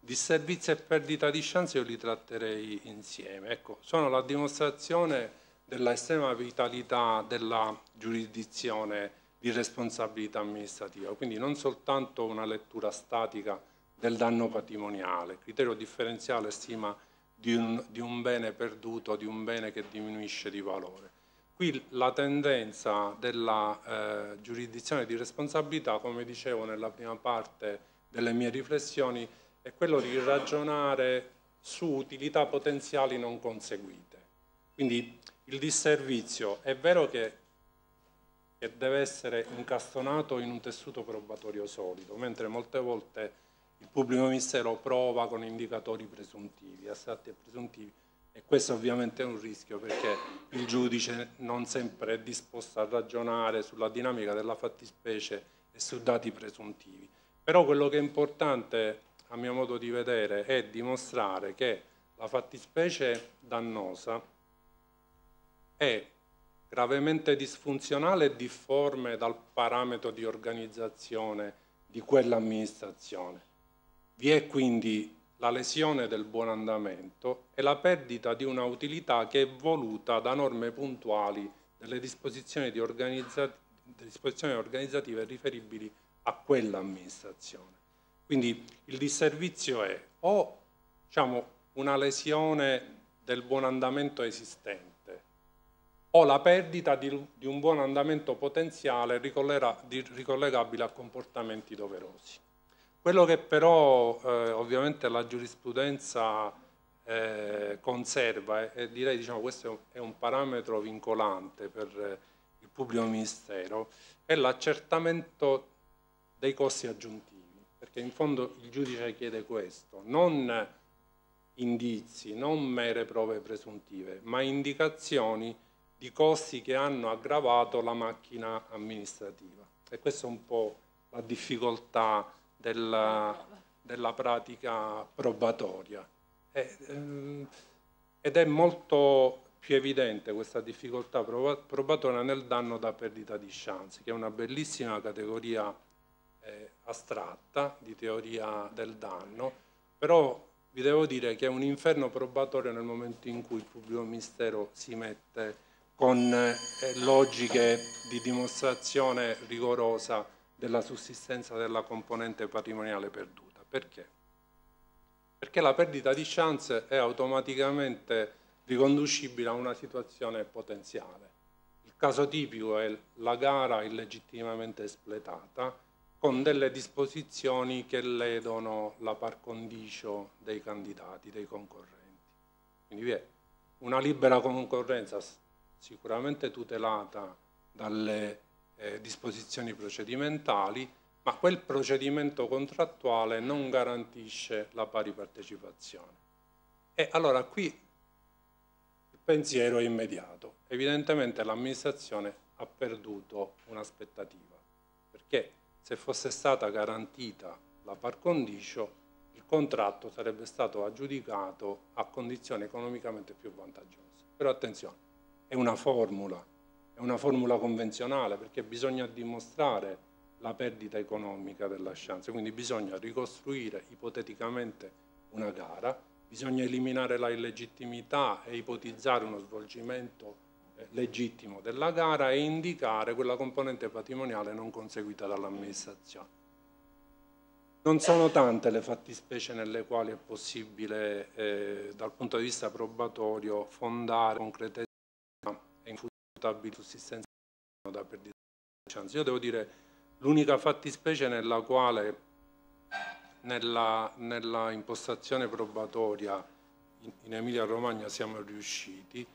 Disservizio e perdita di chance io li tratterei insieme. Ecco, sono la dimostrazione della estrema vitalità della giurisdizione di responsabilità amministrativa, quindi non soltanto una lettura statica del danno patrimoniale, criterio differenziale stima di un, di un bene perduto, di un bene che diminuisce di valore. Qui la tendenza della eh, giurisdizione di responsabilità, come dicevo nella prima parte delle mie riflessioni, è quello di ragionare su utilità potenziali non conseguite. Quindi il disservizio è vero che, che, deve essere incastonato in un tessuto probatorio solido, mentre molte volte il pubblico ministero prova con indicatori presuntivi, astratti e presuntivi, e questo ovviamente è un rischio perché il giudice non sempre è disposto a ragionare sulla dinamica della fattispecie e su dati presuntivi. Però quello che è importante, a mio modo di vedere, è dimostrare che la fattispecie dannosa è gravemente disfunzionale e difforme dal parametro di organizzazione di quell'amministrazione. Vi è quindi la lesione del buon andamento e la perdita di una utilità che è voluta da norme puntuali delle disposizioni, organizzat disposizioni organizzative riferibili a quell'amministrazione. Quindi il disservizio è o diciamo, una lesione del buon andamento esistente, o la perdita di, di un buon andamento potenziale ricollegabile a comportamenti doverosi. Quello che però eh, ovviamente la giurisprudenza eh, conserva, eh, e direi diciamo questo è un parametro vincolante per eh, il pubblico ministero, è l'accertamento dei costi aggiuntivi, perché in fondo il giudice chiede questo, non indizi, non mere prove presuntive, ma indicazioni di costi che hanno aggravato la macchina amministrativa. E questa è un po' la difficoltà della, della pratica probatoria. E, ehm, ed è molto più evidente questa difficoltà probatoria nel danno da perdita di chance, che è una bellissima categoria eh, astratta di teoria del danno, però vi devo dire che è un inferno probatorio nel momento in cui il pubblico ministero si mette con eh, logiche di dimostrazione rigorosa della sussistenza della componente patrimoniale perduta. Perché? Perché la perdita di chance è automaticamente riconducibile a una situazione potenziale. Il caso tipico è la gara illegittimamente espletata con delle disposizioni che ledono la par condicio dei candidati, dei concorrenti. Quindi vi è una libera concorrenza sicuramente tutelata dalle eh, disposizioni procedimentali, ma quel procedimento contrattuale non garantisce la pari partecipazione. E allora qui il pensiero è immediato. Evidentemente l'amministrazione ha perduto un'aspettativa, perché se fosse stata garantita la par condicio, il contratto sarebbe stato aggiudicato a condizioni economicamente più vantaggiose. Però attenzione, è una formula, è una formula convenzionale perché bisogna dimostrare la perdita economica della scienza, quindi bisogna ricostruire ipoteticamente una gara, bisogna eliminare la illegittimità e ipotizzare uno svolgimento eh, legittimo della gara e indicare quella componente patrimoniale non conseguita dall'amministrazione. Non sono tante le fattispecie nelle quali è possibile, eh, dal punto di vista probatorio, fondare concretezza stabili sussistenza da perdita di chance. Io devo dire l'unica fattispecie nella quale nella, nella impostazione probatoria in, in Emilia Romagna siamo riusciti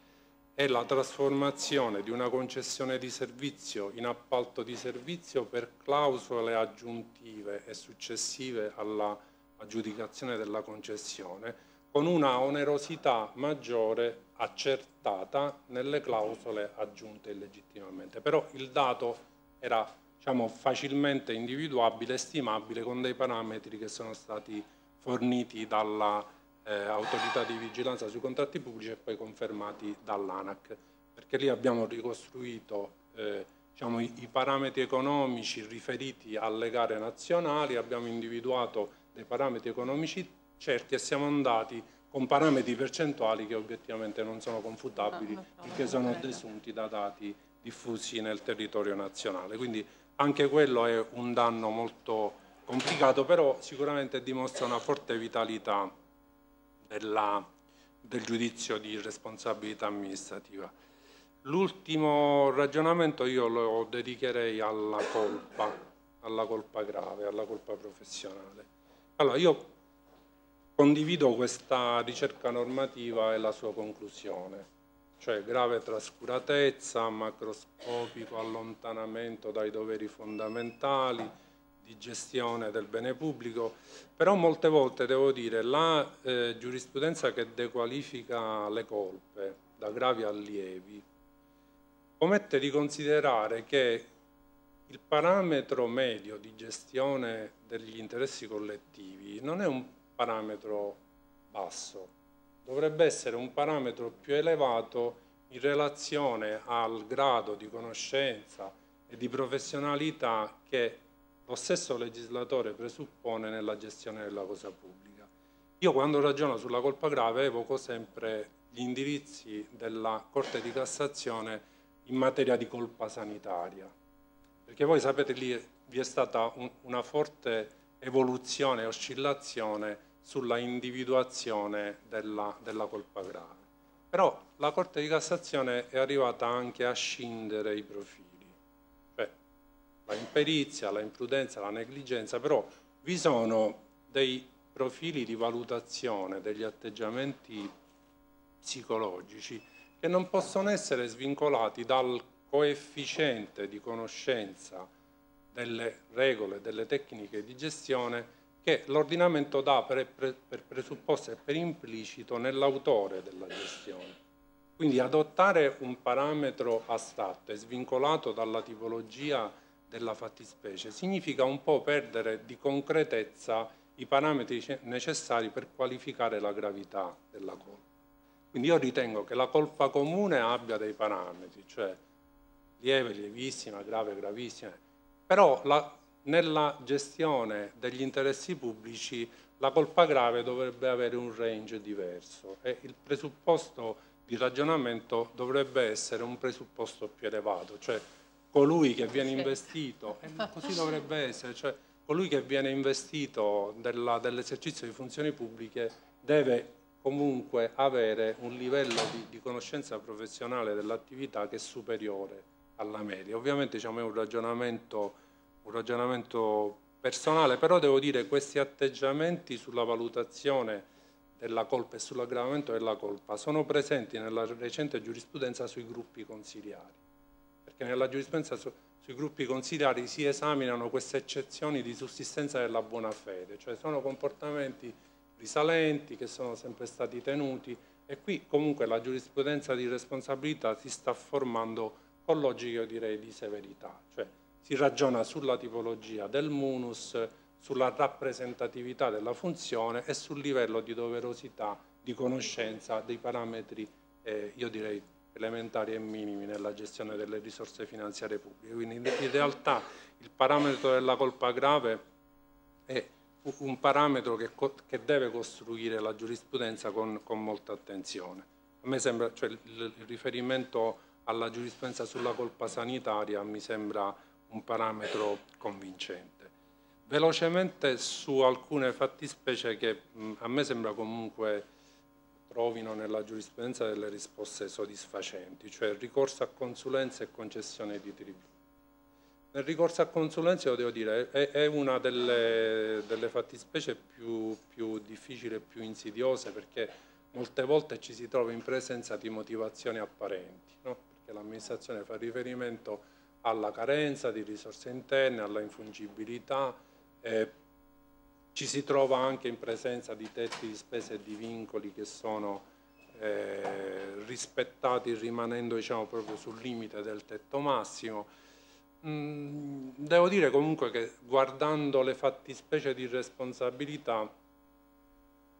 è la trasformazione di una concessione di servizio in appalto di servizio per clausole aggiuntive e successive alla aggiudicazione della concessione con una onerosità maggiore accertata nelle clausole aggiunte illegittimamente. Però il dato era diciamo, facilmente individuabile, stimabile con dei parametri che sono stati forniti dall'autorità eh, di vigilanza sui contratti pubblici e poi confermati dall'ANAC, perché lì abbiamo ricostruito eh, diciamo, i, i parametri economici riferiti alle gare nazionali, abbiamo individuato dei parametri economici certi e siamo andati con parametri percentuali che obiettivamente non sono confutabili perché ah, ah, ah. sono desunti da dati diffusi nel territorio nazionale. Quindi anche quello è un danno molto complicato, però sicuramente dimostra una forte vitalità della, del giudizio di responsabilità amministrativa. L'ultimo ragionamento io lo dedicherei alla colpa, alla colpa grave, alla colpa professionale. Allora, io Condivido questa ricerca normativa e la sua conclusione, cioè grave trascuratezza, macroscopico allontanamento dai doveri fondamentali, di gestione del bene pubblico, però molte volte devo dire la eh, giurisprudenza che dequalifica le colpe da gravi allievi omette di considerare che il parametro medio di gestione degli interessi collettivi non è un parametro basso, dovrebbe essere un parametro più elevato in relazione al grado di conoscenza e di professionalità che lo stesso legislatore presuppone nella gestione della cosa pubblica. Io quando ragiono sulla colpa grave evoco sempre gli indirizzi della Corte di Cassazione in materia di colpa sanitaria, perché voi sapete lì vi è stata un, una forte evoluzione e oscillazione sulla individuazione della, della colpa grave. Però la Corte di Cassazione è arrivata anche a scindere i profili, cioè la imperizia, la imprudenza, la negligenza, però vi sono dei profili di valutazione degli atteggiamenti psicologici che non possono essere svincolati dal coefficiente di conoscenza delle regole, delle tecniche di gestione che l'ordinamento dà per, per presupposto e per implicito nell'autore della gestione. Quindi adottare un parametro astratto e svincolato dalla tipologia della fattispecie significa un po' perdere di concretezza i parametri necessari per qualificare la gravità della colpa. Quindi io ritengo che la colpa comune abbia dei parametri, cioè lieve, lievissima, grave, gravissima, però la, nella gestione degli interessi pubblici la colpa grave dovrebbe avere un range diverso e il presupposto di ragionamento dovrebbe essere un presupposto più elevato, cioè colui che viene investito, e così dovrebbe essere, cioè colui che viene investito dell'esercizio dell di funzioni pubbliche deve comunque avere un livello di, di conoscenza professionale dell'attività che è superiore alla media. Ovviamente diciamo, è un ragionamento, un ragionamento personale, però devo dire che questi atteggiamenti sulla valutazione della colpa e sull'aggravamento della colpa sono presenti nella recente giurisprudenza sui gruppi consigliari, perché nella giurisprudenza su, sui gruppi consigliari si esaminano queste eccezioni di sussistenza della buona fede, cioè sono comportamenti risalenti che sono sempre stati tenuti e qui comunque la giurisprudenza di responsabilità si sta formando con logiche direi di severità, cioè si ragiona sulla tipologia del munus, sulla rappresentatività della funzione e sul livello di doverosità, di conoscenza dei parametri, eh, io direi elementari e minimi nella gestione delle risorse finanziarie pubbliche. Quindi in realtà il parametro della colpa grave è un parametro che, che deve costruire la giurisprudenza con, con molta attenzione. A me sembra, cioè, il, il riferimento alla giurisprudenza sulla colpa sanitaria mi sembra un parametro convincente. Velocemente su alcune fattispecie che mh, mm, a me sembra comunque trovino nella giurisprudenza delle risposte soddisfacenti, cioè ricorso a consulenza e concessione di tributi. Nel ricorso a consulenza, devo dire, è, è una delle, delle fattispecie più, più difficili e più insidiose perché molte volte ci si trova in presenza di motivazioni apparenti. No? perché l'amministrazione fa riferimento alla carenza di risorse interne, alla infungibilità, eh, ci si trova anche in presenza di tetti di spese e di vincoli che sono eh, rispettati rimanendo diciamo, proprio sul limite del tetto massimo. Mm, devo dire comunque che guardando le fattispecie di responsabilità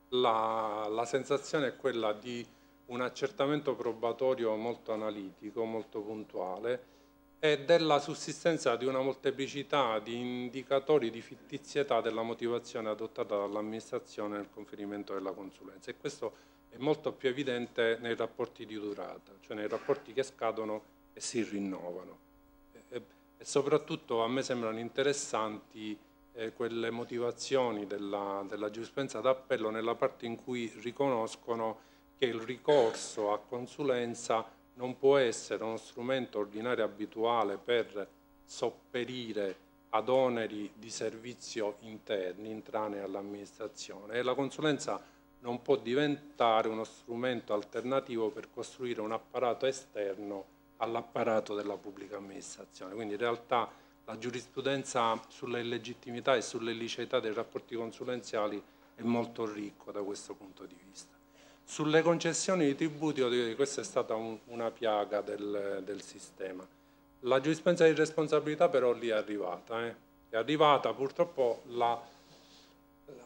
la, la sensazione è quella di un accertamento probatorio molto analitico, molto puntuale e della sussistenza di una molteplicità di indicatori di fittizietà della motivazione adottata dall'amministrazione nel conferimento della consulenza e questo è molto più evidente nei rapporti di durata, cioè nei rapporti che scadono e si rinnovano. E, e soprattutto a me sembrano interessanti eh, quelle motivazioni della, della giurisprudenza d'appello nella parte in cui riconoscono che il ricorso a consulenza non può essere uno strumento ordinario e abituale per sopperire ad oneri di servizio interni, intranei all'amministrazione e la consulenza non può diventare uno strumento alternativo per costruire un apparato esterno all'apparato della pubblica amministrazione. Quindi in realtà la giurisprudenza sulle illegittimità e sull'illiceità dei rapporti consulenziali è molto ricco da questo punto di vista. Sulle concessioni di tributi, questa è stata un, una piaga del, del, sistema. La giurisprudenza di responsabilità però lì è arrivata, eh. è arrivata purtroppo la,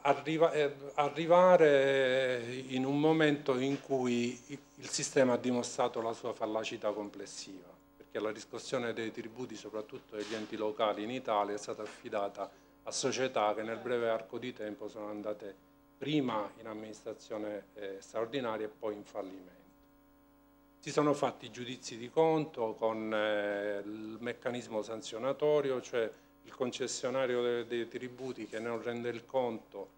arriva, eh, arrivare in un momento in cui il sistema ha dimostrato la sua fallacità complessiva, perché la riscossione dei tributi, soprattutto degli enti locali in Italia, è stata affidata a società che nel breve arco di tempo sono andate prima in amministrazione eh, straordinaria e poi in fallimento. Si sono fatti i giudizi di conto con eh, il meccanismo sanzionatorio, cioè il concessionario dei, dei tributi che non rende il conto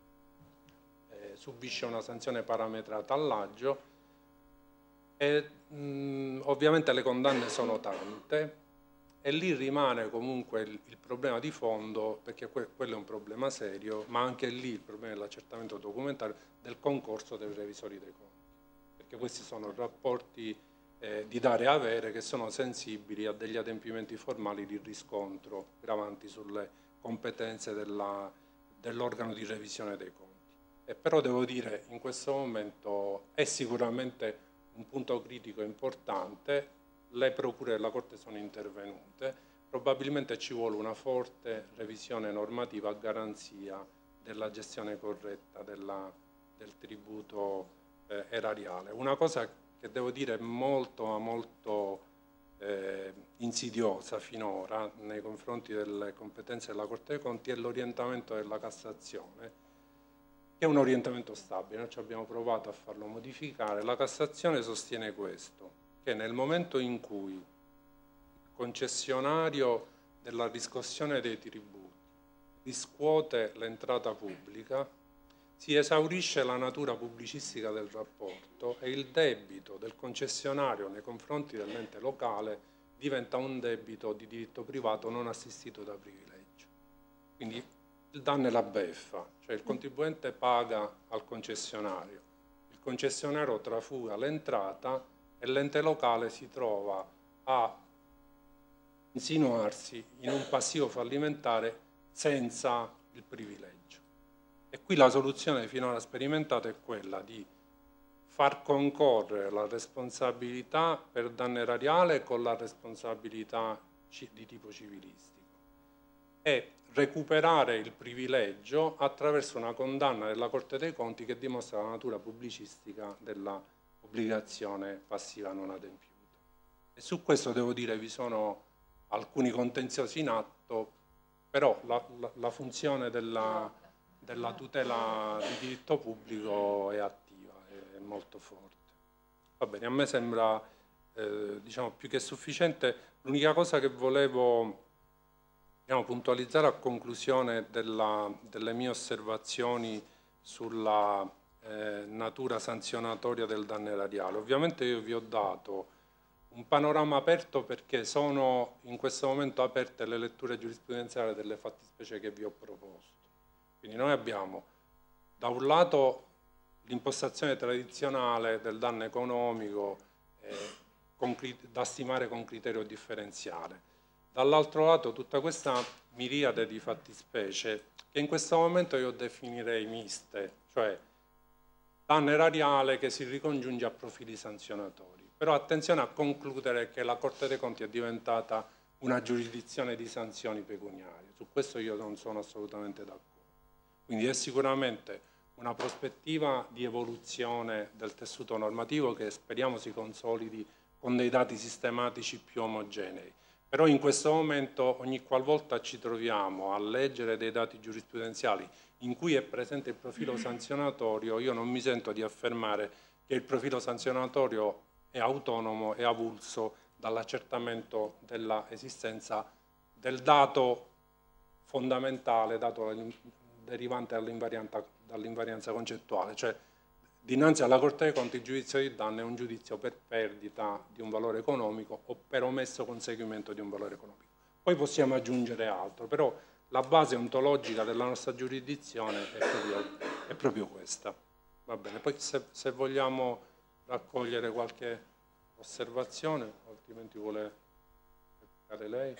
eh, subisce una sanzione parametrata all'aggio e mm, ovviamente le condanne sono tante, e lì rimane comunque il, il problema di fondo, perché que quello è un problema serio, ma anche lì il problema dell'accertamento documentario del concorso dei revisori dei conti, perché questi sono rapporti eh, di dare e avere che sono sensibili a degli adempimenti formali di riscontro gravanti sulle competenze dell'organo dell di revisione dei conti. E però devo dire in questo momento è sicuramente un punto critico importante le procure della Corte sono intervenute, probabilmente ci vuole una forte revisione normativa a garanzia della gestione corretta della, del tributo eh, erariale. Una cosa che devo dire molto ma molto eh, insidiosa finora nei confronti delle competenze della Corte dei Conti è l'orientamento della Cassazione, che è un orientamento stabile, noi ci abbiamo provato a farlo modificare, la Cassazione sostiene questo, che nel momento in cui il concessionario della riscossione dei tributi riscuote l'entrata pubblica, si esaurisce la natura pubblicistica del rapporto e il debito del concessionario nei confronti dell'ente locale diventa un debito di diritto privato non assistito da privilegio. Quindi il danno è la beffa, cioè il contribuente paga al concessionario, il concessionario trafuga l'entrata e l'ente locale si trova a insinuarsi in un passivo fallimentare senza il privilegio. E qui la soluzione finora sperimentata è quella di far concorrere la responsabilità per danno erariale con la responsabilità di tipo civilistico e recuperare il privilegio attraverso una condanna della Corte dei Conti che dimostra la natura pubblicistica della obbligazione passiva non adempiuta. E su questo devo dire vi sono alcuni contenziosi in atto, però la, la, la funzione della, della, tutela di diritto pubblico è attiva, è, è molto forte. Va bene, a me sembra eh, diciamo, più che sufficiente. L'unica cosa che volevo diciamo, puntualizzare a conclusione della, delle mie osservazioni sulla eh, natura sanzionatoria del danno erariale. Ovviamente io vi ho dato un panorama aperto perché sono in questo momento aperte le letture giurisprudenziali delle fattispecie che vi ho proposto. Quindi noi abbiamo da un lato l'impostazione tradizionale del danno economico eh, da stimare con criterio differenziale, dall'altro lato tutta questa miriade di fattispecie che in questo momento io definirei miste, cioè danno erariale che si ricongiunge a profili sanzionatori. Però attenzione a concludere che la Corte dei Conti è diventata una giurisdizione di sanzioni pecuniarie. Su questo io non sono assolutamente d'accordo. Quindi è sicuramente una prospettiva di evoluzione del tessuto normativo che speriamo si consolidi con dei dati sistematici più omogenei. Però in questo momento ogni qualvolta ci troviamo a leggere dei dati giurisprudenziali in cui è presente il profilo sanzionatorio, io non mi sento di affermare che il profilo sanzionatorio è autonomo e avulso dall'accertamento dell'esistenza del dato fondamentale, dato derivante dall'invarianza concettuale, cioè dinanzi alla Corte dei Conti il giudizio di danno è un giudizio per perdita di un valore economico o per omesso conseguimento di un valore economico. Poi possiamo aggiungere altro, però la base ontologica della nostra giurisdizione è proprio, è proprio questa. Va bene, poi se, se, vogliamo raccogliere qualche osservazione, altrimenti vuole replicare lei.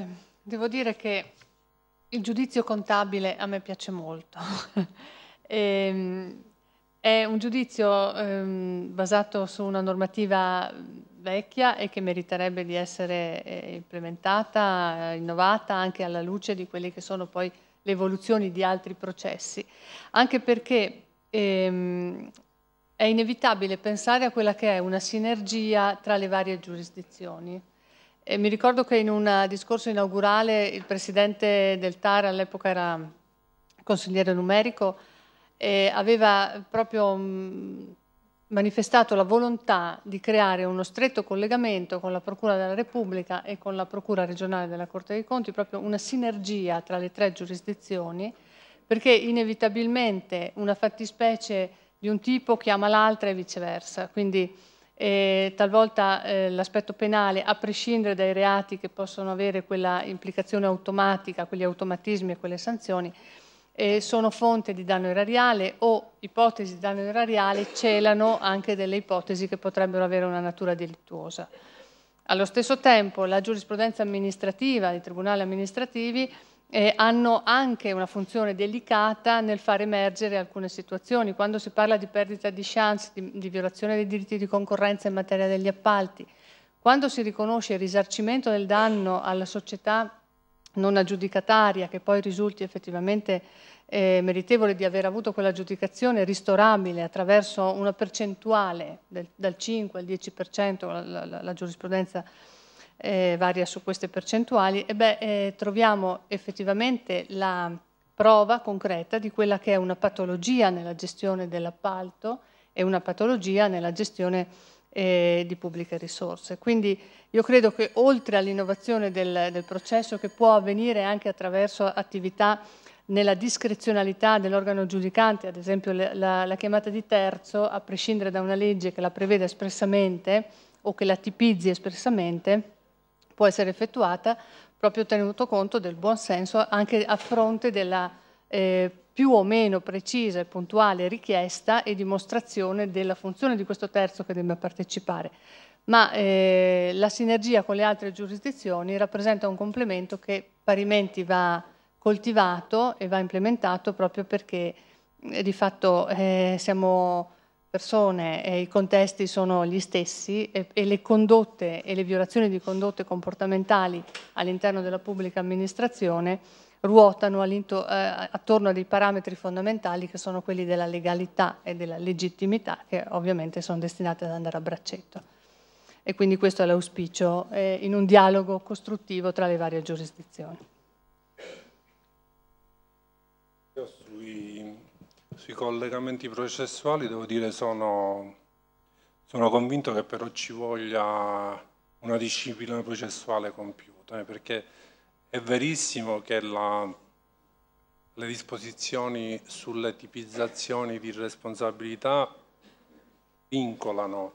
Eh, devo dire che il giudizio contabile a me piace molto. [LAUGHS] e, ehm, è un giudizio eh, basato su una normativa vecchia e che meriterebbe di essere eh, implementata, eh, innovata anche alla luce di quelle che sono poi le evoluzioni di altri processi, anche perché ehm, è inevitabile pensare a quella che è una sinergia tra le varie giurisdizioni. E mi ricordo che in un discorso inaugurale il presidente del TAR, all'epoca era consigliere numerico, eh, aveva proprio mh, mm, manifestato la volontà di creare uno stretto collegamento con la Procura della Repubblica e con la Procura regionale della Corte dei Conti, proprio una sinergia tra le tre giurisdizioni, perché inevitabilmente una fattispecie di un tipo chiama l'altra e viceversa. Quindi eh, talvolta eh, l'aspetto penale, a prescindere dai reati che possono avere quella implicazione automatica, quegli automatismi e quelle sanzioni, eh, sono fonte di danno erariale o ipotesi di danno erariale celano anche delle ipotesi che potrebbero avere una natura delittuosa. Allo stesso tempo la giurisprudenza amministrativa, i tribunali amministrativi, eh, hanno anche una funzione delicata nel far emergere alcune situazioni. Quando si parla di perdita di chance, di, di violazione dei diritti di concorrenza in materia degli appalti, quando si riconosce il risarcimento del danno alla società non aggiudicataria che poi risulti effettivamente eh, meritevole di aver avuto quell'aggiudicazione ristorabile attraverso una percentuale del, dal 5 al 10%, la, la, la giurisprudenza eh, varia su queste percentuali, e beh, eh, troviamo effettivamente la prova concreta di quella che è una patologia nella gestione dell'appalto e una patologia nella gestione eh, di pubbliche risorse. Quindi io credo che oltre all'innovazione del, del processo che può avvenire anche attraverso attività nella discrezionalità dell'organo giudicante, ad esempio la, la, la, chiamata di terzo, a prescindere da una legge che la preveda espressamente o che la tipizzi espressamente, può essere effettuata proprio tenuto conto del buon senso anche a fronte della eh, più o meno precisa e puntuale richiesta e dimostrazione della funzione di questo terzo che debba partecipare. Ma eh, la sinergia con le altre giurisdizioni rappresenta un complemento che parimenti va coltivato e va implementato proprio perché eh, di fatto eh, siamo persone, e i contesti sono gli stessi e, e, le condotte e le violazioni di condotte comportamentali all'interno della pubblica amministrazione ruotano eh, attorno a dei parametri fondamentali che sono quelli della legalità e della legittimità che ovviamente sono destinati ad andare a braccetto. E quindi questo è l'auspicio eh, in un dialogo costruttivo tra le varie giurisdizioni. Io sui, sui collegamenti processuali devo dire sono, sono convinto che però ci voglia una disciplina processuale compiuta, eh, perché è verissimo che la, le disposizioni sulle tipizzazioni di responsabilità vincolano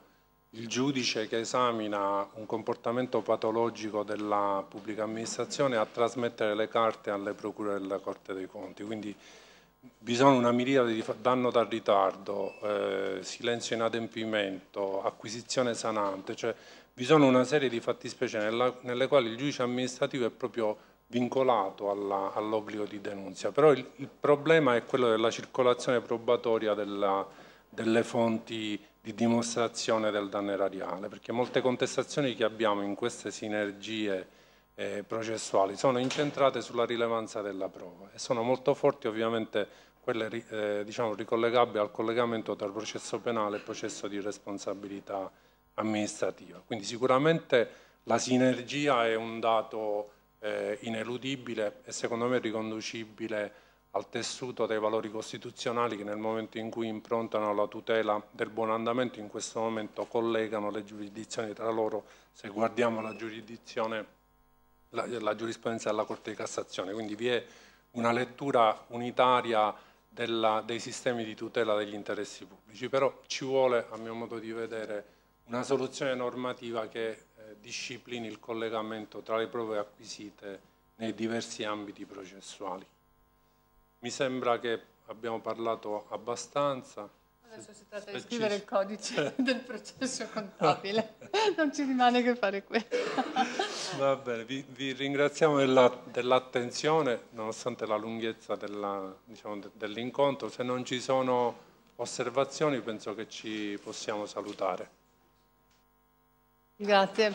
il giudice che esamina un comportamento patologico della pubblica amministrazione a trasmettere le carte alle procure della Corte dei Conti. Quindi vi sono una miriade di danno dal ritardo, eh, silenzio in adempimento, acquisizione sanante, cioè vi sono una serie di fattispecie nella, nelle quali il giudice amministrativo è proprio vincolato all'obbligo di denunzia, però il, il, problema è quello della circolazione probatoria della, delle fonti di dimostrazione del danno erariale, perché molte contestazioni che abbiamo in queste sinergie eh, processuali sono incentrate sulla rilevanza della prova e sono molto forti ovviamente quelle eh, diciamo, ricollegabili al collegamento tra processo penale e processo di responsabilità amministrativa. Quindi sicuramente la sinergia è un dato eh, ineludibile e secondo me riconducibile al tessuto dei valori costituzionali che nel momento in cui improntano la tutela del buon andamento in questo momento collegano le giurisdizioni tra loro se guardiamo la, la, la giurisprudenza della Corte di Cassazione. Quindi vi è una lettura unitaria della, dei sistemi di tutela degli interessi pubblici, però ci vuole, a mio modo di vedere, una soluzione normativa che eh, disciplini il collegamento tra le prove acquisite nei diversi ambiti processuali. Mi sembra che abbiamo parlato abbastanza. Adesso si tratta di scrivere il codice [LAUGHS] del processo contabile, [LAUGHS] non ci rimane che fare questo. Va bene, vi, vi ringraziamo dell'attenzione, dell nonostante la lunghezza diciamo, dell'incontro. Diciamo, dell Se non ci sono osservazioni penso che ci possiamo salutare. Grazie.